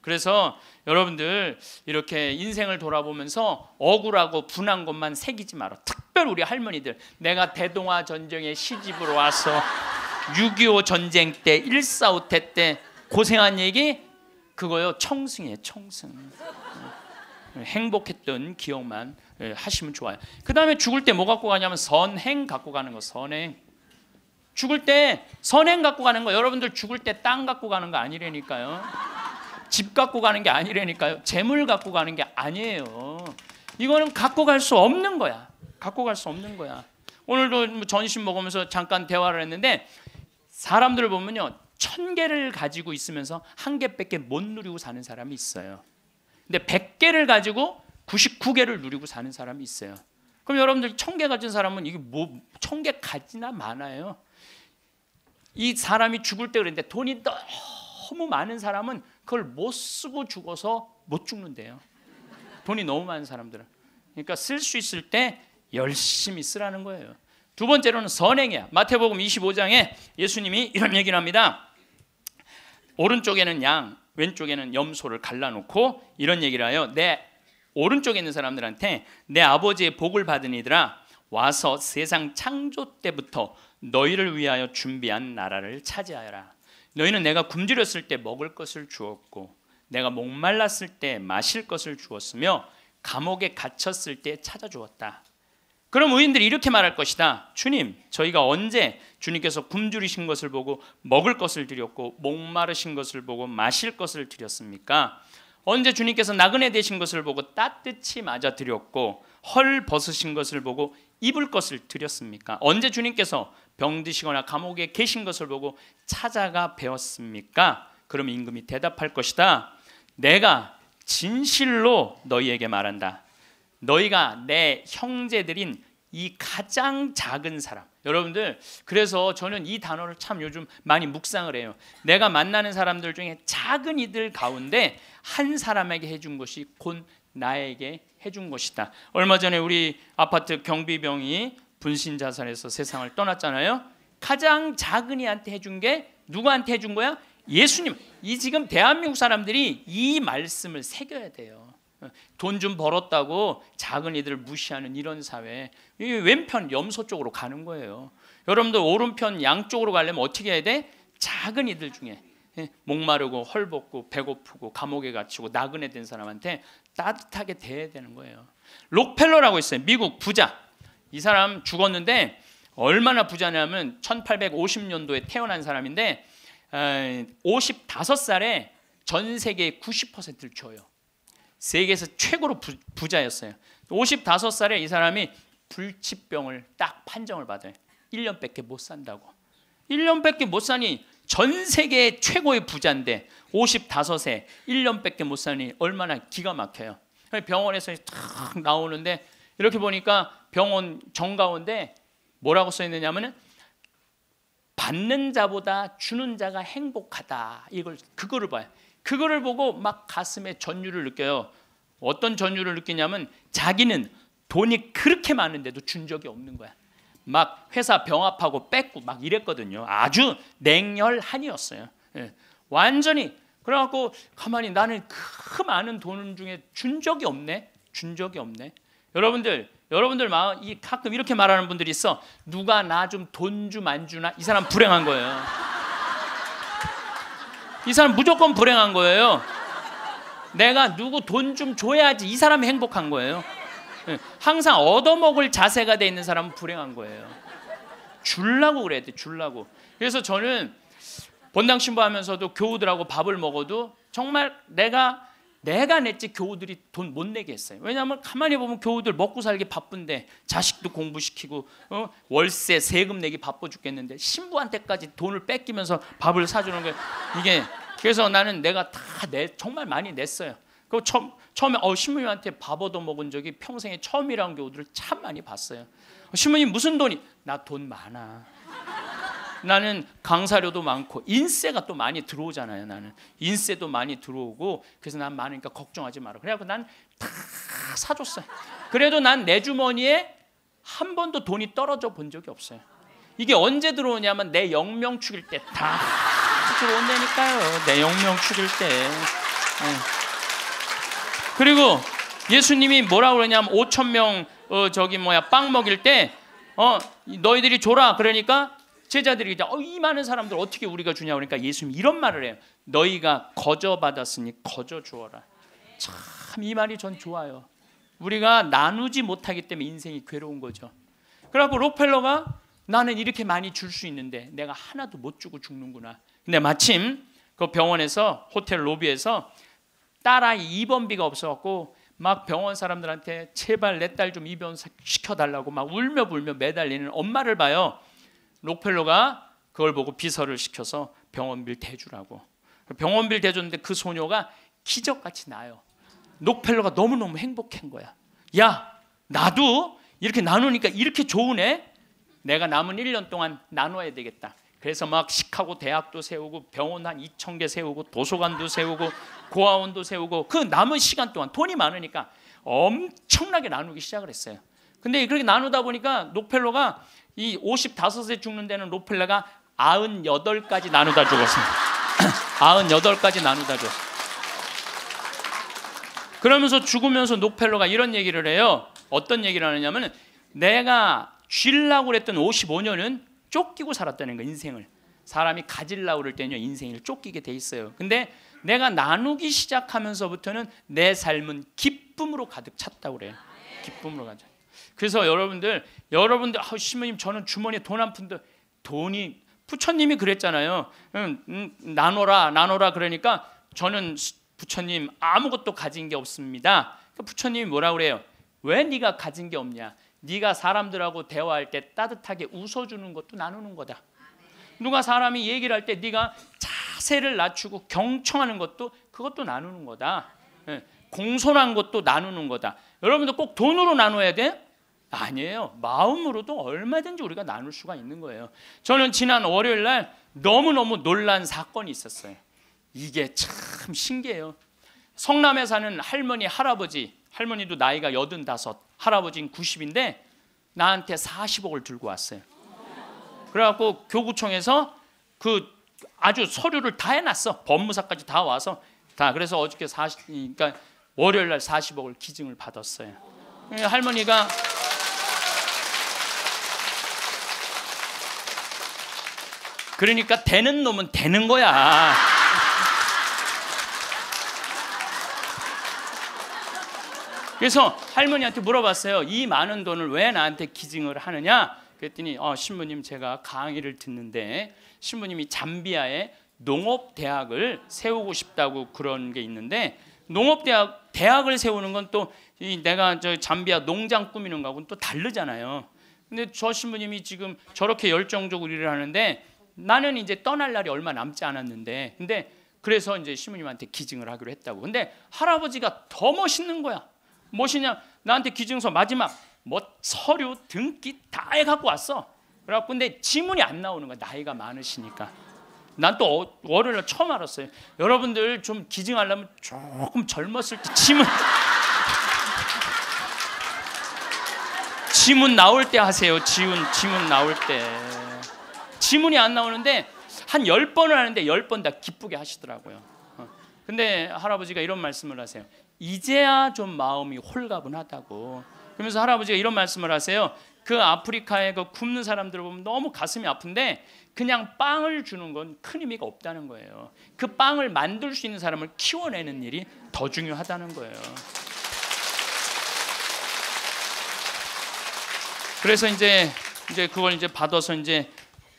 그래서 여러분들 이렇게 인생을 돌아보면서 억울하고 분한 것만 새기지 말아. 특별 우리 할머니들 내가 대동아 전쟁에 시집으로 와서 6.25 전쟁 때, 145때 고생한 얘기 그거요 청승이에요 청승 예. 행복했던 기억만 예, 하시면 좋아요 그 다음에 죽을 때 뭐 갖고 가냐면 선행 갖고 가는 거 선행 죽을 때 선행 갖고 가는 거 여러분들 죽을 때 땅 갖고 가는 거 아니라니까요 집 갖고 가는 게 아니라니까요 재물 갖고 가는 게 아니에요 이거는 갖고 갈 수 없는 거야 갖고 갈 수 없는 거야 오늘도 뭐 전심 먹으면서 잠깐 대화를 했는데 사람들을 보면요 천 개를 가지고 있으면서 한 개밖에 못 누리고 사는 사람이 있어요. 근데 백 개를 가지고 99개를 누리고 사는 사람이 있어요. 그럼 여러분들 천 개 가진 사람은 이게 뭐 천 개 가지나 많아요. 이 사람이 죽을 때 그랬는데 돈이 너무 많은 사람은 그걸 못 쓰고 죽어서 못 죽는데요. 돈이 너무 많은 사람들은. 그러니까 쓸 수 있을 때 열심히 쓰라는 거예요. 두 번째로는 선행이야. 마태복음 25장에 예수님이 이런 얘기를 합니다. 오른쪽에는 양, 왼쪽에는 염소를 갈라놓고 이런 얘기를 하여 내 오른쪽에 있는 사람들한테 내 아버지의 복을 받은 이들아 와서 세상 창조 때부터 너희를 위하여 준비한 나라를 차지하여라. 너희는 내가 굶주렸을 때 먹을 것을 주었고 내가 목말랐을 때 마실 것을 주었으며 감옥에 갇혔을 때 찾아주었다. 그럼 의인들이 이렇게 말할 것이다. 주님, 저희가 언제 주님께서 굶주리신 것을 보고 먹을 것을 드렸고 목마르신 것을 보고 마실 것을 드렸습니까? 언제 주님께서 나그네 되신 것을 보고 따뜻히 맞아 드렸고 헐 벗으신 것을 보고 입을 것을 드렸습니까? 언제 주님께서 병드시거나 감옥에 계신 것을 보고 찾아가 배웠습니까? 그럼 임금이 대답할 것이다. 내가 진실로 너희에게 말한다. 너희가 내 형제들인 이 가장 작은 사람. 여러분들 그래서 저는 이 단어를 참 요즘 많이 묵상을 해요. 내가 만나는 사람들 중에 작은 이들 가운데 한 사람에게 해준 것이 곧 나에게 해준 것이다. 얼마 전에 우리 아파트 경비병이 분신 자살해서 세상을 떠났잖아요. 가장 작은 이한테 해준 게 누구한테 해준 거야? 예수님. 이 지금 대한민국 사람들이 이 말씀을 새겨야 돼요. 돈좀 벌었다고 작은 이들을 무시하는 이런 사회 왼편 염소 쪽으로 가는 거예요. 여러분들 오른편 양쪽으로 가려면 어떻게 해야 돼? 작은 이들 중에 예, 목마르고 헐벗고 배고프고 감옥에 갇히고 나그네 된 사람한테 따뜻하게 대해야 되는 거예요. 록펠러라고 있어요. 미국 부자. 이 사람 죽었는데 얼마나 부자냐면 1850년도에 태어난 사람인데 55살에 전 세계의 90%를 줘요. 세계에서 최고로 부, 자였어요 55살에 이 사람이 불치병을 딱 판정을 받아요. 1년밖에 못 산다고. 1년밖에 못 사니 전 세계 최고의 부자인데 55세 1년밖에 못 사니 얼마나 기가 막혀요. 병원에서 탁 나오는데 이렇게 보니까 병원 정가운데 뭐라고 써 있느냐면은 받는 자보다 주는 자가 행복하다. 이걸 그거를 봐요. 그거를 보고 막 가슴에 전율을 느껴요. 어떤 전율을 느끼냐면 자기는 돈이 그렇게 많은데도 준 적이 없는 거야. 막 회사 병합하고 뺏고 막 이랬거든요. 아주 냉혈한이었어요. 예. 완전히 그래갖고 가만히 나는 그 많은 돈 중에 준 적이 없네. 준 적이 없네. 여러분들 여러분들 마음 이 가끔 이렇게 말하는 분들이 있어. 누가 나 좀 돈 좀 안 주나? 이 사람 불행한 거예요. 이 사람 무조건 불행한 거예요. 내가 누구 돈 좀 줘야지 이 사람 행복한 거예요. 예, 항상 얻어먹을 자세가 돼 있는 사람은 불행한 거예요. 줄라고 그래야 돼, 줄라고. 그래서 저는 본당 신부하면서도 교우들하고 밥을 먹어도 정말 내가 내가 냈지 교우들이 돈 못 내게 했어요. 왜냐하면 가만히 보면 교우들 먹고 살기 바쁜데 자식도 공부시키고 어? 월세 세금 내기 바빠 죽겠는데 신부한테까지 돈을 뺏기면서 밥을 사주는 거 이게 그래서 나는 내가 다 내 정말 많이 냈어요. 그 처음 처음에 어 신부님한테 밥 얻어 먹은 적이 평생에 처음이라는 교우들을 참 많이 봤어요. 어, 신부님 무슨 돈이 나 돈 많아. 나는 강사료도 많고 인세가 또 많이 들어오잖아요. 나는 인세도 많이 들어오고 그래서 난 많으니까 걱정하지 마라. 그래갖고 난 다 사줬어요. 그래도 난 내 주머니에 한 번도 돈이 떨어져 본 적이 없어요. 이게 언제 들어오냐면 내 영명 축일 때 다 들어온다니까요. 내 영명 축일 때. 예. 그리고 예수님이 뭐라고 그러냐면 5천 명 어, 저기 뭐야 빵 먹일 때 어, 너희들이 줘라 그러니까 제자들이 이제 어, 이 많은 사람들 어떻게 우리가 주냐 그러니까 예수님 이런 말을 해요. 너희가 거저 받았으니 거저 주어라. 참 이 말이 전 좋아요. 우리가 나누지 못하기 때문에 인생이 괴로운 거죠. 그래고 록펠러가 나는 이렇게 많이 줄 수 있는데 내가 하나도 못 주고 죽는구나. 근데 마침 그 병원에서 호텔 로비에서 딸아이 입원비가 없어갖고 막 병원 사람들한테 제발 내 딸 좀 입원 시켜달라고 막 울며 불며 매달리는 엄마를 봐요. 록펠러가 그걸 보고 비서를 시켜서 병원비를 대주라고. 병원비를 대줬는데 그 소녀가 기적같이 나요. 록펠러가 너무너무 행복한 거야. 야, 나도 이렇게 나누니까 이렇게 좋은애 내가 남은 1년 동안 나눠야 되겠다. 그래서 막 시카고 대학도 세우고 병원 한 2천 개 세우고 도서관도 세우고 고아원도 세우고 그 남은 시간 동안 돈이 많으니까 엄청나게 나누기 시작을 했어요. 근데 그렇게 나누다 보니까 녹펠로가 이 55세 죽는 데는 로펠러가 98까지 나누다 죽었습니다. 98까지 (clears throat) 나누다 죽었습니다. 그러면서 죽으면서 노펠러가 이런 얘기를 해요. 어떤 얘기를 하느냐면 내가 쥐려고 그랬던 55년은 쫓기고 살았다는 거 인생을. 사람이 가질라고 그럴 때는 인생을 쫓기게 돼 있어요. 근데 내가 나누기 시작하면서부터는 내 삶은 기쁨으로 가득 찼다고 그래요. 기쁨으로 가득 그래서 여러분들 여러분들 아, 신부님 저는 주머니에 돈 한 푼도 돈이 부처님이 그랬잖아요. 음, 음, 나눠라 나눠라 그러니까 저는 부처님 아무것도 가진 게 없습니다. 그 부처님이 뭐라 그래요? 왜 네가 가진 게 없냐? 네가 사람들하고 대화할 때 따뜻하게 웃어주는 것도 나누는 거다. 누가 사람이 얘기를 할 때 네가 자세를 낮추고 경청하는 것도 그것도 나누는 거다. 예, 공손한 것도 나누는 거다. 여러분들 꼭 돈으로 나눠야 돼? 아니에요. 마음으로도 얼마든지 우리가 나눌 수가 있는 거예요. 저는 지난 월요일 날 너무너무 놀란 사건이 있었어요. 이게 참 신기해요. 성남에 사는 할머니, 할아버지, 할머니도 나이가 85, 할아버지는 90인데 나한테 40억을 들고 왔어요. 그래갖고 교구청에서 그 아주 서류를 다 해놨어. 법무사까지 다 와서 다 그래서 어저께 40, 그러니까 월요일 날 40억을 기증을 받았어요. 예, 할머니가 그러니까 되는 놈은 되는 거야. 그래서 할머니한테 물어봤어요. 이 많은 돈을 왜 나한테 기증을 하느냐? 그랬더니 어, 신부님 제가 강의를 듣는데 신부님이 잠비아에 농업 대학을 세우고 싶다고 그런 게 있는데 농업 대학 대학을 세우는 건 또 내가 저 잠비아 농장 꾸미는 거하고는 또 다르잖아요. 근데 저 신부님이 지금 저렇게 열정적으로 일을 하는데 나는 이제 떠날 날이 얼마 남지 않았는데 근데 그래서 이제 시모님한테 기증을 하기로 했다고. 근데 할아버지가 더 멋있는 거야. 멋이냐? 나한테 기증서 마지막 뭐 서류 등기 다해 갖고 왔어. 그래갖고 근데 지문이 안 나오는 거야. 나이가 많으시니까. 난또 어, 월요일 날 처음 알았어요. 여러분들 좀 기증하려면 조금 젊었을 때 지문 지문 나올 때 하세요. 지문 지문 나올 때. 지문이 안 나오는데 한 10번을 하는데 10번 다 기쁘게 하시더라고요. 어. 근데 할아버지가 이런 말씀을 하세요. 이제야 좀 마음이 홀가분하다고. 그러면서 할아버지가 이런 말씀을 하세요. 그 아프리카의 그 굶는 사람들을 보면 너무 가슴이 아픈데 그냥 빵을 주는 건 큰 의미가 없다는 거예요. 그 빵을 만들 수 있는 사람을 키워내는 일이 더 중요하다는 거예요. 그래서 이제 이제 그걸 이제 받아서 이제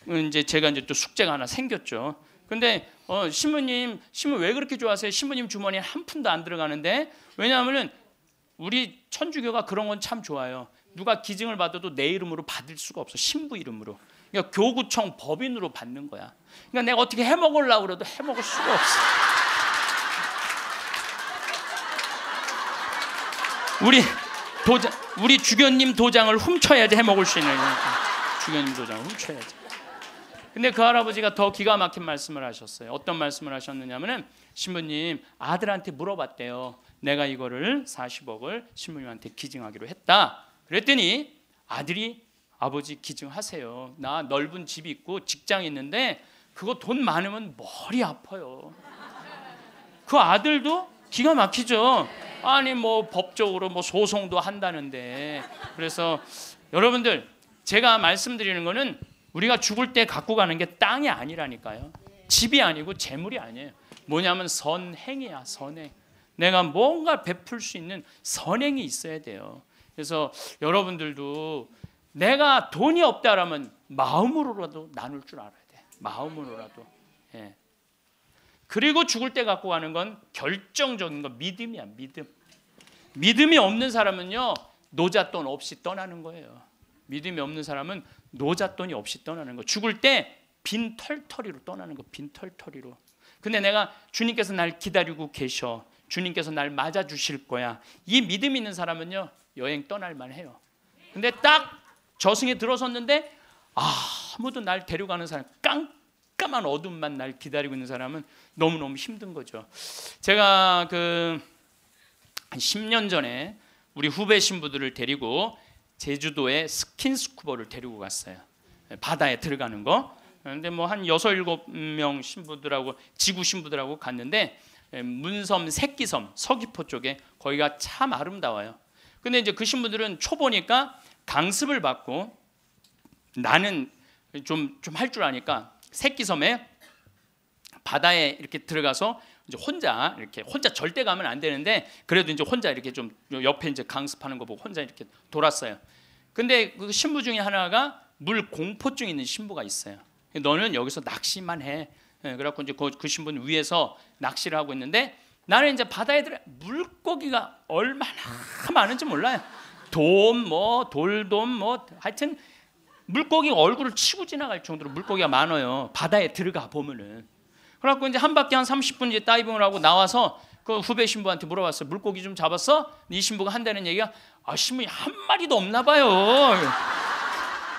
어, 이제 제가 이제 또 숙제가 하나 생겼죠. 근데 어, 신부님 신부 왜 그렇게 좋아하세요? 신부님 주머니한 푼도 안 들어가는데 왜냐하면은 우리 천주교가 그런 건 참 좋아요. 누가 기증을 받아도 내 이름으로 받을 수가 없어. 신부 이름으로. 그러니까 교구청 법인으로 받는 거야. 그러니까 내가 어떻게 해 먹으려고 그래도 해 먹을 수가 없어. 우리 도장 우리 주교님 도장을 훔쳐야지 해 먹을 수 있는 거야. 주교님 도장을 훔쳐야지. 근데 그 할아버지가 더 기가 막힌 말씀을 하셨어요. 어떤 말씀을 하셨느냐면은 신부님 아들한테 물어봤대요. 내가 이거를 40억을 신부님한테 기증하기로 했다. 그랬더니 아들이 아버지 기증하세요. 나 넓은 집이 있고 직장 이 있는데 그거 돈 많으면 머리 아파요. 그 아들도 기가 막히죠. 아니 뭐 법적으로 뭐 소송도 한다는데 그래서 여러분들 제가 말씀드리는 거는 우리가 죽을 때 갖고 가는 게 땅이 아니라니까요. 집이 아니고 재물이 아니에요. 뭐냐면 선행이야, 선행. 내가 뭔가 베풀 수 있는 선행이 있어야 돼요. 그래서 여러분들도 내가 돈이 없다라면 마음으로라도 나눌 줄 알아야 돼. 마음으로라도. 예. 그리고 죽을 때 갖고 가는 건 결정적인 건 믿음이야, 믿음. 믿음이 없는 사람은요 노잣돈 없이 떠나는 거예요. 믿음이 없는 사람은 노잣돈이 없이 떠나는 거. 죽을 때 빈털털이로 떠나는 거. 빈털털이로 근데 내가 주님께서 날 기다리고 계셔. 주님께서 날 맞아 주실 거야. 이 믿음 있는 사람은요. 여행 떠날 만해요. 근데 딱 저승에 들어섰는데 아무도 날 데려가는 사람 깜깜한 어둠만 날 기다리고 있는 사람은 너무너무 힘든 거죠. 제가 그한 10년 전에 우리 후배 신부들을 데리고 제주도에 스킨스쿠버를 데리고 갔어요. 예, 바다에 들어가는 거. 근데 뭐한 여섯 일곱 명 신부들하고 지구 신부들하고 갔는데 예, 문섬 새끼섬 서귀포 쪽에 거기가 참 아름다워요. 근데 이제 그 신부들은 초보니까 강습을 받고 나는 좀 좀 할 줄 아니까 새끼섬에 바다에 이렇게 들어가서 이제 혼자 이렇게 혼자 절대 가면 안 되는데 그래도 이제 혼자 이렇게 좀 옆에 이제 강습하는 거 보고 혼자 이렇게 돌았어요. 근데 그 신부 중에 하나가 물 공포증 있는 신부가 있어요. 너는 여기서 낚시만 해. 예, 그래갖고 이제 그, 그 신부는 위에서 낚시를 하고 있는데 나는 이제 바다에 들어 물고기가 얼마나 많은지 몰라요. 돔, 뭐 돌돔, 뭐 하여튼 물고기 얼굴을 치고 지나갈 정도로 물고기가 많아요. 바다에 들어가 보면은 그래갖고 이제 한 바퀴 한 30분 이제 다이빙을 하고 나와서 그 후배 신부한테 물어봤어요. 물고기 좀 잡았어? 이 네 신부가 한다는 얘기가 아 신부님 뭐 한 마리도 없나 봐요.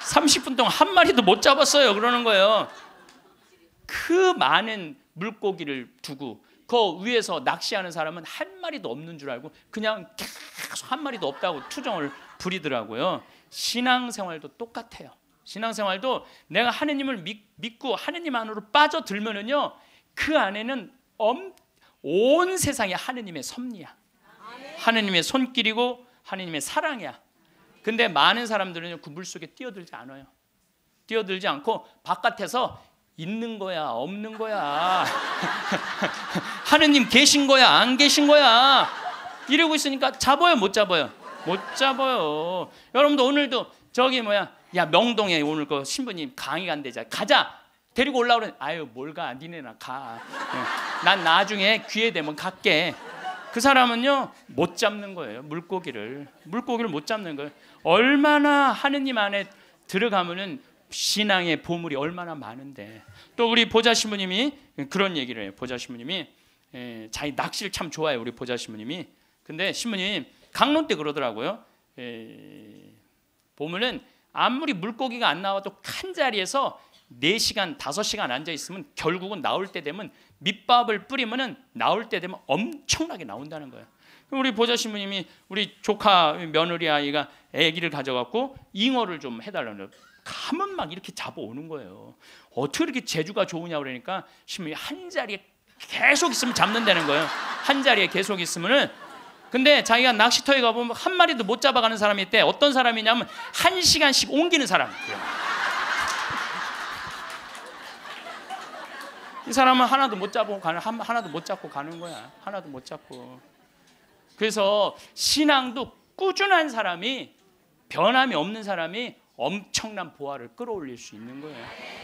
30분 동안 한 마리도 못 잡았어요. 그러는 거예요. 그 많은 물고기를 두고 그 위에서 낚시하는 사람은 한 마리도 없는 줄 알고 그냥 계속 한 마리도 없다고 투정을 부리더라고요. 신앙생활도 똑같아요. 신앙생활도 내가 하느님을 믿, 고 하느님 안으로 빠져들면은요 그 안에는 엄, 온 세상이 하느님의 섭리야. 하느님의 손길이고 하느님의 사랑이야. 근데 많은 사람들은 그물 속에 뛰어들지 않아요. 뛰어들지 않고 바깥에서 있는 거야, 없는 거야. (laughs) 하느님 계신 거야, 안 계신 거야. 이러고 있으니까 잡아요, 못 잡아요? 못 잡아요. 여러분도 오늘도 저기 뭐야, 야 명동에 오늘 그 신부님 강의가 안 되자. 가자. 데리고 올라오는 아유 뭘가 니네나 가. 예. 난 나중에 귀에 대면 갈게. 그 사람은요 못 잡는 거예요 물고기를 물고기를 못 잡는 거예요 얼마나 하느님 안에 들어가면은 신앙의 보물이 얼마나 많은데 또 우리 보좌 신부님이 그런 얘기를 해요 보좌 신부님이 에, 예, 자기 낚시를 참 좋아해요 우리 보좌 신부님이 근데 신부님 강론 때 그러더라고요 에, 예, 보면은 아무리 물고기가 안 나와도 한 자리에서 4시간, 5시간 앉아 있으면 결국은 나올 때 되면 밑밥을 뿌리면은 나올 때 되면 엄청나게 나온다는 거예요. 우리 보좌 신부님이 우리 조카 며느리 아이가 아기를 가져갖고 잉어를 좀 해달라는 거예요. 가면 막 이렇게 잡아오는 거예요. 어떻게 이렇게 재주가 좋으냐 그러니까 신부님 한 자리에 계속 있으면 잡는다는 거예요. 한 자리에 계속 있으면은 근데 자기가 낚시터에 가보면 한 마리도 못 잡아가는 사람이 있대. 어떤 사람이냐면 한 시간씩 옮기는 사람. 이 사람은 하나도 못 잡고 가는 하나도 못 잡고 가는 거야. 하나도 못 잡고. 그래서 신앙도 꾸준한 사람이 변함이 없는 사람이 엄청난 보화를 끌어올릴 수 있는 거예요.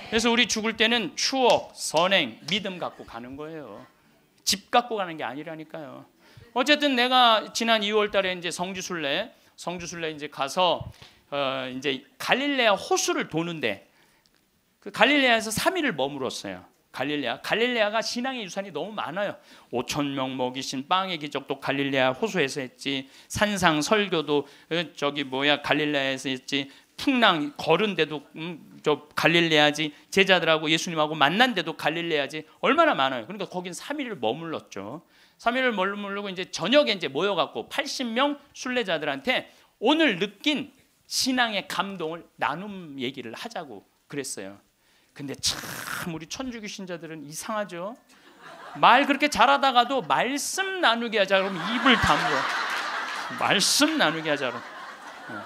그래서 우리 죽을 때는 추억, 선행, 믿음 갖고 가는 거예요. 집 갖고 가는 게 아니라니까요. 어쨌든 내가 지난 2월 달에 이제 성주순례, 성주순례 이제 가서 어 이제 갈릴레아 호수를 도는데 그 갈릴레아에서 3일을 머물었어요. 갈릴레아. 갈릴레아가 신앙의 유산이 너무 많아요. 5천 명 먹이신 빵의 기적도 갈릴레아 호수에서 했지. 산상 설교도 어, 저기 뭐야 갈릴레아에서 했지. 풍랑 걸은데도 음, 저 갈릴레아지 제자들하고 예수님하고 만난데도 갈릴레아지 얼마나 많아요. 그러니까 거긴 3일을 머물렀죠. 3일을 머물르고 이제 저녁에 이제 모여 갖고 80명 순례자들한테 오늘 느낀 신앙의 감동을 나눔 얘기를 하자고 그랬어요. 근데 참 우리 천주교 신자들은 이상하죠. 말 그렇게 잘하다가도 말씀 나누게 하자 그러면 입을 다물 말씀 나누게 하자 그러 어.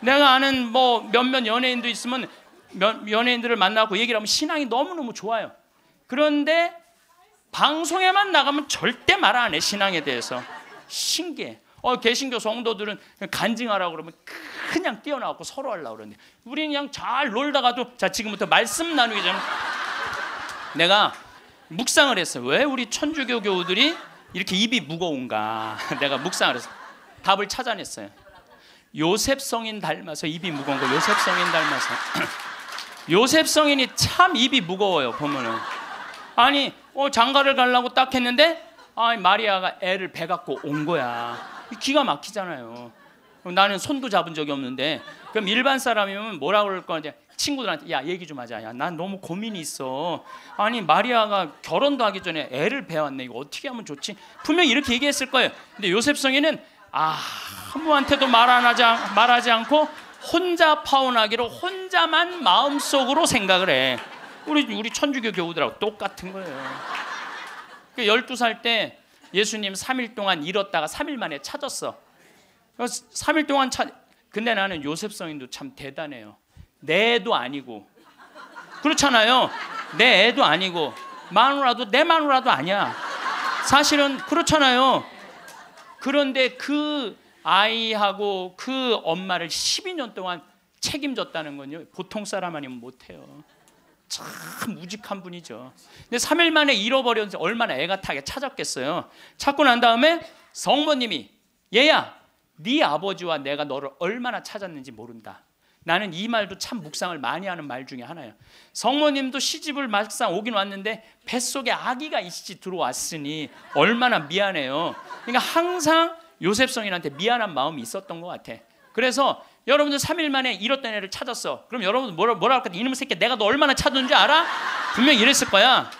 내가 아는 뭐 몇몇 연예인도 있으면 연예인들을 만나고 얘기를 하면 신앙이 너무너무 좋아요. 그런데 방송에만 나가면 절대 말 안 해 신앙에 대해서 신기해. 어 개신교 성도들은 간증하라고 그러면 그냥 뛰어나왔고 서로 하려고 그러는데 우리는 그냥 잘 놀다가도 자 지금부터 말씀 나누기 전에 내가 묵상을 했어요. 왜 우리 천주교 교우들이 이렇게 입이 무거운가 (laughs) 내가 묵상을 해서 답을 찾아냈어요. 요셉 성인 닮아서 입이 무거운 거 요셉 성인 닮아서 (clears throat) 요셉 성인이 참 입이 무거워요 보면은 아니 어, 장가를 가려고 딱 했는데 아 마리아가 애를 배 갖고 온 거야 기가 막히잖아요 나는 손도 잡은 적이 없는데 그럼 일반 사람이면 뭐라 그럴 거냐 친구들한테 야 얘기 좀 하자 야난 너무 고민이 있어 아니 마리아가 결혼도 하기 전에 애를 배웠네 이거 어떻게 하면 좋지 분명 이렇게 얘기했을 거예요 근데 요셉 성인은 아무한테도 말 안 하자 말하지 않고 혼자 파혼하기로 혼자만 마음속으로 생각을 해 우리 우리 천주교 교우들하고 똑같은 거예요 그 12살 때 예수님 3일 동안 잃었다가 3일 만에 찾았어 3일 동안 차, 근데 나는 요셉 성인도 참 대단해요. 내 애도 아니고 그렇잖아요. 내 애도 아니고 마누라도 내 마누라도 아니야. 사실은 그렇잖아요. 그런데 그 아이하고 그 엄마를 12년 동안 책임졌다는 건요. 보통 사람 아니면 못해요. 참 무직한 분이죠. 근데 3일 만에 잃어버렸는데 얼마나 애가 타게 찾았겠어요. 찾고 난 다음에 성모님이 얘야 네 아버지와 내가 너를 얼마나 찾았는지 모른다. 나는 이 말도 참 묵상을 많이 하는 말 중에 하나예요. 성모님도 시집을 막상 오긴 왔는데 뱃속에 아기가 있이 들어왔으니 얼마나 미안해요. 그러니까 항상 요셉성인한테 미안한 마음이 있었던 것 같아. 그래서 여러분들 3일 만에 잃었던 애를 찾았어. 그럼 여러분들 뭐라, 뭐라 할까? 이놈의 새끼 내가 너 얼마나 찾았는지 알아? 분명 이랬을 거야.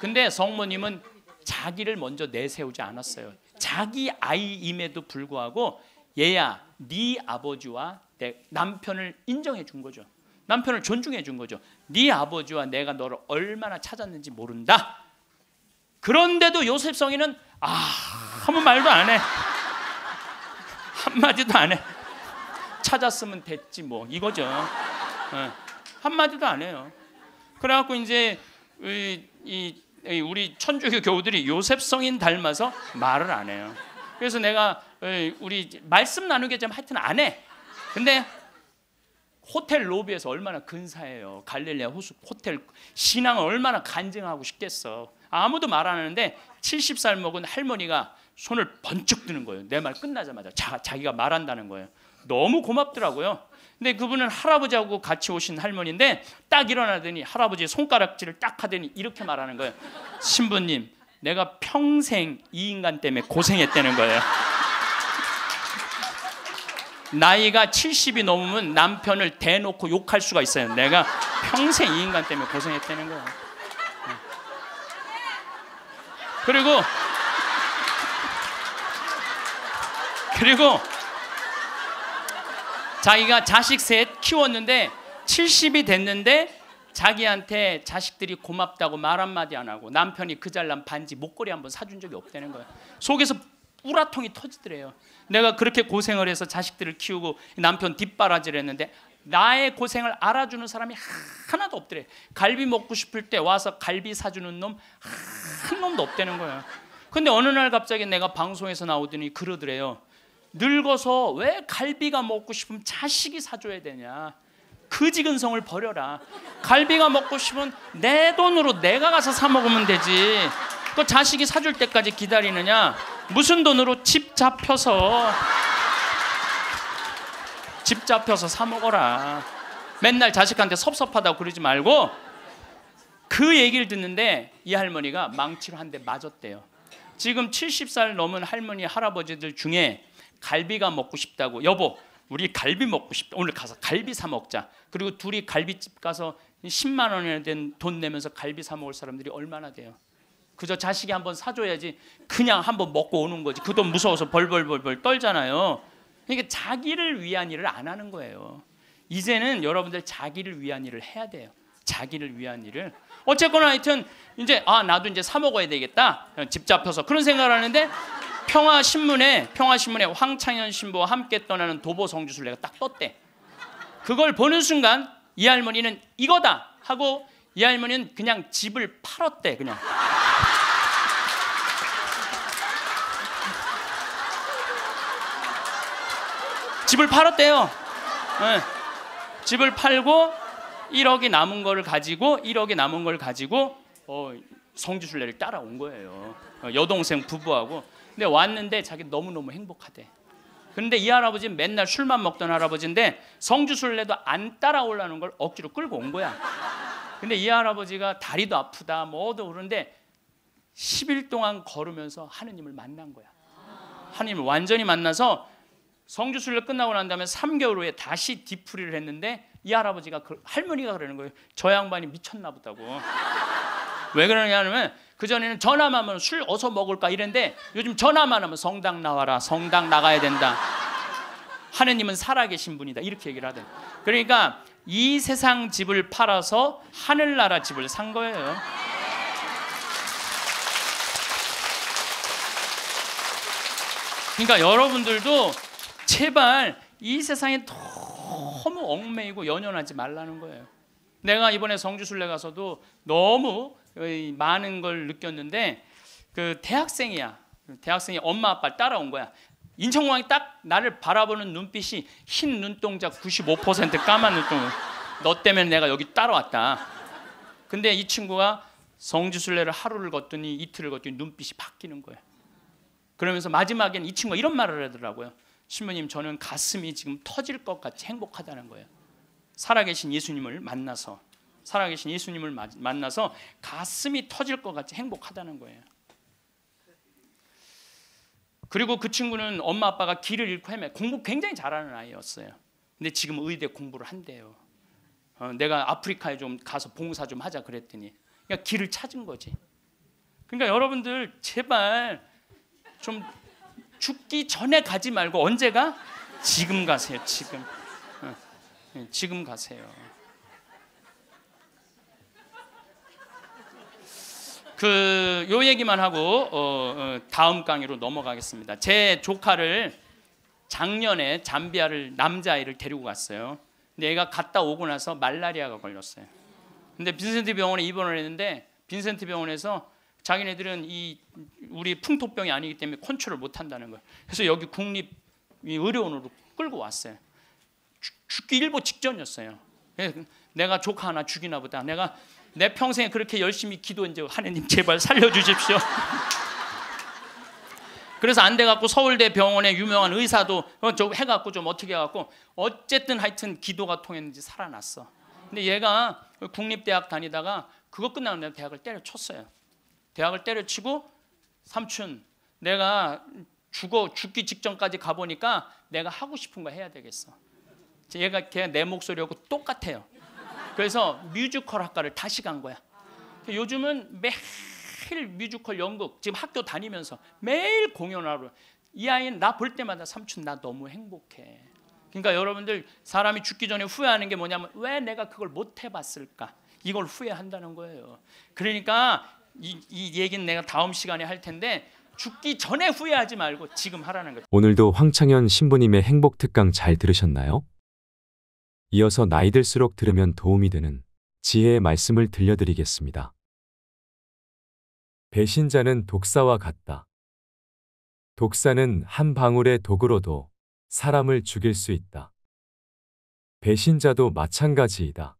근데 성모님은 자기를 먼저 내세우지 않았어요. 자기 아이임에도 불구하고 얘야 네 아버지와 내 남편을 인정해 준 거죠. 남편을 존중해 준 거죠. 네 아버지와 내가 너를 얼마나 찾았는지 모른다. 그런데도 요셉 성인은 아 아무 말도 안 해. 한 마디도 안 해. 찾았으면 됐지 뭐 이거죠. 네. 어, 한 마디도 안 해요. 그래갖고 이제 이, 이, 우리 천주교 교우들이 요셉 성인 닮아서 말을 안 해요. 그래서 내가 예, 우리 말씀 나누게 좀 하여튼 안 해. 근데 호텔 로비에서 얼마나 근사해요. 갈릴리아 호수 호텔 신앙을 얼마나 간증하고 싶겠어. 아무도 말안 하는데 70살 먹은 할머니가 손을 번쩍 드는 거예요. 내 말 끝나자마자 자, 자기가 말한다는 거예요. 너무 고맙더라고요. 근데 그분은 할아버지하고 같이 오신 할머니인데 딱 일어나더니 할아버지 손가락질을 딱 하더니 이렇게 말하는 거예요. 신부님, 내가 평생 이 인간 때문에 고생했다는 거예요. 나이가 70이 넘으면 남편을 대놓고 욕할 수가 있어요. 내가 평생 이 인간 때문에 고생했다는 거야. 그리고 그리고 자기가 자식 셋 키웠는데 70이 됐는데 자기한테 자식들이 고맙다고 말 한마디 안 하고 남편이 그 잘난 반지 목걸이 한번 사준 적이 없다는 거야. 속에서 뿌라통이 터지더래요. 내가 그렇게 고생을 해서 자식들을 키우고 남편 뒷바라지를 했는데 나의 고생을 알아주는 사람이 하나도 없더래. 갈비 먹고 싶을 때 와서 갈비 사주는 놈 한 놈도 없다는 거예 근데 어느 날 갑자기 내가 방송에서 나오더니 그러더래요. 늙어서 왜 갈비가 먹고 싶으면 자식이 사줘야 되냐. 그지근성을 버려라. 갈비가 먹고 싶으면 내 돈으로 내가 가서 사 먹으면 되지. 그 자식이 사줄 때까지 기다리느냐? 무슨 돈으로 집 잡혀서 집 잡혀서 사 먹어라. 맨날 자식한테 섭섭하다고 그러지 말고 그 얘기를 듣는데 이 할머니가 망치로 한 대 맞았대요. 지금 70살 넘은 할머니 할아버지들 중에 갈비가 먹고 싶다고 여보 우리 갈비 먹고 싶다. 오늘 가서 갈비 사 먹자. 그리고 둘이 갈비집 가서 10만 원에 된 돈 내면서 갈비 사 먹을 사람들이 얼마나 돼요? 그저 자식이 한번 사줘야지 그냥 한번 먹고 오는 거지. 그 돈 무서워서 벌벌벌벌 떨잖아요. 그러니까 자기를 위한 일을 안 하는 거예요. 이제는 여러분들 자기를 위한 일을 해야 돼요. 자기를 위한 일을 어쨌거나 하여튼 이제 아 나도 이제 사 먹어야 되겠다 집 잡혀서 그런 생각을 하는데 평화 신문에 평화 신문에 황창현 신부와 함께 떠나는 도보 성주술 내가 딱 떴대 그걸 보는 순간 이 할머니는 이거다 하고 이 할머니는 그냥 집을 팔았대 그냥 집을 팔았대요. 네. 집을 팔고 1억이 남은 거를 가지고 1억이 남은 걸 가지고 어, 성지순례를 따라온 거예요. 어, 여동생 부부하고. 근데 왔는데 자기 너무너무 행복하대. 그데이 할아버지 맨날 술만 먹던 할아버지인데 성주순례도 안 따라오려는 걸 억지로 끌고 온 거야. 근데 이 할아버지가 다리도 아프다 뭐도 그러데 10일 동안 걸으면서 하느님을 만난 거야. 하느님을 완전히 만나서 성주순례 끝나고 난 다음에 3개월 후에 다시 디프리를 했는데 이 할아버지가 그, 할머니가 그러는 거예요. 저 양반이 미쳤나 보다고. (laughs) 왜 그러냐면 그 전에는 전화만 하면 술 어서 먹을까 이랬는데 요즘 전화만 하면 성당 나와라 성당 나가야 된다. 하느님은 살아계신 분이다 이렇게 얘기를 하대. 그러니까 이 세상 집을 팔아서 하늘나라 집을 산 거예요. 그러니까 여러분들도 제발 이 세상에 너무 얽매이고 연연하지 말라는 거예요. 내가 이번에 성주순례 가서도 너무 많은 걸 느꼈는데 그 대학생이야. 대학생이 엄마 아빠 따라온 거야. 인천공항이 딱 나를 바라보는 눈빛이 흰 눈동자 95% 까만 눈동자. 너 때문에 내가 여기 따라왔다. 근데 이 친구가 성지순례를 하루를 걷더니 이틀을 걷더니 눈빛이 바뀌는 거예 그러면서 마지막엔 이 친구가 이런 말을 하더라고요. 신부님 저는 가슴이 지금 터질 것 같이 행복하다는 거예요. 살아계신 예수님을 만나서 살아계신 예수님을 만나서 가슴이 터질 것 같이 행복하다는 거예요. 그리고 그 친구는 엄마 아빠가 길을 잃고 헤매 공부 굉장히 잘하는 아이였어요. 근데 지금 의대 공부를 한대요. 어, 내가 아프리카에 좀 가서 봉사 좀 하자 그랬더니 그러니까 길을 찾은 거지. 그러니까 여러분들 제발 좀 죽기 전에 가지 말고 언제가? 지금 가세요. 지금. 어, 예, 지금 가세요. 그 요 얘기만 하고 어, 어, 다음 강의로 넘어가겠습니다. 제 조카를 작년에 잠비아를 남자아이를 데리고 갔어요. 근데 얘가 갔다 오고 나서 말라리아가 걸렸어요. 근데 빈센트 병원에 입원을 했는데 빈센트 병원에서 자기네들은 이 우리 풍토병이 아니기 때문에 컨트롤 못 한다는 거예요. 그래서 여기 국립 의료원으로 끌고 왔어요. 죽기 일보 직전이었어요. 내가 조카 하나 죽이나 보다. 내가 내 평생에 그렇게 열심히 기도한 적 하느님 제발 살려주십시오. (laughs) 그래서 안 돼갖고 서울대 병원의 유명한 의사도 좀 어, 해갖고 좀 어떻게 해갖고 어쨌든 하여튼 기도가 통했는지 살아났어. 근데 얘가 국립대학 다니다가 그거 끝나고 내가 대학을 때려쳤어요. 대학을 때려치고 삼촌 내가 죽어 죽기 직전까지 가보니까 내가 하고 싶은 거 해야 되겠어. 얘가 걔 내 목소리하고 똑같아요. 그래서 뮤지컬 학과를 다시 간 거야. 요즘은 매일 뮤지컬 연극 지금 학교 다니면서 매일 공연하러 이 아이는 나 볼 때마다 삼촌 나 너무 행복해. 그러니까 여러분들 사람이 죽기 전에 후회하는 게 뭐냐면 왜 내가 그걸 못 해봤을까 이걸 후회한다는 거예요. 그러니까 이, 이 얘기는 내가 다음 시간에 할 텐데 죽기 전에 후회하지 말고 지금 하라는 거죠. 오늘도 황창현 신부님의 행복 특강 잘 들으셨나요? 이어서 나이 들수록 들으면 도움이 되는 지혜의 말씀을 들려드리겠습니다. 배신자는 독사와 같다. 독사는 한 방울의 독으로도 사람을 죽일 수 있다. 배신자도 마찬가지이다.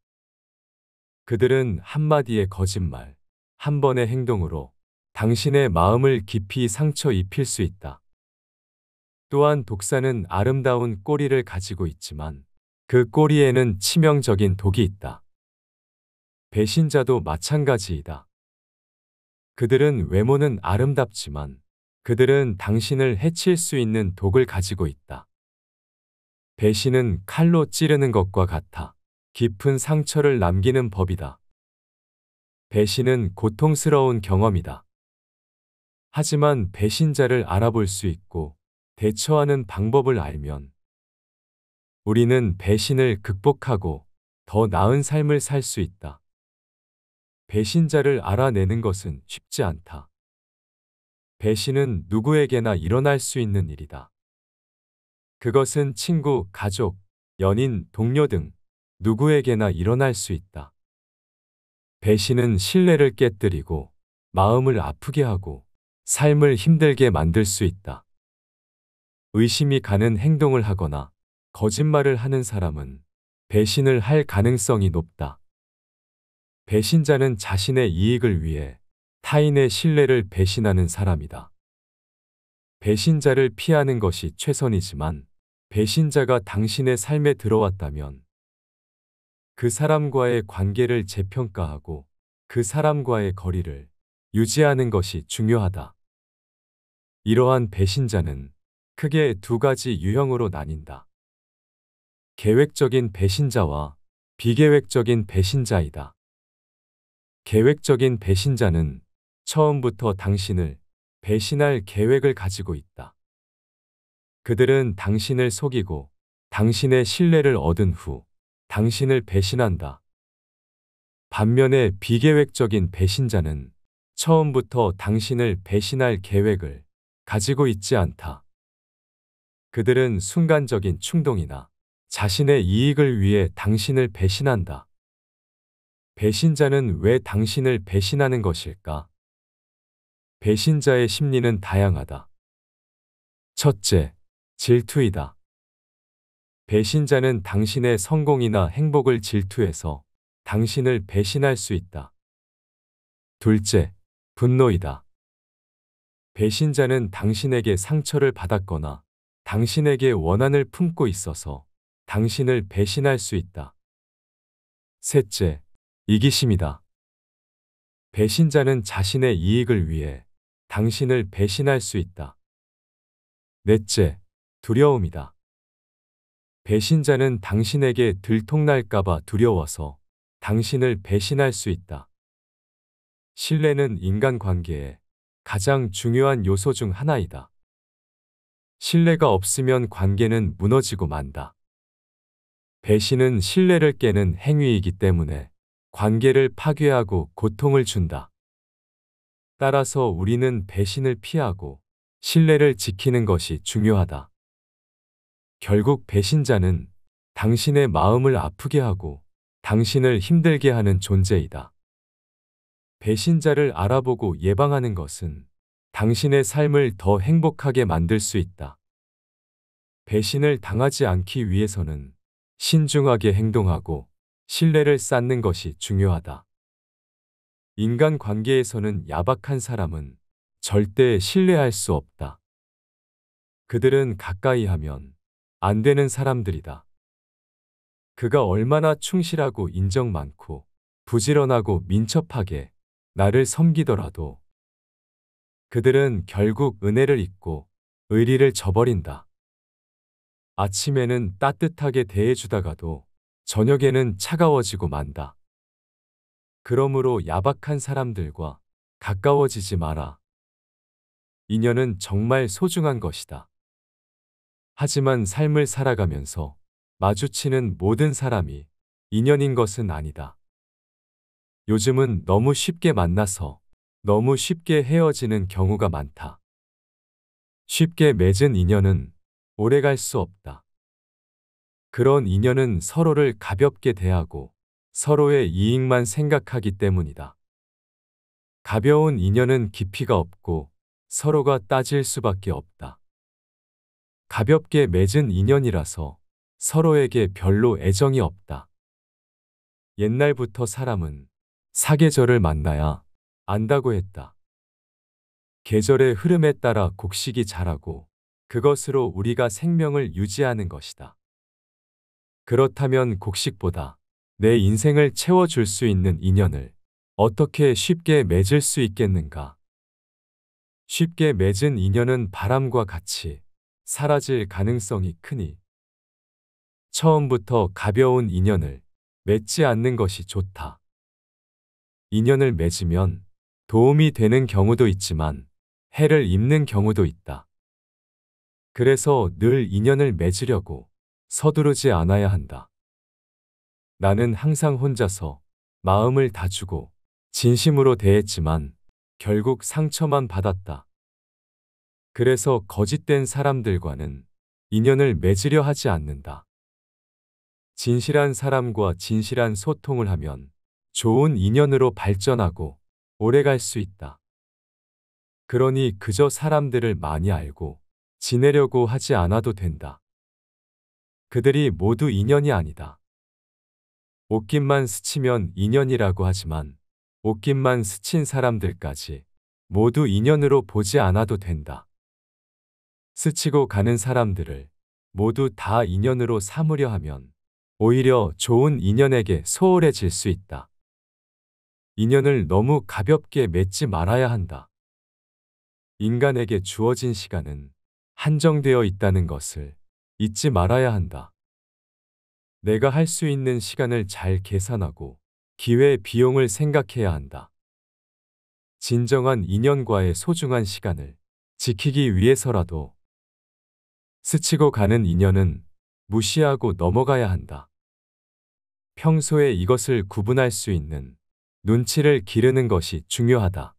그들은 한마디의 거짓말, 한 번의 행동으로 당신의 마음을 깊이 상처 입힐 수 있다. 또한 독사는 아름다운 꼬리를 가지고 있지만 그 꼬리에는 치명적인 독이 있다. 배신자도 마찬가지이다. 그들은 외모는 아름답지만 그들은 당신을 해칠 수 있는 독을 가지고 있다. 배신은 칼로 찌르는 것과 같아 깊은 상처를 남기는 법이다. 배신은 고통스러운 경험이다. 하지만 배신자를 알아볼 수 있고 대처하는 방법을 알면 우리는 배신을 극복하고 더 나은 삶을 살 수 있다. 배신자를 알아내는 것은 쉽지 않다. 배신은 누구에게나 일어날 수 있는 일이다. 그것은 친구, 가족, 연인, 동료 등 누구에게나 일어날 수 있다. 배신은 신뢰를 깨뜨리고 마음을 아프게 하고 삶을 힘들게 만들 수 있다. 의심이 가는 행동을 하거나 거짓말을 하는 사람은 배신을 할 가능성이 높다. 배신자는 자신의 이익을 위해 타인의 신뢰를 배신하는 사람이다. 배신자를 피하는 것이 최선이지만 배신자가 당신의 삶에 들어왔다면 그 사람과의 관계를 재평가하고 그 사람과의 거리를 유지하는 것이 중요하다. 이러한 배신자는 크게 두 가지 유형으로 나뉜다. 계획적인 배신자와 비계획적인 배신자이다. 계획적인 배신자는 처음부터 당신을 배신할 계획을 가지고 있다. 그들은 당신을 속이고 당신의 신뢰를 얻은 후 당신을 배신한다. 반면에 비계획적인 배신자는 처음부터 당신을 배신할 계획을 가지고 있지 않다. 그들은 순간적인 충동이나 자신의 이익을 위해 당신을 배신한다. 배신자는 왜 당신을 배신하는 것일까? 배신자의 심리는 다양하다. 첫째, 질투이다. 배신자는 당신의 성공이나 행복을 질투해서 당신을 배신할 수 있다. 둘째, 분노이다. 배신자는 당신에게 상처를 받았거나 당신에게 원한을 품고 있어서 당신을 배신할 수 있다. 셋째, 이기심이다. 배신자는 자신의 이익을 위해 당신을 배신할 수 있다. 넷째, 두려움이다. 배신자는 당신에게 들통날까봐 두려워서 당신을 배신할 수 있다. 신뢰는 인간관계에 가장 중요한 요소 중 하나이다. 신뢰가 없으면 관계는 무너지고 만다. 배신은 신뢰를 깨는 행위이기 때문에 관계를 파괴하고 고통을 준다. 따라서 우리는 배신을 피하고 신뢰를 지키는 것이 중요하다. 결국 배신자는 당신의 마음을 아프게 하고 당신을 힘들게 하는 존재이다. 배신자를 알아보고 예방하는 것은 당신의 삶을 더 행복하게 만들 수 있다. 배신을 당하지 않기 위해서는 신중하게 행동하고 신뢰를 쌓는 것이 중요하다. 인간 관계에서는 야박한 사람은 절대 신뢰할 수 없다. 그들은 가까이 하면 안 되는 사람들이다. 그가 얼마나 충실하고 인정 많고 부지런하고 민첩하게 나를 섬기더라도 그들은 결국 은혜를 잊고 의리를 저버린다. 아침에는 따뜻하게 대해주다가도 저녁에는 차가워지고 만다. 그러므로 야박한 사람들과 가까워지지 마라. 인연은 정말 소중한 것이다. 하지만 삶을 살아가면서 마주치는 모든 사람이 인연인 것은 아니다. 요즘은 너무 쉽게 만나서 너무 쉽게 헤어지는 경우가 많다. 쉽게 맺은 인연은 오래 갈 수 없다. 그런 인연은 서로를 가볍게 대하고 서로의 이익만 생각하기 때문이다. 가벼운 인연은 깊이가 없고 서로가 따질 수밖에 없다. 가볍게 맺은 인연이라서 서로에게 별로 애정이 없다. 옛날부터 사람은 사계절을 만나야 안다고 했다. 계절의 흐름에 따라 곡식이 자라고 그것으로 우리가 생명을 유지하는 것이다. 그렇다면 곡식보다 내 인생을 채워줄 수 있는 인연을 어떻게 쉽게 맺을 수 있겠는가? 쉽게 맺은 인연은 바람과 같이 사라질 가능성이 크니 처음부터 가벼운 인연을 맺지 않는 것이 좋다. 인연을 맺으면 도움이 되는 경우도 있지만 해를 입는 경우도 있다. 그래서 늘 인연을 맺으려고 서두르지 않아야 한다. 나는 항상 혼자서 마음을 다주고 진심으로 대했지만 결국 상처만 받았다. 그래서 거짓된 사람들과는 인연을 맺으려 하지 않는다. 진실한 사람과 진실한 소통을 하면 좋은 인연으로 발전하고 오래갈 수 있다. 그러니 그저 사람들을 많이 알고 지내려고 하지 않아도 된다. 그들이 모두 인연이 아니다. 옷깃만 스치면 인연이라고 하지만 옷깃만 스친 사람들까지 모두 인연으로 보지 않아도 된다. 스치고 가는 사람들을 모두 다 인연으로 삼으려 하면 오히려 좋은 인연에게 소홀해질 수 있다. 인연을 너무 가볍게 맺지 말아야 한다. 인간에게 주어진 시간은 한정되어 있다는 것을 잊지 말아야 한다. 내가 할 수 있는 시간을 잘 계산하고 기회 비용을 생각해야 한다. 진정한 인연과의 소중한 시간을 지키기 위해서라도 스치고 가는 인연은 무시하고 넘어가야 한다. 평소에 이것을 구분할 수 있는 눈치를 기르는 것이 중요하다.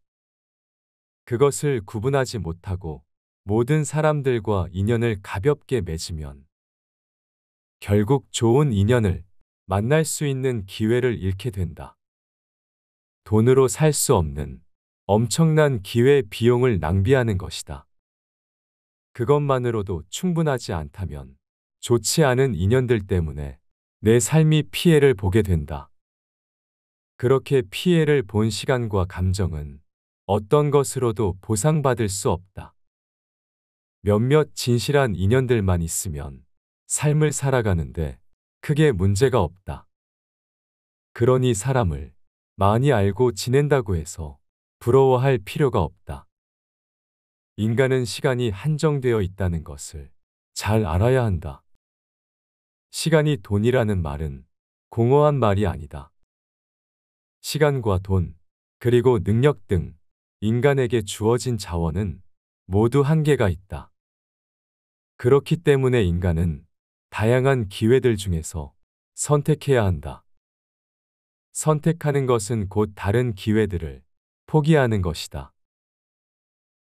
그것을 구분하지 못하고 모든 사람들과 인연을 가볍게 맺으면 결국 좋은 인연을 만날 수 있는 기회를 잃게 된다. 돈으로 살 수 없는 엄청난 기회 비용을 낭비하는 것이다. 그것만으로도 충분하지 않다면 좋지 않은 인연들 때문에 내 삶이 피해를 보게 된다. 그렇게 피해를 본 시간과 감정은 어떤 것으로도 보상받을 수 없다. 몇몇 진실한 인연들만 있으면 삶을 살아가는데 크게 문제가 없다. 그러니 사람을 많이 알고 지낸다고 해서 부러워할 필요가 없다. 인간은 시간이 한정되어 있다는 것을 잘 알아야 한다. 시간이 돈이라는 말은 공허한 말이 아니다. 시간과 돈, 그리고 능력 등 인간에게 주어진 자원은 모두 한계가 있다. 그렇기 때문에 인간은 다양한 기회들 중에서 선택해야 한다. 선택하는 것은 곧 다른 기회들을 포기하는 것이다.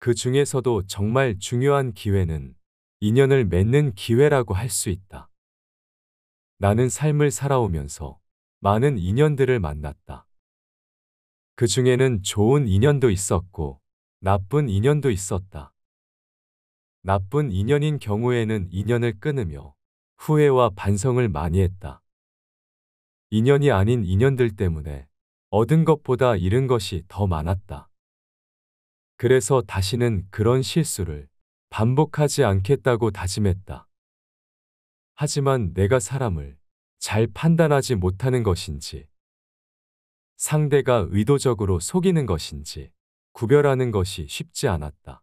그 중에서도 정말 중요한 기회는 인연을 맺는 기회라고 할 수 있다. 나는 삶을 살아오면서 많은 인연들을 만났다. 그 중에는 좋은 인연도 있었고 나쁜 인연도 있었다. 나쁜 인연인 경우에는 인연을 끊으며 후회와 반성을 많이 했다. 인연이 아닌 인연들 때문에 얻은 것보다 잃은 것이 더 많았다. 그래서 다시는 그런 실수를 반복하지 않겠다고 다짐했다. 하지만 내가 사람을 잘 판단하지 못하는 것인지, 상대가 의도적으로 속이는 것인지 구별하는 것이 쉽지 않았다.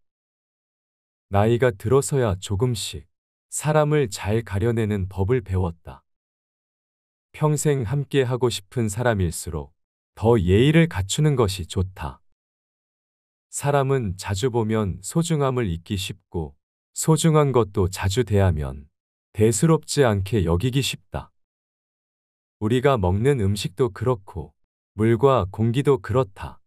나이가 들어서야 조금씩 사람을 잘 가려내는 법을 배웠다. 평생 함께 하고 싶은 사람일수록 더 예의를 갖추는 것이 좋다. 사람은 자주 보면 소중함을 잊기 쉽고 소중한 것도 자주 대하면 대수롭지 않게 여기기 쉽다. 우리가 먹는 음식도 그렇고 물과 공기도 그렇다.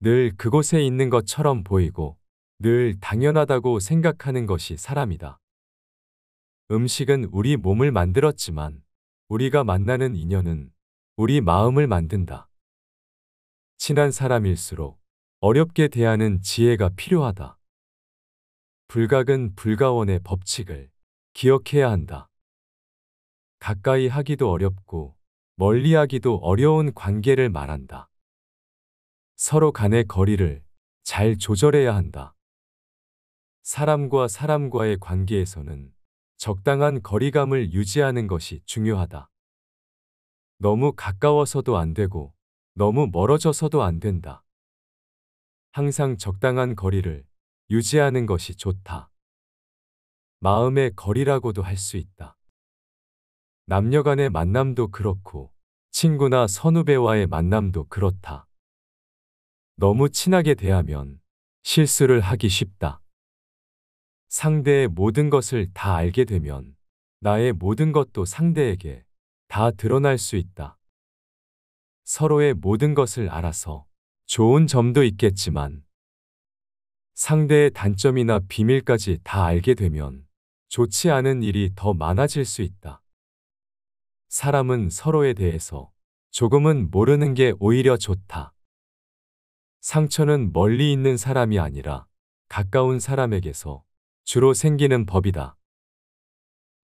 늘 그곳에 있는 것처럼 보이고 늘 당연하다고 생각하는 것이 사람이다. 음식은 우리 몸을 만들었지만 우리가 만나는 인연은 우리 마음을 만든다. 친한 사람일수록 어렵게 대하는 지혜가 필요하다. 불각은 불가원의 법칙을 기억해야 한다. 가까이 하기도 어렵고 멀리 하기도 어려운 관계를 말한다. 서로 간의 거리를 잘 조절해야 한다. 사람과 사람과의 관계에서는 적당한 거리감을 유지하는 것이 중요하다. 너무 가까워서도 안 되고 너무 멀어져서도 안 된다. 항상 적당한 거리를 유지하는 것이 좋다. 마음의 거리라고도 할 수 있다. 남녀 간의 만남도 그렇고 친구나 선후배와의 만남도 그렇다. 너무 친하게 대하면 실수를 하기 쉽다. 상대의 모든 것을 다 알게 되면 나의 모든 것도 상대에게 다 드러날 수 있다. 서로의 모든 것을 알아서 좋은 점도 있겠지만 상대의 단점이나 비밀까지 다 알게 되면 좋지 않은 일이 더 많아질 수 있다. 사람은 서로에 대해서 조금은 모르는 게 오히려 좋다. 상처는 멀리 있는 사람이 아니라 가까운 사람에게서 주로 생기는 법이다.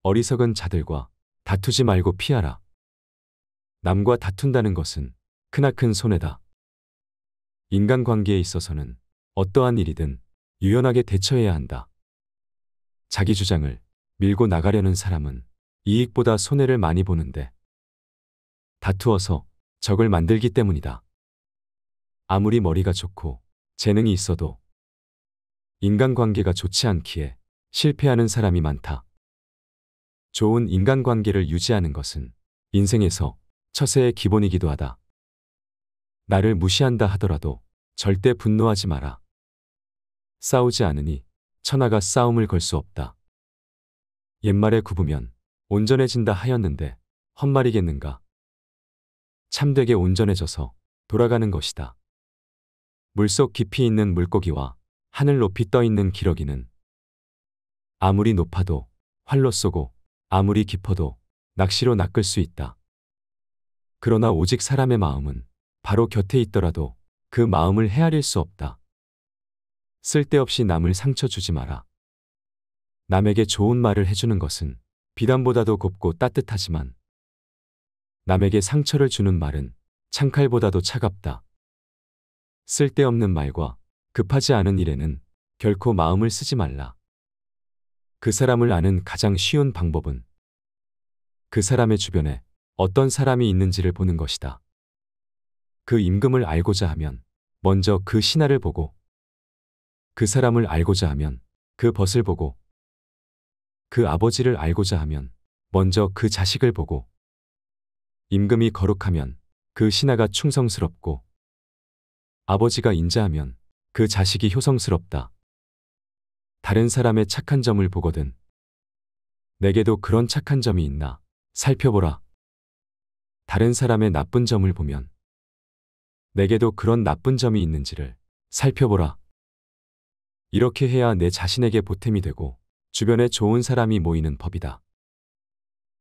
어리석은 자들과 다투지 말고 피하라. 남과 다툰다는 것은 크나큰 손해다. 인간관계에 있어서는 어떠한 일이든 유연하게 대처해야 한다. 자기 주장을 밀고 나가려는 사람은 이익보다 손해를 많이 보는데 다투어서 적을 만들기 때문이다. 아무리 머리가 좋고 재능이 있어도 인간관계가 좋지 않기에 실패하는 사람이 많다. 좋은 인간관계를 유지하는 것은 인생에서 처세의 기본이기도 하다. 나를 무시한다 하더라도 절대 분노하지 마라. 싸우지 않으니 천하가 싸움을 걸 수 없다. 옛말에 굽으면 온전해진다 하였는데 헛말이겠는가. 참되게 온전해져서 돌아가는 것이다. 물속 깊이 있는 물고기와 하늘 높이 떠 있는 기러기는 아무리 높아도 활로 쏘고 아무리 깊어도 낚시로 낚을 수 있다. 그러나 오직 사람의 마음은 바로 곁에 있더라도 그 마음을 헤아릴 수 없다. 쓸데없이 남을 상처 주지 마라. 남에게 좋은 말을 해주는 것은 비단보다도 곱고 따뜻하지만 남에게 상처를 주는 말은 창칼보다도 차갑다. 쓸데없는 말과 급하지 않은 일에는 결코 마음을 쓰지 말라. 그 사람을 아는 가장 쉬운 방법은 그 사람의 주변에 어떤 사람이 있는지를 보는 것이다. 그 임금을 알고자 하면 먼저 그 신하를 보고 그 사람을 알고자 하면 그 벗을 보고 그 아버지를 알고자 하면 먼저 그 자식을 보고 임금이 거룩하면 그 신하가 충성스럽고 아버지가 인자하면 그 자식이 효성스럽다. 다른 사람의 착한 점을 보거든 내게도 그런 착한 점이 있나 살펴보라. 다른 사람의 나쁜 점을 보면 내게도 그런 나쁜 점이 있는지를 살펴보라. 이렇게 해야 내 자신에게 보탬이 되고 주변에 좋은 사람이 모이는 법이다.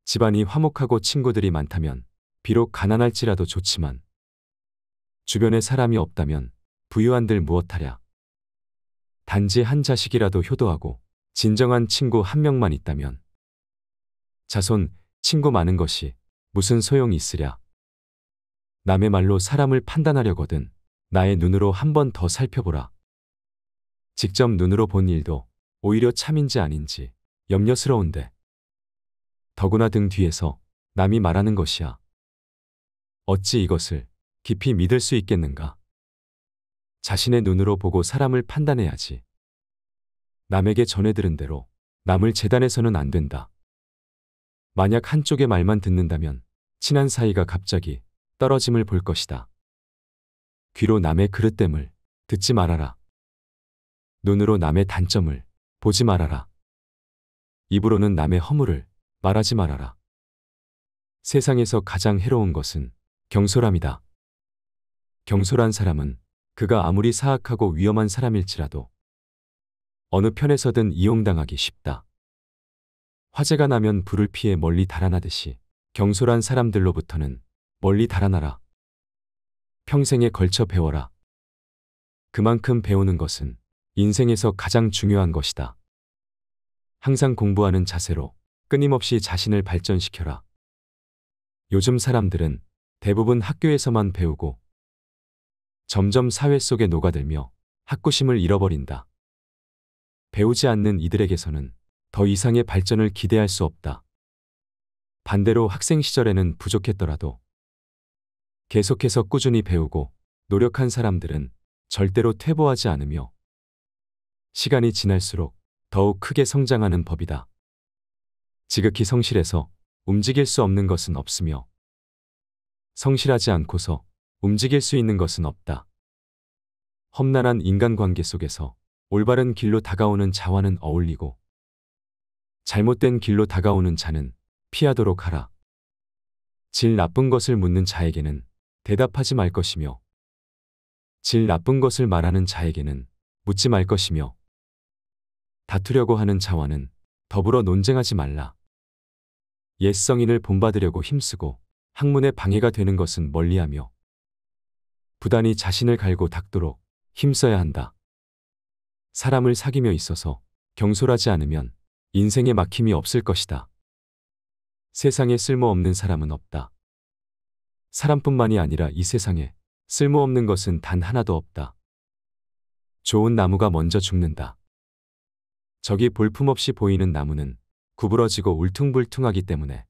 집안이 화목하고 친구들이 많다면 비록 가난할지라도 좋지만 주변에 사람이 없다면 부유한들 무엇하랴. 단지 한 자식이라도 효도하고 진정한 친구 한 명만 있다면 자손, 친구 많은 것이 무슨 소용이 있으랴. 남의 말로 사람을 판단하려거든 나의 눈으로 한 번 더 살펴보라. 직접 눈으로 본 일도 오히려 참인지 아닌지 염려스러운데 더구나 등 뒤에서 남이 말하는 것이야. 어찌 이것을 깊이 믿을 수 있겠는가? 자신의 눈으로 보고 사람을 판단해야지. 남에게 전해 들은 대로 남을 재단해서는 안 된다. 만약 한쪽의 말만 듣는다면 친한 사이가 갑자기 떨어짐을 볼 것이다. 귀로 남의 그릇됨을 듣지 말아라. 눈으로 남의 단점을 보지 말아라. 입으로는 남의 허물을 말하지 말아라. 세상에서 가장 해로운 것은 경솔함이다. 경솔한 사람은 그가 아무리 사악하고 위험한 사람일지라도 어느 편에서든 이용당하기 쉽다. 화재가 나면 불을 피해 멀리 달아나듯이 경솔한 사람들로부터는 멀리 달아나라. 평생에 걸쳐 배워라. 그만큼 배우는 것은 인생에서 가장 중요한 것이다. 항상 공부하는 자세로 끊임없이 자신을 발전시켜라. 요즘 사람들은 대부분 학교에서만 배우고 점점 사회 속에 녹아들며 학구심을 잃어버린다. 배우지 않는 이들에게서는 더 이상의 발전을 기대할 수 없다. 반대로 학생 시절에는 부족했더라도 계속해서 꾸준히 배우고 노력한 사람들은 절대로 퇴보하지 않으며 시간이 지날수록 더욱 크게 성장하는 법이다. 지극히 성실해서 움직일 수 없는 것은 없으며 성실하지 않고서 움직일 수 있는 것은 없다. 험난한 인간관계 속에서 올바른 길로 다가오는 자와는 어울리고 잘못된 길로 다가오는 자는 피하도록 하라. 질 나쁜 것을 묻는 자에게는 대답하지 말 것이며 질 나쁜 것을 말하는 자에게는 묻지 말 것이며 다투려고 하는 자와는 더불어 논쟁하지 말라. 옛성인을 본받으려고 힘쓰고 학문에 방해가 되는 것은 멀리하며 부단히 자신을 갈고 닦도록 힘써야 한다. 사람을 사귀며 있어서 경솔하지 않으면 인생에 막힘이 없을 것이다. 세상에 쓸모없는 사람은 없다. 사람뿐만이 아니라 이 세상에 쓸모없는 것은 단 하나도 없다. 좋은 나무가 먼저 죽는다. 저기 볼품없이 보이는 나무는 구부러지고 울퉁불퉁하기 때문에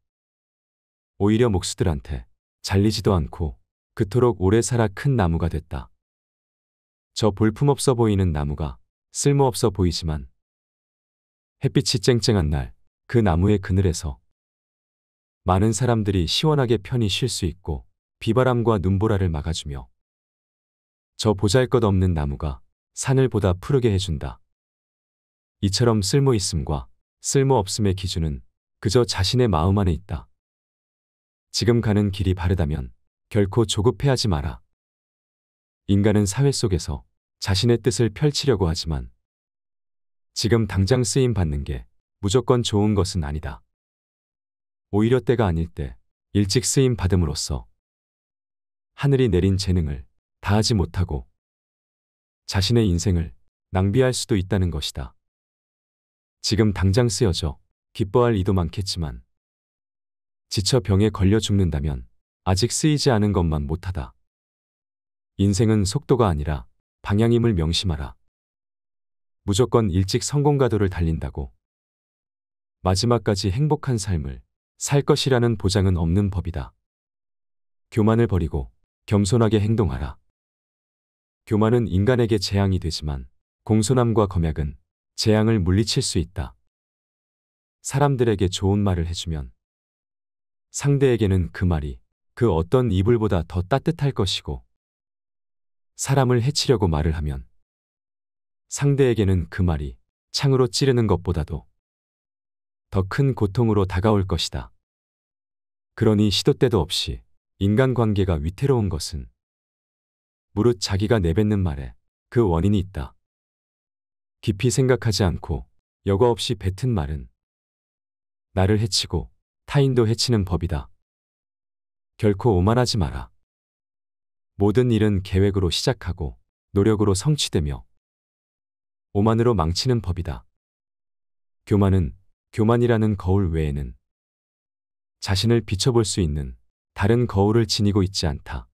오히려 목수들한테 잘리지도 않고 그토록 오래 살아 큰 나무가 됐다. 저 볼품없어 보이는 나무가 쓸모없어 보이지만 햇빛이 쨍쨍한 날 그 나무의 그늘에서 많은 사람들이 시원하게 편히 쉴 수 있고 비바람과 눈보라를 막아주며 저 보잘것없는 나무가 산을 보다 푸르게 해준다. 이처럼 쓸모있음과 쓸모없음의 기준은 그저 자신의 마음 안에 있다. 지금 가는 길이 바르다면 결코 조급해하지 마라. 인간은 사회 속에서 자신의 뜻을 펼치려고 하지만 지금 당장 쓰임 받는 게 무조건 좋은 것은 아니다. 오히려 때가 아닐 때 일찍 쓰임 받음으로써 하늘이 내린 재능을 다하지 못하고 자신의 인생을 낭비할 수도 있다는 것이다. 지금 당장 쓰여져 기뻐할 이도 많겠지만 지쳐 병에 걸려 죽는다면 아직 쓰이지 않은 것만 못하다. 인생은 속도가 아니라 방향임을 명심하라. 무조건 일찍 성공가도를 달린다고 마지막까지 행복한 삶을 살 것이라는 보장은 없는 법이다. 교만을 버리고 겸손하게 행동하라. 교만은 인간에게 재앙이 되지만 공손함과 검약은 재앙을 물리칠 수 있다. 사람들에게 좋은 말을 해주면 상대에게는 그 말이 그 어떤 이불보다 더 따뜻할 것이고 사람을 해치려고 말을 하면 상대에게는 그 말이 창으로 찌르는 것보다도 더 큰 고통으로 다가올 것이다. 그러니 시도 때도 없이 인간관계가 위태로운 것은 무릇 자기가 내뱉는 말에 그 원인이 있다. 깊이 생각하지 않고 여과 없이 뱉은 말은 나를 해치고 타인도 해치는 법이다. 결코 오만하지 마라. 모든 일은 계획으로 시작하고 노력으로 성취되며 오만으로 망치는 법이다. 교만은 교만이라는 거울 외에는 자신을 비춰볼 수 있는 다른 거울을 지니고 있지 않다.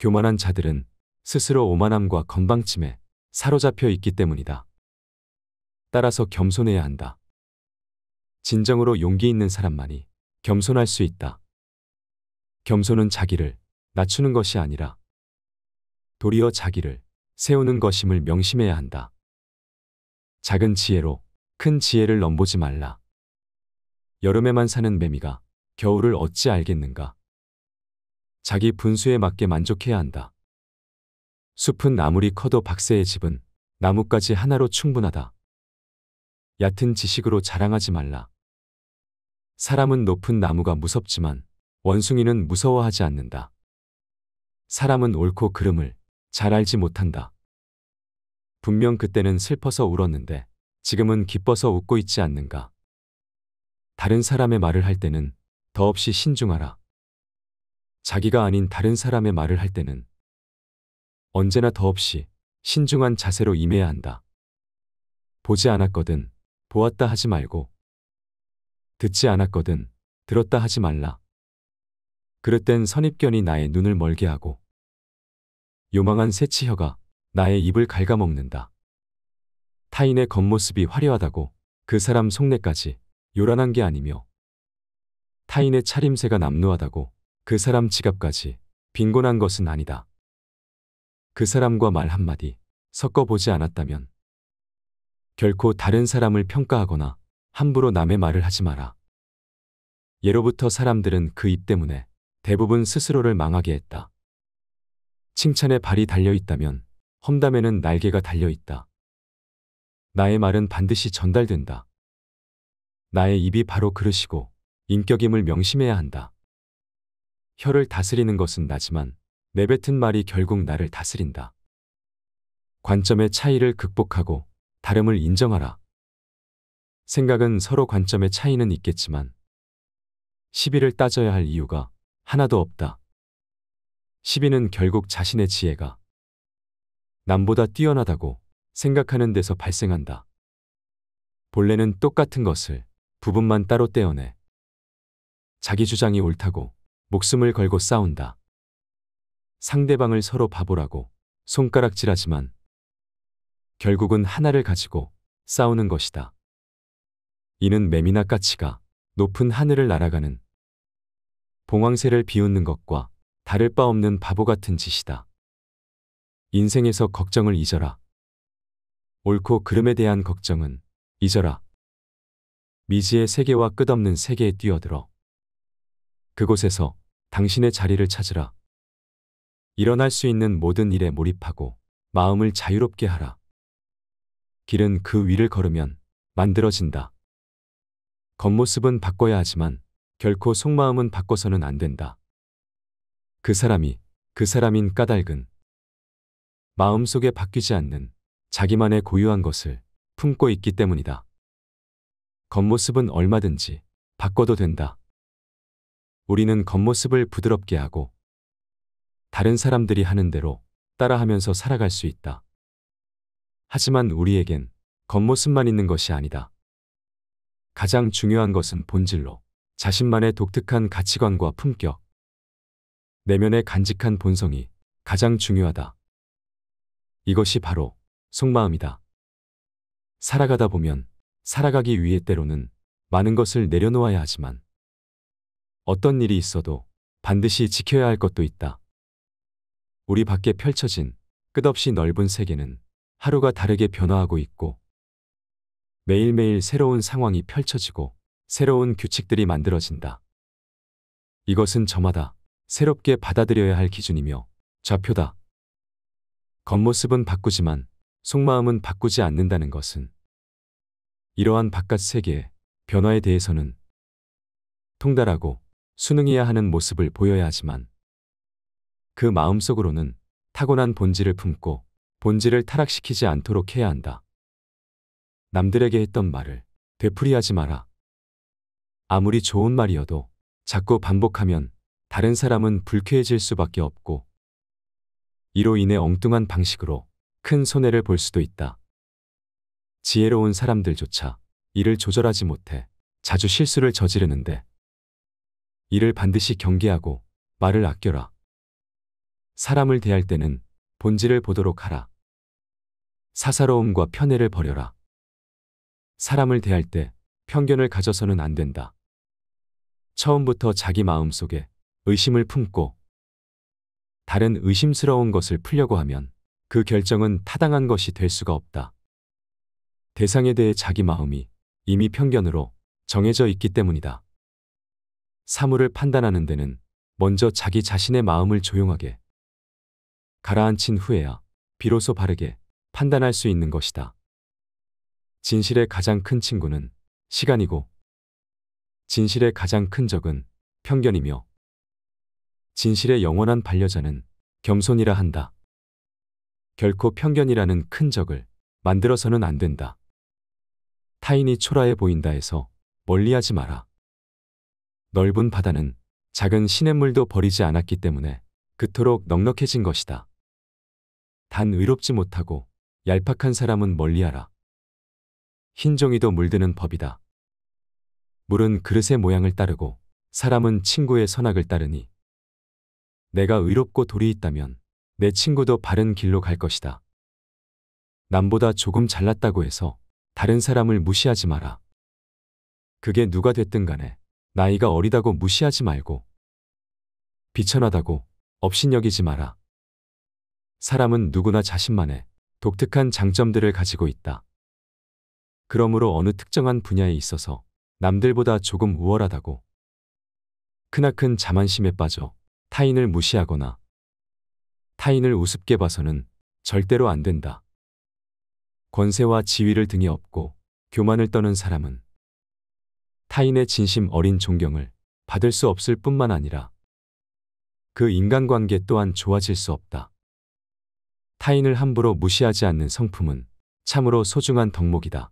교만한 자들은 스스로 오만함과 건방침에 사로잡혀 있기 때문이다. 따라서 겸손해야 한다. 진정으로 용기 있는 사람만이 겸손할 수 있다. 겸손은 자기를 낮추는 것이 아니라 도리어 자기를 세우는 것임을 명심해야 한다. 작은 지혜로 큰 지혜를 넘보지 말라. 여름에만 사는 매미가 겨울을 어찌 알겠는가. 자기 분수에 맞게 만족해야 한다. 숲은 아무리 커도 박세의 집은 나뭇가지 하나로 충분하다. 얕은 지식으로 자랑하지 말라. 사람은 높은 나무가 무섭지만 원숭이는 무서워하지 않는다. 사람은 옳고 그름을 잘 알지 못한다. 분명 그때는 슬퍼서 울었는데 지금은 기뻐서 웃고 있지 않는가. 다른 사람의 말을 할 때는 더없이 신중하라. 자기가 아닌 다른 사람의 말을 할 때는 언제나 더없이 신중한 자세로 임해야 한다. 보지 않았거든 보았다 하지 말고 듣지 않았거든 들었다 하지 말라. 그릇된 선입견이 나의 눈을 멀게 하고 요망한 새치혀가 나의 입을 갉아먹는다. 타인의 겉모습이 화려하다고 그 사람 속내까지 요란한 게 아니며 타인의 차림새가 남루하다고 그 사람 지갑까지 빈곤한 것은 아니다. 그 사람과 말 한마디 섞어보지 않았다면 결코 다른 사람을 평가하거나 함부로 남의 말을 하지 마라. 예로부터 사람들은 그 입 때문에 대부분 스스로를 망하게 했다. 칭찬에 발이 달려 있다면 험담에는 날개가 달려 있다. 나의 말은 반드시 전달된다. 나의 입이 바로 그릇이고 인격임을 명심해야 한다. 혀를 다스리는 것은 나지만 내뱉은 말이 결국 나를 다스린다. 관점의 차이를 극복하고 다름을 인정하라. 생각은 서로 관점의 차이는 있겠지만 시비를 따져야 할 이유가 하나도 없다. 시비는 결국 자신의 지혜가 남보다 뛰어나다고 생각하는 데서 발생한다. 본래는 똑같은 것을 부분만 따로 떼어내 자기 주장이 옳다고 목숨을 걸고 싸운다. 상대방을 서로 바보라고 손가락질하지만 결국은 하나를 가지고 싸우는 것이다. 이는 매미나 까치가 높은 하늘을 날아가는 봉황새를 비웃는 것과 다를 바 없는 바보 같은 짓이다. 인생에서 걱정을 잊어라. 옳고 그름에 대한 걱정은 잊어라. 미지의 세계와 끝없는 세계에 뛰어들어 그곳에서 당신의 자리를 찾으라. 일어날 수 있는 모든 일에 몰입하고 마음을 자유롭게 하라. 길은 그 위를 걸으면 만들어진다. 겉모습은 바꿔야 하지만 결코 속마음은 바꿔서는 안 된다. 그 사람이 그 사람인 까닭은 마음속에 바뀌지 않는 자기만의 고유한 것을 품고 있기 때문이다. 겉모습은 얼마든지 바꿔도 된다. 우리는 겉모습을 부드럽게 하고 다른 사람들이 하는 대로 따라하면서 살아갈 수 있다. 하지만 우리에겐 겉모습만 있는 것이 아니다. 가장 중요한 것은 본질로 자신만의 독특한 가치관과 품격, 내면의 간직한 본성이 가장 중요하다. 이것이 바로 속마음이다. 살아가다 보면 살아가기 위해 때로는 많은 것을 내려놓아야 하지만 어떤 일이 있어도 반드시 지켜야 할 것도 있다. 우리 밖에 펼쳐진 끝없이 넓은 세계는 하루가 다르게 변화하고 있고 매일매일 새로운 상황이 펼쳐지고 새로운 규칙들이 만들어진다. 이것은 저마다 새롭게 받아들여야 할 기준이며 좌표다. 겉모습은 바꾸지만 속마음은 바꾸지 않는다는 것은 이러한 바깥 세계의 변화에 대해서는 통달하고 수능이야 하는 모습을 보여야 하지만 그 마음속으로는 타고난 본질을 품고 본질을 타락시키지 않도록 해야 한다. 남들에게 했던 말을 되풀이하지 마라. 아무리 좋은 말이어도 자꾸 반복하면 다른 사람은 불쾌해질 수밖에 없고 이로 인해 엉뚱한 방식으로 큰 손해를 볼 수도 있다. 지혜로운 사람들조차 이를 조절하지 못해 자주 실수를 저지르는데 이를 반드시 경계하고 말을 아껴라. 사람을 대할 때는 본질을 보도록 하라. 사사로움과 편애를 버려라. 사람을 대할 때 편견을 가져서는 안 된다. 처음부터 자기 마음 속에 의심을 품고 다른 의심스러운 것을 풀려고 하면 그 결정은 타당한 것이 될 수가 없다. 대상에 대해 자기 마음이 이미 편견으로 정해져 있기 때문이다. 사물을 판단하는 데는 먼저 자기 자신의 마음을 조용하게 가라앉힌 후에야 비로소 바르게 판단할 수 있는 것이다. 진실의 가장 큰 친구는 시간이고 진실의 가장 큰 적은 편견이며 진실의 영원한 반려자는 겸손이라 한다. 결코 편견이라는 큰 적을 만들어서는 안 된다. 타인이 초라해 보인다 해서 멀리하지 마라. 넓은 바다는 작은 시냇물도 버리지 않았기 때문에 그토록 넉넉해진 것이다. 단 의롭지 못하고 얄팍한 사람은 멀리하라. 흰 종이도 물드는 법이다. 물은 그릇의 모양을 따르고 사람은 친구의 선악을 따르니 내가 의롭고 돌이 있다면 내 친구도 바른 길로 갈 것이다. 남보다 조금 잘났다고 해서 다른 사람을 무시하지 마라. 그게 누가 됐든 간에 나이가 어리다고 무시하지 말고 비천하다고 업신여기지 마라. 사람은 누구나 자신만의 독특한 장점들을 가지고 있다. 그러므로 어느 특정한 분야에 있어서 남들보다 조금 우월하다고 크나큰 자만심에 빠져 타인을 무시하거나 타인을 우습게 봐서는 절대로 안 된다. 권세와 지위를 등에 업고 교만을 떠는 사람은 타인의 진심 어린 존경을 받을 수 없을 뿐만 아니라 그 인간관계 또한 좋아질 수 없다. 타인을 함부로 무시하지 않는 성품은 참으로 소중한 덕목이다.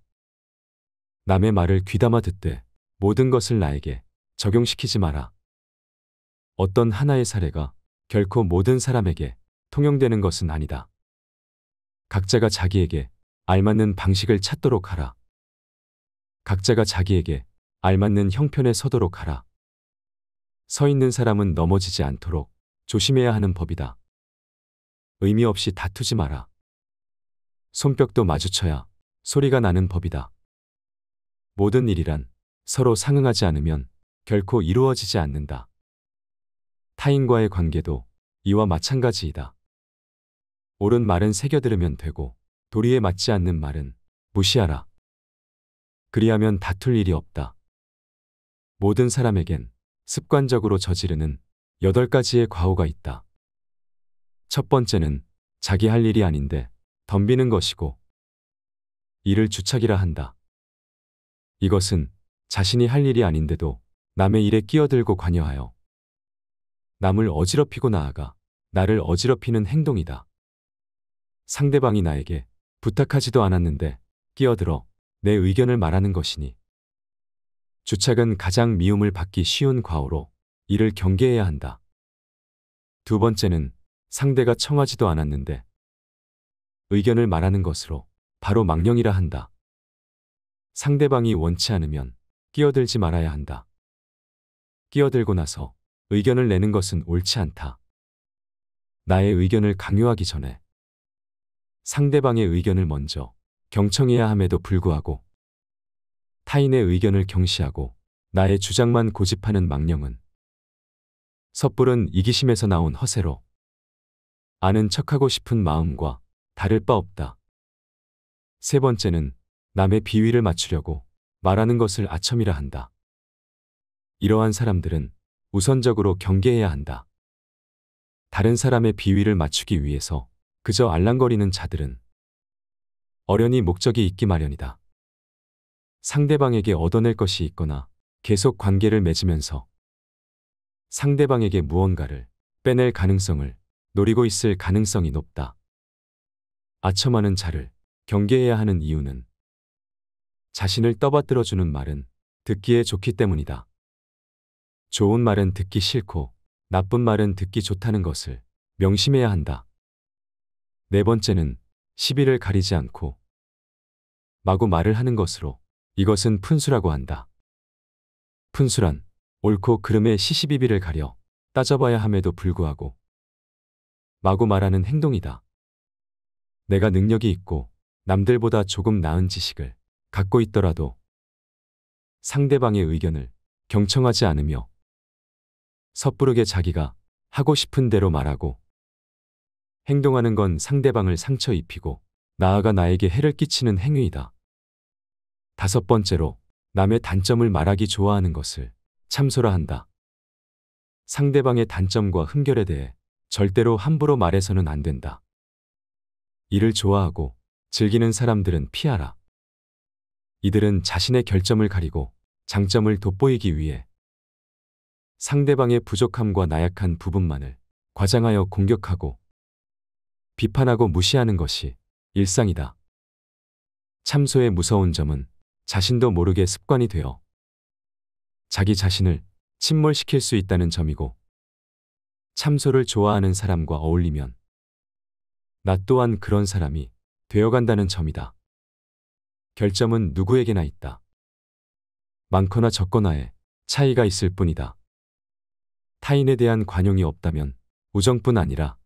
남의 말을 귀담아 듣되 모든 것을 나에게 적용시키지 마라. 어떤 하나의 사례가 결코 모든 사람에게 통용되는 것은 아니다. 각자가 자기에게 알맞는 방식을 찾도록 하라. 각자가 자기에게 알맞는 형편에 서도록 하라. 서 있는 사람은 넘어지지 않도록 조심해야 하는 법이다. 의미 없이 다투지 마라. 손뼉도 마주쳐야 소리가 나는 법이다. 모든 일이란 서로 상응하지 않으면 결코 이루어지지 않는다. 타인과의 관계도 이와 마찬가지이다. 옳은 말은 새겨들으면 되고 도리에 맞지 않는 말은 무시하라. 그리하면 다툴 일이 없다. 모든 사람에겐 습관적으로 저지르는 8가지의 과오가 있다. 첫 번째는 자기 할 일이 아닌데 덤비는 것이고 이를 주착이라 한다. 이것은 자신이 할 일이 아닌데도 남의 일에 끼어들고 관여하여 남을 어지럽히고 나아가 나를 어지럽히는 행동이다. 상대방이 나에게 부탁하지도 않았는데 끼어들어 내 의견을 말하는 것이니 주착은 가장 미움을 받기 쉬운 과오로 이를 경계해야 한다. 두 번째는 상대가 청하지도 않았는데 의견을 말하는 것으로 바로 망령이라 한다. 상대방이 원치 않으면 끼어들지 말아야 한다. 끼어들고 나서 의견을 내는 것은 옳지 않다. 나의 의견을 강요하기 전에 상대방의 의견을 먼저 경청해야 함에도 불구하고 타인의 의견을 경시하고 나의 주장만 고집하는 망령은 섣불은 이기심에서 나온 허세로 아는 척하고 싶은 마음과 다를 바 없다. 세 번째는 남의 비위를 맞추려고 말하는 것을 아첨이라 한다. 이러한 사람들은 우선적으로 경계해야 한다. 다른 사람의 비위를 맞추기 위해서 그저 알랑거리는 자들은 어련히 목적이 있기 마련이다. 상대방에게 얻어낼 것이 있거나 계속 관계를 맺으면서 상대방에게 무언가를 빼낼 가능성을 노리고 있을 가능성이 높다. 아첨하는 자를 경계해야 하는 이유는 자신을 떠받들어주는 말은 듣기에 좋기 때문이다. 좋은 말은 듣기 싫고 나쁜 말은 듣기 좋다는 것을 명심해야 한다. 네 번째는 시비를 가리지 않고 마구 말을 하는 것으로 이것은 푼수라고 한다. 푼수란 옳고 그름의 시시비비를 가려 따져봐야 함에도 불구하고 마구 말하는 행동이다. 내가 능력이 있고 남들보다 조금 나은 지식을 갖고 있더라도 상대방의 의견을 경청하지 않으며 섣부르게 자기가 하고 싶은 대로 말하고 행동하는 건 상대방을 상처 입히고 나아가 나에게 해를 끼치는 행위이다. 다섯 번째로 남의 단점을 말하기 좋아하는 것을 참소라 한다. 상대방의 단점과 흠결에 대해 절대로 함부로 말해서는 안 된다. 이를 좋아하고 즐기는 사람들은 피하라. 이들은 자신의 결점을 가리고 장점을 돋보이기 위해 상대방의 부족함과 나약한 부분만을 과장하여 공격하고 비판하고 무시하는 것이 일상이다. 참소의 무서운 점은 자신도 모르게 습관이 되어 자기 자신을 침몰시킬 수 있다는 점이고 참소를 좋아하는 사람과 어울리면 나 또한 그런 사람이 되어간다는 점이다. 결점은 누구에게나 있다. 많거나 적거나의 차이가 있을 뿐이다. 타인에 대한 관용이 없다면 우정뿐 아니라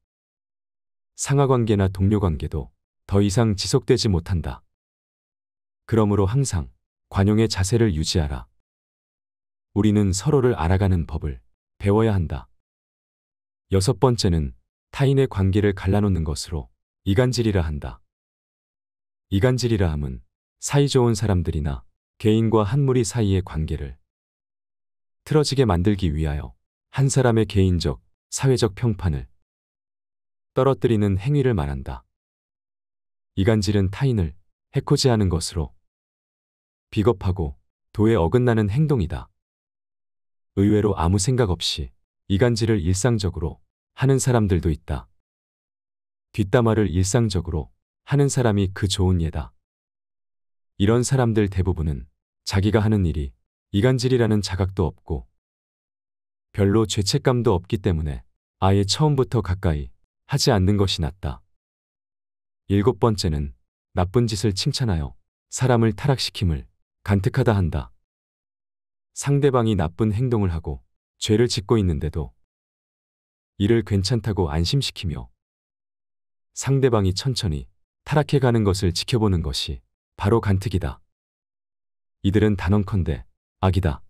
상하관계나 동료관계도 더 이상 지속되지 못한다. 그러므로 항상 관용의 자세를 유지하라. 우리는 서로를 알아가는 법을 배워야 한다. 여섯 번째는 타인의 관계를 갈라놓는 것으로 이간질이라 한다. 이간질이라 함은 사이좋은 사람들이나 개인과 한무리 사이의 관계를 틀어지게 만들기 위하여 한 사람의 개인적, 사회적 평판을 떨어뜨리는 행위를 말한다. 이간질은 타인을 해코지하는 것으로 비겁하고 도에 어긋나는 행동이다. 의외로 아무 생각 없이 이간질을 일상적으로 하는 사람들도 있다. 뒷담화를 일상적으로 하는 사람이 그 좋은 예다. 이런 사람들 대부분은 자기가 하는 일이 이간질이라는 자각도 없고 별로 죄책감도 없기 때문에 아예 처음부터 가까이 하지 않는 것이 낫다. 일곱 번째는 나쁜 짓을 칭찬하여 사람을 타락시킴을 간특하다 한다. 상대방이 나쁜 행동을 하고 죄를 짓고 있는데도 이를 괜찮다고 안심시키며 상대방이 천천히 타락해가는 것을 지켜보는 것이 바로 간특이다. 이들은 단언컨대 악이다.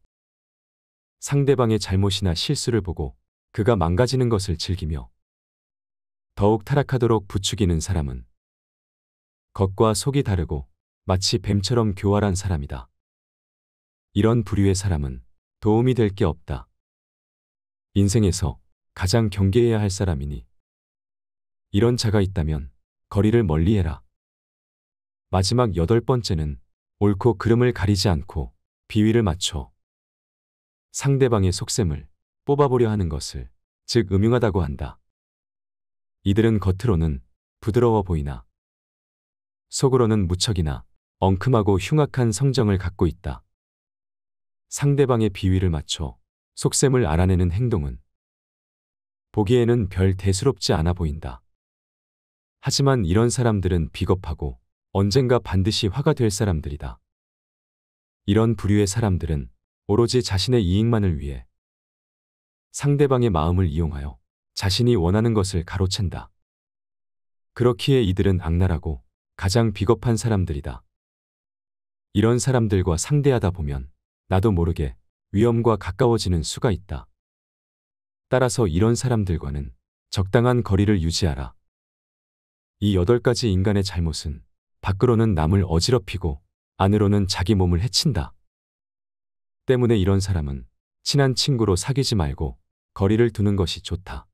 상대방의 잘못이나 실수를 보고 그가 망가지는 것을 즐기며 더욱 타락하도록 부추기는 사람은 겉과 속이 다르고 마치 뱀처럼 교활한 사람이다. 이런 부류의 사람은 도움이 될 게 없다. 인생에서 가장 경계해야 할 사람이니 이런 자가 있다면 거리를 멀리해라. 마지막 여덟 번째는 옳고 그름을 가리지 않고 비위를 맞춰 상대방의 속셈을 뽑아보려 하는 것을 즉 음흉하다고 한다. 이들은 겉으로는 부드러워 보이나 속으로는 무척이나 엉큼하고 흉악한 성정을 갖고 있다. 상대방의 비위를 맞춰 속셈을 알아내는 행동은 보기에는 별 대수롭지 않아 보인다. 하지만 이런 사람들은 비겁하고 언젠가 반드시 화가 될 사람들이다. 이런 부류의 사람들은 오로지 자신의 이익만을 위해 상대방의 마음을 이용하여 자신이 원하는 것을 가로챈다. 그렇기에 이들은 악랄하고 가장 비겁한 사람들이다. 이런 사람들과 상대하다 보면 나도 모르게 위험과 가까워지는 수가 있다. 따라서 이런 사람들과는 적당한 거리를 유지하라. 이 여덟 가지 인간의 잘못은 밖으로는 남을 어지럽히고 안으로는 자기 몸을 해친다. 때문에 이런 사람은 친한 친구로 사귀지 말고 거리를 두는 것이 좋다.